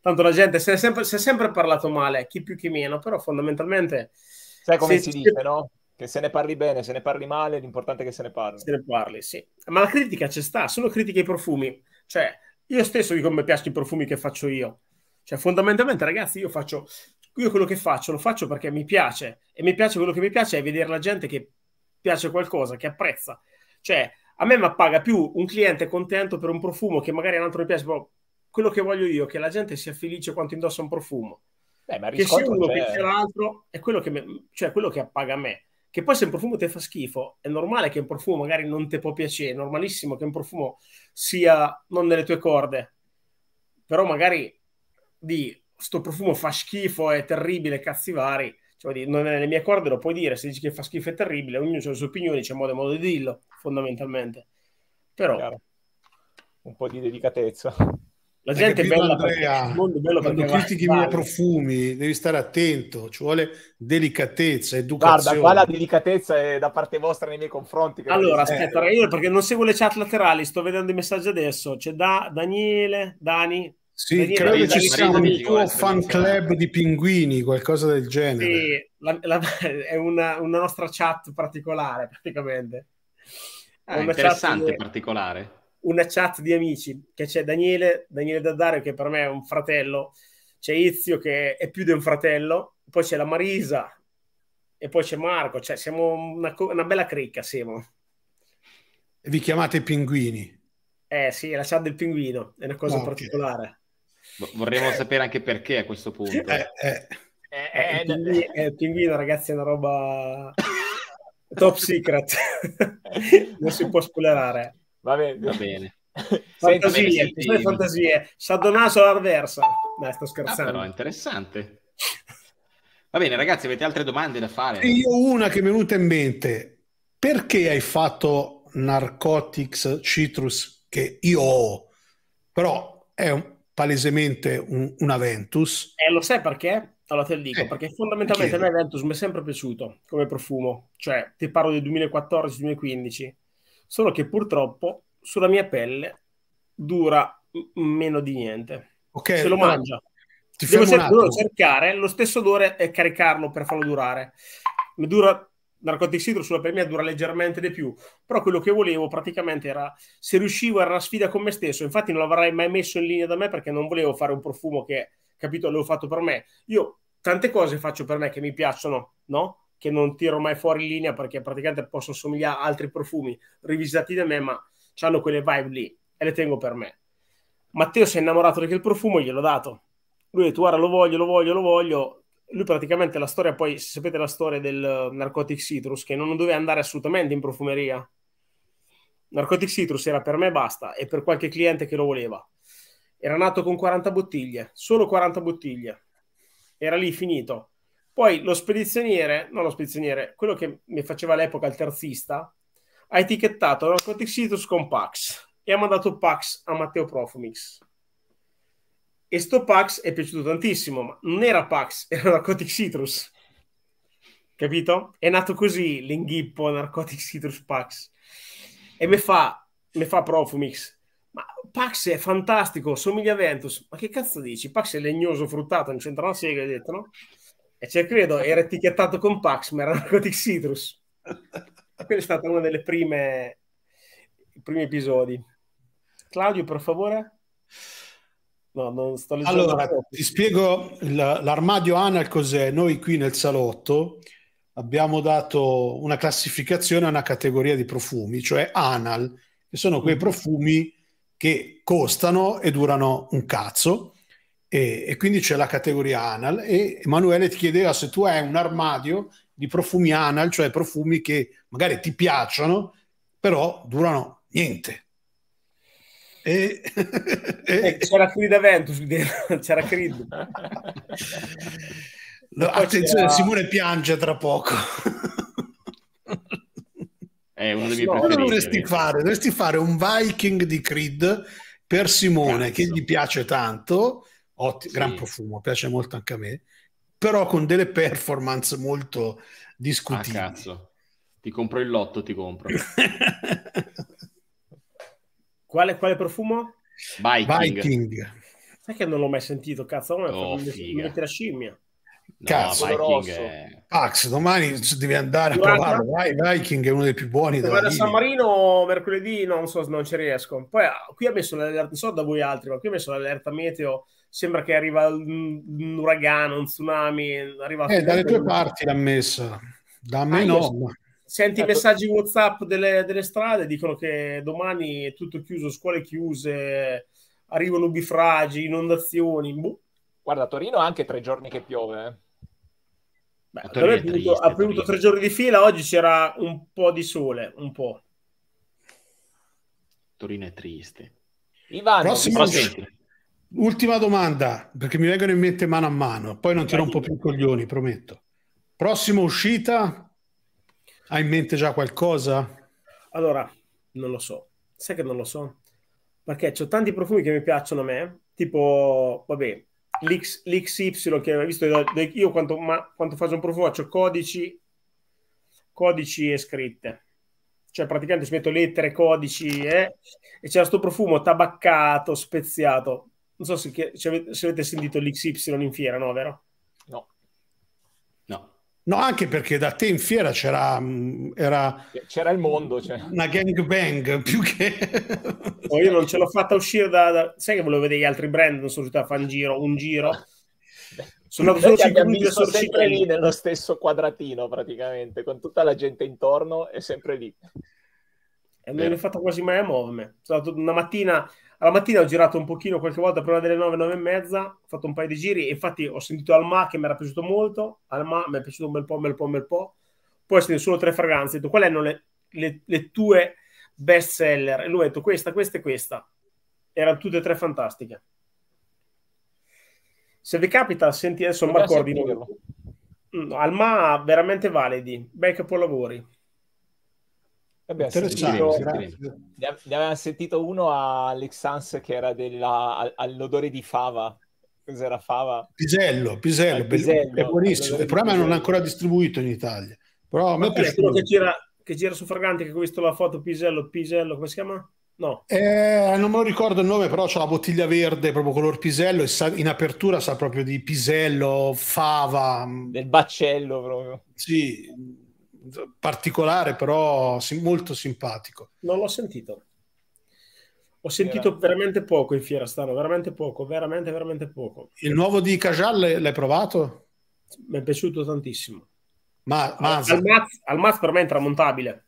Tanto la gente si è, sempre, si è, sempre, parlato male, chi più chi meno, però fondamentalmente... Sai come si dice, no? Che se ne parli bene, se ne parli male, l'importante è che se ne parli. Se ne parli, sì. Ma la critica c'è sta, sono critica ai profumi. Cioè, io stesso dico come piacciono i profumi che faccio io. Cioè, fondamentalmente, ragazzi, io faccio... Io quello che faccio lo faccio perché mi piace. E mi piace quello che mi piace è vedere la gente che piace qualcosa, che apprezza. Cioè, a me mi paga più un cliente contento per un profumo che magari a un altro mi piace, però quello che voglio io è che la gente sia felice quando indossa un profumo. Beh, ma che sia uno che sia l'altro è quello che, me, cioè quello che appaga a me. Che poi se un profumo ti fa schifo, è normale che un profumo magari non ti può piacere, è normalissimo che un profumo sia non nelle tue corde. Però magari di sto profumo fa schifo, è terribile, cazzi vari non è nelle mie corde, lo puoi dire, se dici che fa schifo è terribile, ognuno ha le sue opinioni, c'è modo e modo di dirlo, fondamentalmente. Però... Chiaro. Un po' di delicatezza. La gente è bella Andrea, perché, bello quando critichi i miei profumi devi stare attento, ci vuole delicatezza, educazione. Guarda, qua la delicatezza è da parte vostra nei miei confronti. Allora, aspetta, io perché non seguo le chat laterali, sto vedendo i messaggi adesso. C'è da Daniele, Dani, sì, dire, credo la, ci sia un tuo fan club di pinguini, qualcosa del genere. Sì, la, la, è una, una, nostra chat particolare praticamente. Ah, interessante, di, particolare. Una chat di amici, che c'è Daniele, Daniele Daddario che per me è un fratello, c'è Izio che è più di un fratello, poi c'è la Marisa, e poi c'è Marco, cioè siamo una, una bella cricca, siamo. vi chiamate pinguini? Eh sì, è la chat del pinguino, è una cosa no, ah, particolare. Vorremmo sapere anche perché a questo punto. Eh, eh. Eh, eh, eh, pinguino, eh, eh. eh, ragazzi, è una roba top secret. non si può spoilerare. Va bene. Va bene. Fantasie, Senti, fantasie. Sadonaso all'avversa. Dai, sto scherzando. Ah, però, interessante. Va bene, ragazzi, avete altre domande da fare? Io ho una che mi è venuta in mente. Perché hai fatto Narcotics Citrus che io ho? Però è un, palesemente un, una Ventus. Eh, lo sai perché? Allora te lo dico, eh, perché fondamentalmente a me Ventus mi è sempre piaciuto come profumo, cioè ti parlo del 2014-2015, solo che purtroppo sulla mia pelle dura meno di niente. Okay, se lo ma... mangia. Ti Devo cercare lo stesso odore e caricarlo per farlo durare. Mi dura Narcotics Hydro sulla premia dura leggermente di più, però quello che volevo praticamente era se riuscivo era una sfida con me stesso, infatti non l'avrei mai messo in linea da me perché non volevo fare un profumo che, capito, l'avevo fatto per me. Io tante cose faccio per me che mi piacciono, no? Che non tiro mai fuori linea perché praticamente possono somigliare a altri profumi rivisitati da me, ma hanno quelle vibe lì e le tengo per me. Matteo si è innamorato di quel profumo, gliel'ho dato. Lui ha detto, guarda, lo voglio, lo voglio, lo voglio lui praticamente la storia poi, se sapete la storia del eh, Narcotic Citrus, che non doveva andare assolutamente in profumeria. Narcotic Citrus era per me basta e per qualche cliente che lo voleva. Era nato con 40 bottiglie, solo 40 bottiglie. Era lì finito. Poi lo spedizioniere, non lo spedizioniere, quello che mi faceva all'epoca il terzista, ha etichettato Narcotic Citrus con Pax e ha mandato Pax a Matteo Profumix. E sto Pax è piaciuto tantissimo, ma non era Pax, era Narcotic Citrus. Capito? È nato così l'inghippo Narcotic Citrus Pax. E me fa, me fa Profumix. Ma Pax è fantastico, somiglia a Ventus. Ma che cazzo dici? Pax è legnoso, fruttato, non c'entra una sega, hai detto, no? E c'è, credo, era etichettato con Pax, ma era Narcotic Citrus. E quella è stata una delle prime i primi episodi. Claudio, per favore. No, non sto leggendo. Allora, ti spiego l'armadio ANAL cos'è. Noi qui nel salotto abbiamo dato una classificazione a una categoria di profumi, cioè ANAL, che sono quei mm. profumi che costano e durano un cazzo. E, e quindi c'è la categoria ANAL. E Emanuele ti chiedeva se tu hai un armadio di profumi ANAL, cioè profumi che magari ti piacciono, però durano niente. Eh, e... c'era Creed Aventus dentro, c'era Creed. No, attenzione, c'era... Simone piange tra poco. È uno dei miei no, dovresti fare? Dovresti fare un Viking di Creed per Simone, Cazzo. che gli piace tanto, ottimo, sì. gran profumo, piace molto anche a me, però con delle performance molto discutibili. Ah, cazzo. Ti compro il lotto, ti compro. Quale, quale profumo? Viking. Viking. Sai che non l'ho mai sentito, cazzo, ma oh, mette la scimmia. Cazzo, no, rosso. È... Pax, domani devi andare a Durante... provarlo. Vai, Viking è uno dei più buoni. Da San Marino mercoledì, non so, non ci riesco. Poi ah, qui ha messo l'allerta, non so da voi altri, ma qui ha messo l'allerta meteo. Sembra che arriva un uragano, un tsunami. Arriva eh, dalle tue parti l'ha messa. Da me ah, no. Io... Senti i certo. messaggi WhatsApp delle, delle, strade, dicono che domani è tutto chiuso, scuole chiuse, arrivano bifragi, inondazioni. Boh. Guarda, Torino ha anche tre giorni che piove. Eh. Beh, Torino, Torino triste, ha piovuto tre giorni di fila, oggi c'era un po' di sole, un po'. Torino è triste. Ivano, ultima domanda, perché mi vengono in mente mano a mano, poi non ti rompo più i coglioni, prometto. Prossima uscita, hai in mente già qualcosa? Allora, non lo so. Sai che non lo so? Perché c'ho tanti profumi che mi piacciono a me, tipo, vabbè, l'X, l'XY che hai visto, io quando, ma, quando faccio un profumo faccio codici, codici e scritte cioè praticamente ci metto lettere, codici eh? e c'era questo profumo tabaccato, speziato. Non so se, se avete sentito l'XY in fiera, no, vero? No. No, anche perché da te in fiera c'era, mm, c'era il mondo, cioè. una gangbang più che... no, io non ce l'ho fatta uscire da, da, Sai che volevo vedere gli altri brand, non sono riuscito a fare un giro, un giro. Sono solo 5 minuti sono sempre lì nello stesso quadratino praticamente, con tutta la gente intorno e sempre lì. E non l'ho fatto quasi mai a muovermi. Una mattina alla mattina ho girato un pochino qualche volta prima delle 9, 9 e mezza, ho fatto un paio di giri, infatti ho sentito Alma che mi era piaciuto molto, Alma mi è piaciuto un bel po', un bel po', un bel po', poi ho sentito solo tre fragranze, ho detto quali erano le, le, le, tue best seller? E lui ha detto questa, questa e questa, erano tutte e tre fantastiche. Se vi capita, senti adesso Marco nuovo. Mm, Alma veramente validi, bei capolavori. Abbiamo sentiremo, sentiremo. Ne avevamo sentito uno a Alex Sans che era della, all'odore di fava. Cos'era fava? Pisello, Pisello, ah, Pisello è buonissimo. Il programma non è ancora distribuito in Italia. Però a me è che gira, che c'era su Fraganti che ho visto la foto Pisello, Pisello, come si chiama? No. Eh, non me lo ricordo il nome, però c'è la bottiglia verde proprio color pisello e sa, in apertura sa proprio di pisello, fava. Mm. Del baccello proprio. Sì, particolare, però molto simpatico. Non l'ho sentito. Ho sentito Era... veramente poco in fiera stano, veramente poco, veramente, veramente poco. Il nuovo di Cajal l'hai, l'hai provato? Mi è piaciuto tantissimo. Ma, ma... Al, Maz, al Maz per me è intramontabile.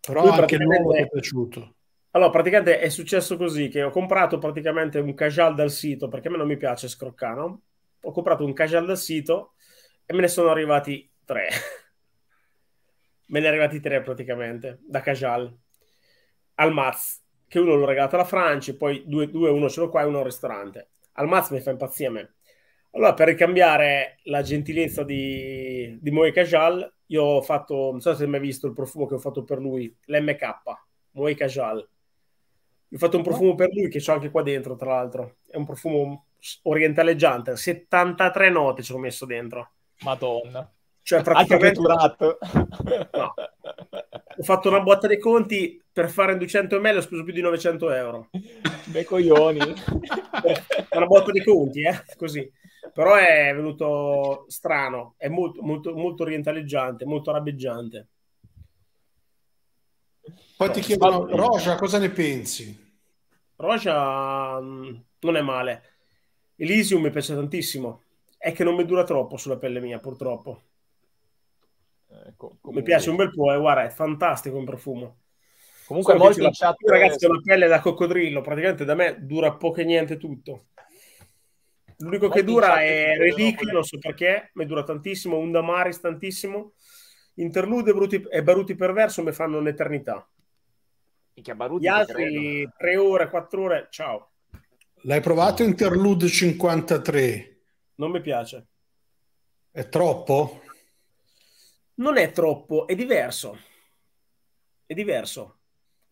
Però Lui anche il nuovo ti è piaciuto. Allora, praticamente è successo così che ho comprato praticamente un Cajal dal sito, perché a me non mi piace scroccano. Ho comprato un Cajal dal sito e me ne sono arrivati Tre. Me ne è arrivati tre praticamente, da Cajal. Al Maz, che uno l'ho regalato alla Francia, poi due, due uno ce l'ho qua e uno al ristorante. Al Maz mi fa impazzire a me. Allora, per ricambiare la gentilezza di, di Moe Cajal, io ho fatto, non so se hai mai visto il profumo che ho fatto per lui, l'MK, Moe Cajal. Io ho fatto un profumo per lui che ho anche qua dentro, tra l'altro. È un profumo orientaleggiante, 73 note ci ho messo dentro. Madonna. Cioè, praticamente... No. Ho fatto una botta dei conti per fare 200 ml ho speso più di 900 euro. Beh, coglioni. una botta dei conti, eh? Così. Però è venuto strano, è molto, molto, molto orientaleggiante, molto rabbeggiante. Poi no, ti chiedono, ma... Roja, cosa ne pensi? Roja mm, non è male. Elysium mi piace tantissimo. È che non mi dura troppo sulla pelle mia, purtroppo. Ecco, comunque... Mi piace un bel po', eh, guarda, è fantastico il profumo. Comunque so molti in chat... Ragazzi, ho la pelle da coccodrillo, praticamente da me dura poco e niente tutto. L'unico che dura è Reliquia, non so perché, mi dura tantissimo, Undamaris tantissimo. Interlude Bruti, e Baruti Perverso mi fanno un'eternità. Baruti, Gli altri 3 ore, quattro ore, ciao. L'hai provato Interlude 53? Non mi piace. È troppo? non è troppo, è diverso. È diverso.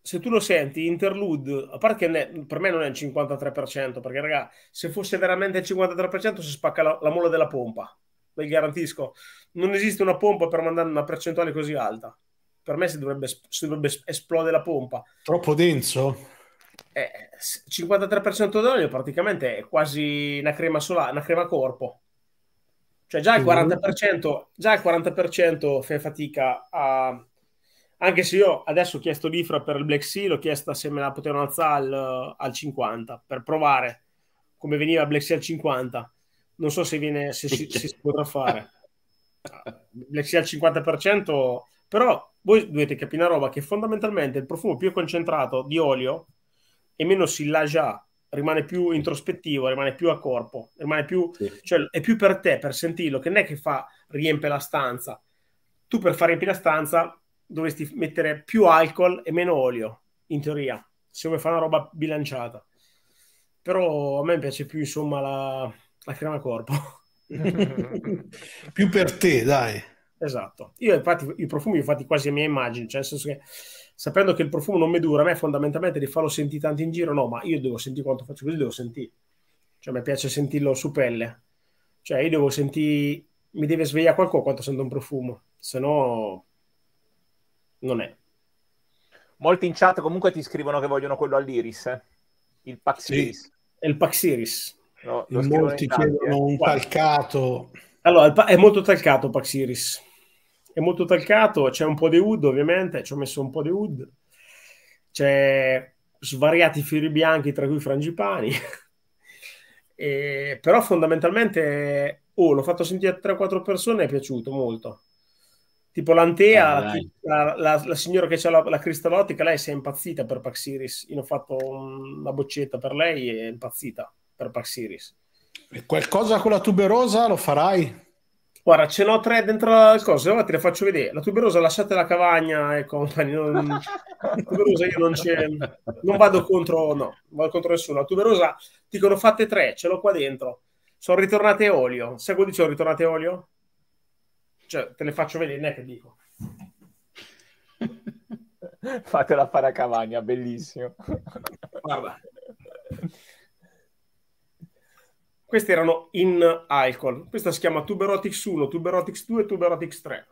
Se tu lo senti, interlude, a parte che per me non è il 53%, perché raga, se fosse veramente il 53% si spacca la, la molla della pompa, ve lo garantisco. Non esiste una pompa per mandare una percentuale così alta. Per me si dovrebbe, si dovrebbe esplodere la pompa. Troppo denso? Eh, 53% d'olio praticamente è quasi una crema, sola, una crema corpo. Cioè già il 40%, già il 40% fa fatica a... Anche se io adesso ho chiesto l'IFRA per il Black Sea, l'ho chiesta se me la potevano alzare al, al 50 per provare come veniva Black Sea al 50. Non so se, viene, se, si, se si potrà fare. Black Sea al 50%, però voi dovete capire una roba che fondamentalmente il profumo più concentrato di olio e meno sillage ha rimane più introspettivo, rimane più a corpo, rimane più, sì. cioè, è più per te, per sentirlo, che non è che fa, riempie la stanza. Tu per far riempire la stanza dovresti mettere più alcol e meno olio, in teoria, se vuoi fare una roba bilanciata. Però a me piace più, insomma, la, la crema corpo. più per te, dai. Esatto. Io infatti i profumi li ho fatti quasi a mia immagine, cioè nel senso che sapendo che il profumo non mi dura, a me fondamentalmente di farlo sentire tanto in giro, no, ma io devo sentire quanto faccio così, devo sentire. Cioè, mi piace sentirlo su pelle. Cioè, io devo sentire, mi deve svegliare qualcosa quando sento un profumo, se no non è. Molti in chat comunque ti scrivono che vogliono quello all'iris, eh? il Paxiris. Sì. È il Paxiris. No, molti eh. chiedono un talcato. Allora, è molto talcato Paxiris è molto talcato, c'è un po' di wood ovviamente, ci ho messo un po' di wood, c'è svariati fiori bianchi tra cui frangipani, e, però fondamentalmente oh, l'ho fatto sentire a 3-4 persone è piaciuto molto. Tipo l'Antea, ah, la, la, la, signora che ha la, la cristallotica, lei si è impazzita per Paxiris. Io ho fatto una boccetta per lei e è impazzita per Paxiris. E qualcosa con la tuberosa lo farai? Guarda, ce n'ho tre dentro il coso, allora te le faccio vedere. La tuberosa lasciate la cavagna e compagni. Non... la tuberosa io non, non, vado contro, no, vado contro nessuno. La tuberosa dicono fatte tre, ce l'ho qua dentro. Sono ritornate olio. Sai cosa dicevo ritornate olio? Cioè, te le faccio vedere, non è che dico. Fatela fare a Cavagna, bellissimo. Guarda. Questi erano in alcol. Questa si chiama Tuberotix 1, Tuberotix 2 e Tuberotix 3.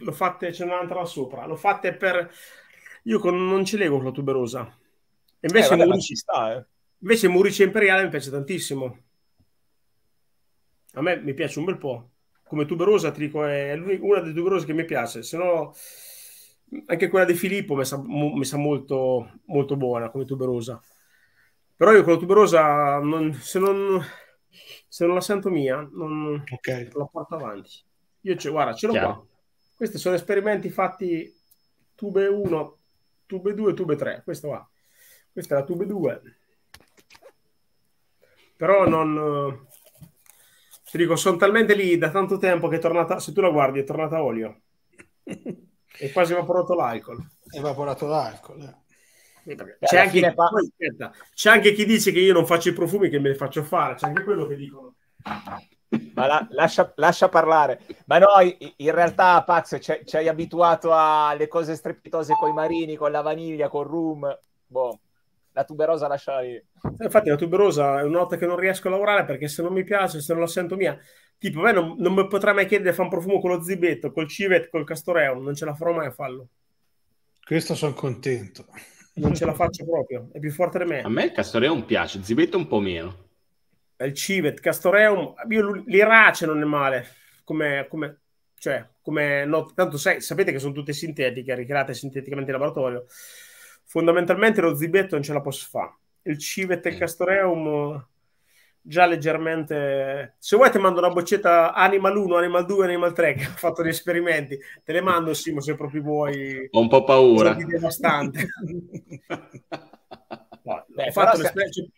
Lo fate, c'è un'altra là sopra. Lo fate per... Io con... non ce l'ego con la tuberosa. Invece, eh, vabbè, Sta, eh. invece Murici Imperiale mi piace tantissimo. A me mi piace un bel po'. Come tuberosa, ti dico, è una delle tuberose che mi piace. Se no anche quella di Filippo mi sa, mi sa molto, molto buona come tuberosa. Però io con la tuberosa, non, se, non, se, non, la sento mia, non okay. la porto avanti. Io ce, guarda, ce l'ho Chiaro. qua. Questi sono esperimenti fatti tube 1, tube 2, tube 3. questo qua. Questa è la tube 2. Però non... Ti dico, sono talmente lì da tanto tempo che è tornata... Se tu la guardi, è tornata olio. è quasi evaporato l'alcol. È evaporato l'alcol, eh. C'è anche, fa... poi, aspetta, certo, c'è anche, chi dice che io non faccio i profumi che me li faccio fare, c'è anche quello che dicono. Ma la, lascia, lascia, parlare. Ma no, in realtà, Pax ci hai abituato alle cose strepitose con i marini, con la vaniglia, con il rum. Boh, la tuberosa lascia lì. Eh, infatti la tuberosa è una nota che non riesco a lavorare perché se non mi piace, se non la sento mia, tipo a non, non mi potrà mai chiedere di fare un profumo con lo zibetto, col civet, col castoreo, non ce la farò mai a farlo. Questo sono contento non ce la faccio proprio, è più forte di me. A me il Castoreum piace, Zibetto un po' meno. Il Civet, Castoreum, io l'Irace non è male, come, come cioè, come no, tanto sai, sapete che sono tutte sintetiche, ricreate sinteticamente in laboratorio. Fondamentalmente lo Zibetto non ce la posso fare. Il Civet e il mm. Castoreum già leggermente. Se vuoi, ti mando una boccetta Animal 1, Animal 2, Animal 3 che ho fatto gli esperimenti. Te le mando, Simo, se proprio vuoi. Ho un po' paura. Devastante. Beh, ho fatto se...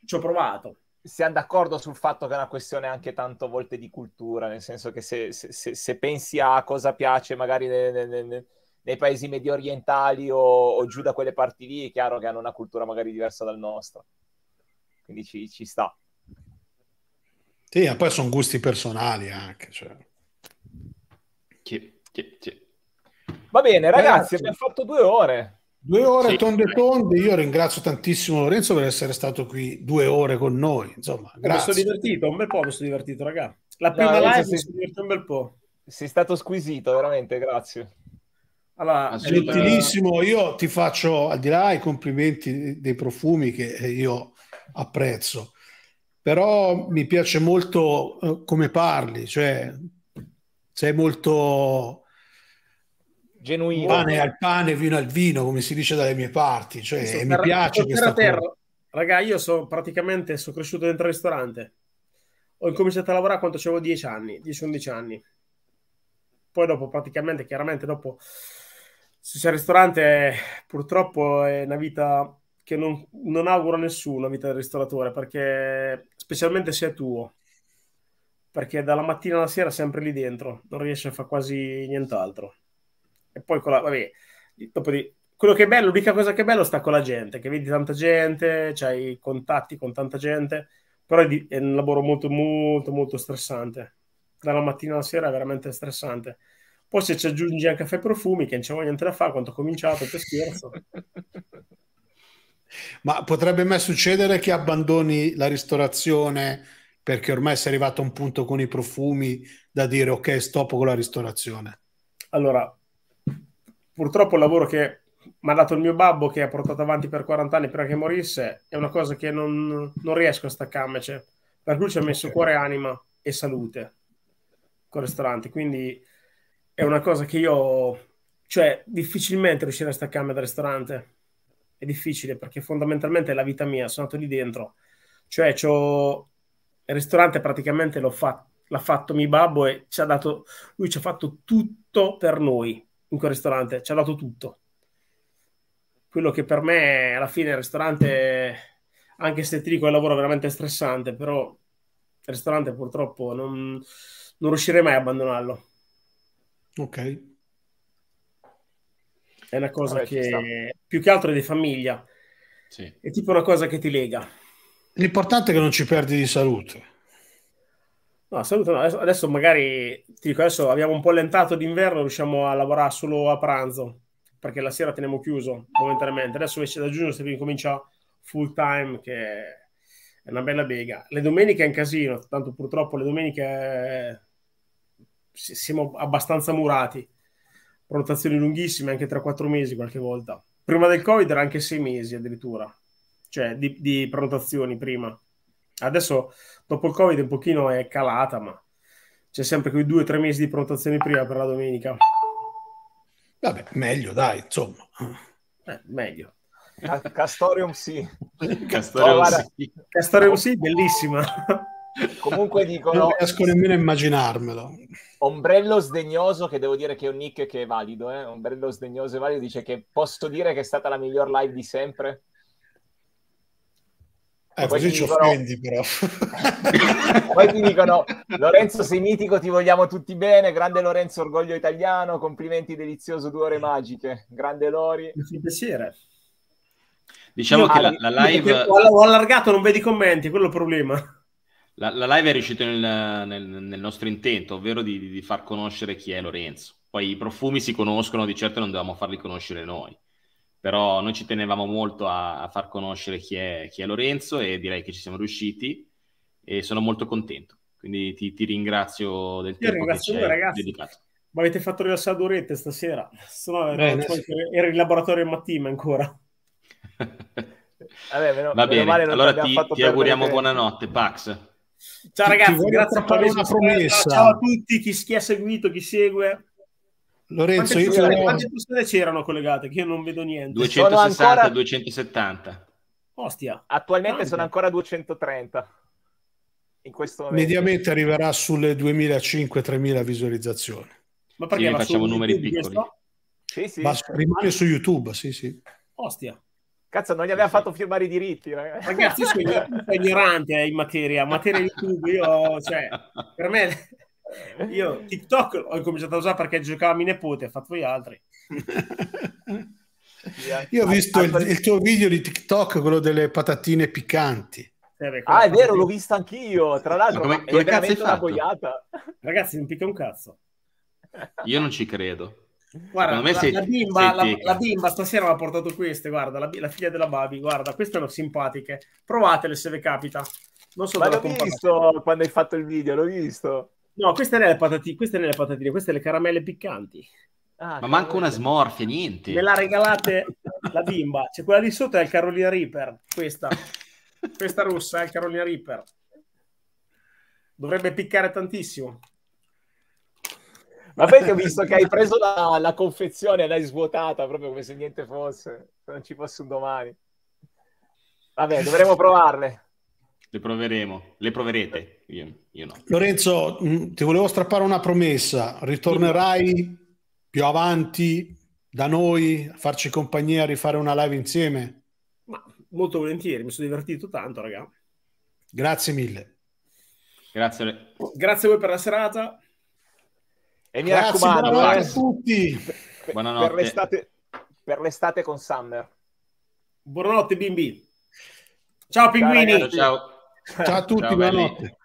ci ho provato. Siamo d'accordo sul fatto che è una questione anche tanto a volte di cultura, nel senso che se, se, se pensi a cosa piace magari ne, ne, nei, paesi medio orientali o, o giù da quelle parti lì, è chiaro che hanno una cultura magari diversa dal nostro. Quindi ci, ci sta. Sì, ma poi sono gusti personali anche. Cioè. Sì, sì, sì. Va bene, ragazzi, abbiamo fatto due ore. Due ore sì. tonde tonde, io ringrazio tantissimo Lorenzo per essere stato qui due ore con noi. Insomma, grazie. Mi sono divertito, un bel po' mi sono divertito, ragazzi. La prima no, live sei... mi sono divertito un bel po'. Sei stato squisito, veramente, grazie. Allora, eh, gentilissimo, io ti faccio al di là i complimenti dei profumi che io apprezzo però mi piace molto eh, come parli, cioè sei molto genuino. Pane al pane, vino al vino, come si dice dalle mie parti, cioè sì, mi terra, piace terra, terra. Raga, io sono praticamente sono cresciuto dentro il ristorante. Ho incominciato a lavorare quando avevo 10 anni, 10-11 anni. Poi dopo praticamente, chiaramente dopo se c'è il ristorante purtroppo è una vita che non, non auguro a nessuno la vita del ristoratore, perché specialmente se è tuo, perché dalla mattina alla sera sempre lì dentro, non riesci a fare quasi nient'altro. E poi con la, vabbè, dopo di, quello che è bello, l'unica cosa che è bello sta con la gente, che vedi tanta gente, c'hai contatti con tanta gente, però è, di, è un lavoro molto, molto, molto stressante. Dalla mattina alla sera è veramente stressante. Poi se ci aggiungi anche caffè e profumi, che non c'è niente da fare, quanto ho cominciato, che scherzo. Ma potrebbe mai succedere che abbandoni la ristorazione perché ormai sei arrivato a un punto con i profumi da dire ok, stop con la ristorazione? Allora, purtroppo il lavoro che mi ha dato il mio babbo che ha portato avanti per 40 anni prima che morisse è una cosa che non, non riesco a staccarmi. Cioè, per lui ci ha messo okay. cuore, anima e salute col ristorante, quindi è una cosa che io, cioè, difficilmente riuscirei a staccarmi dal ristorante è difficile perché fondamentalmente è la vita mia, sono andato lì dentro. Cioè, c'ho... il ristorante praticamente l'ho fa... l'ha fatto mio babbo e ci ha dato, lui ci ha fatto tutto per noi in quel ristorante, ci ha dato tutto. Quello che per me alla fine il ristorante, anche se ti dico è un lavoro veramente stressante, però il ristorante purtroppo non, non riuscirei mai a abbandonarlo. Ok, è una cosa Vabbè, che più che altro è di famiglia. Sì. È tipo una cosa che ti lega. L'importante è che non ci perdi di salute. No, saluto. No. Adesso, adesso, magari ti dico, adesso abbiamo un po' allentato d'inverno, riusciamo a lavorare solo a pranzo, perché la sera teniamo chiuso momentaneamente. Adesso invece da giugno si ricomincia full time, che è una bella bega. Le domeniche è un casino, tanto purtroppo le domeniche eh, siamo abbastanza murati prenotazioni lunghissime, anche 3-4 mesi qualche volta. Prima del Covid era anche 6 mesi addirittura, cioè di, di prenotazioni prima. Adesso, dopo il Covid, un pochino è calata, ma c'è sempre quei 2-3 mesi di prenotazioni prima per la domenica. Vabbè, meglio dai, insomma. Eh, meglio. Castorium sì. Castorium, oh, sì. Castorium sì, bellissima. Comunque dicono... Non riesco nemmeno a immaginarmelo. Ombrello sdegnoso, che devo dire che è un nick che è valido, eh? Ombrello sdegnoso e valido dice che posso dire che è stata la miglior live di sempre. Eh, poi così ci dicono... offendi però. poi ti dicono, Lorenzo sei mitico, ti vogliamo tutti bene, grande Lorenzo, orgoglio italiano, complimenti delizioso, due ore magiche, grande Lori. Il piacere. Diciamo Io, che la, la live... Ho allargato, non vedi i commenti, quello è il problema. La, la live è riuscita nel, nel, nel, nostro intento, ovvero di, di, far conoscere chi è Lorenzo. Poi i profumi si conoscono, di certo non dovevamo farli conoscere noi, però noi ci tenevamo molto a, a far conoscere chi è, chi è, Lorenzo e direi che ci siamo riusciti e sono molto contento. Quindi ti, ti ringrazio del Io tempo ringrazio che ci hai dedicato. Ma avete fatto rilassare due orette stasera, Sennò Bene, sì. ero in laboratorio in mattina ancora. Vabbè, meno, Va bene, allora ti, ti auguriamo buonanotte, Pax. Ciao ragazzi, ti grazie per una promessa. Ciao a tutti, chi, chi ha seguito, chi segue. Lorenzo, quante, io persone, volevo... quante persone c'erano collegate? Che io non vedo niente. 260, ancora... 270. Ostia. Attualmente Tanti. sono ancora 230. In questo momento. Mediamente arriverà sulle 2.500-3.000 visualizzazioni. Ma perché sì, facciamo numeri piccoli? Sì, sì. Ma rimane su YouTube, sì, sì. Ostia. Cazzo, non gli aveva fatto firmare i diritti, ragazzi. Ragazzi, sono ignorante eh, in materia, materia di Io, cioè, per me, io TikTok ho cominciato a usare perché giocava a mio nipote, ha fatto gli altri. Io ho visto il, il, tuo video di TikTok, quello delle patatine piccanti. Ah, è vero, l'ho visto anch'io. Tra l'altro, ma come, come è veramente una boiata. Ragazzi, non picca un cazzo. Io non ci credo. Guarda, la, sei, la, bimba, la, la, bimba, stasera mi ha portato queste, guarda, la, figlia della Babi, guarda, queste sono simpatiche. Provatele se vi capita. Non so Ma l'ho visto quando hai fatto il video, l'ho visto. No, queste non è le patatine, queste, le, patatine, queste le caramelle piccanti. Ah, Ma manca una smorfia, niente. Me la regalate la bimba. C'è cioè, quella lì sotto è il Carolina Reaper, questa. questa rossa è il Carolina Reaper. Dovrebbe piccare tantissimo. Ma poi ti ho visto che hai preso la, la confezione e l'hai svuotata proprio come se niente fosse, non ci fosse un domani. Vabbè, dovremo provarle. Le proveremo, le proverete. Io, io no. Lorenzo, mm, ti volevo strappare una promessa. Ritornerai più avanti da noi a farci compagnia, a rifare una live insieme? Ma molto volentieri, mi sono divertito tanto, ragazzi. Grazie mille. Grazie. Grazie a voi per la serata. E mi Ragazzi, raccomando, buonanotte a tutti. Per, buonanotte. Per l'estate, per l'estate con Summer. Buonanotte, bimbi. Ciao, pinguini. Ciao, ragazzi, ciao. ciao a tutti, ciao, buonanotte.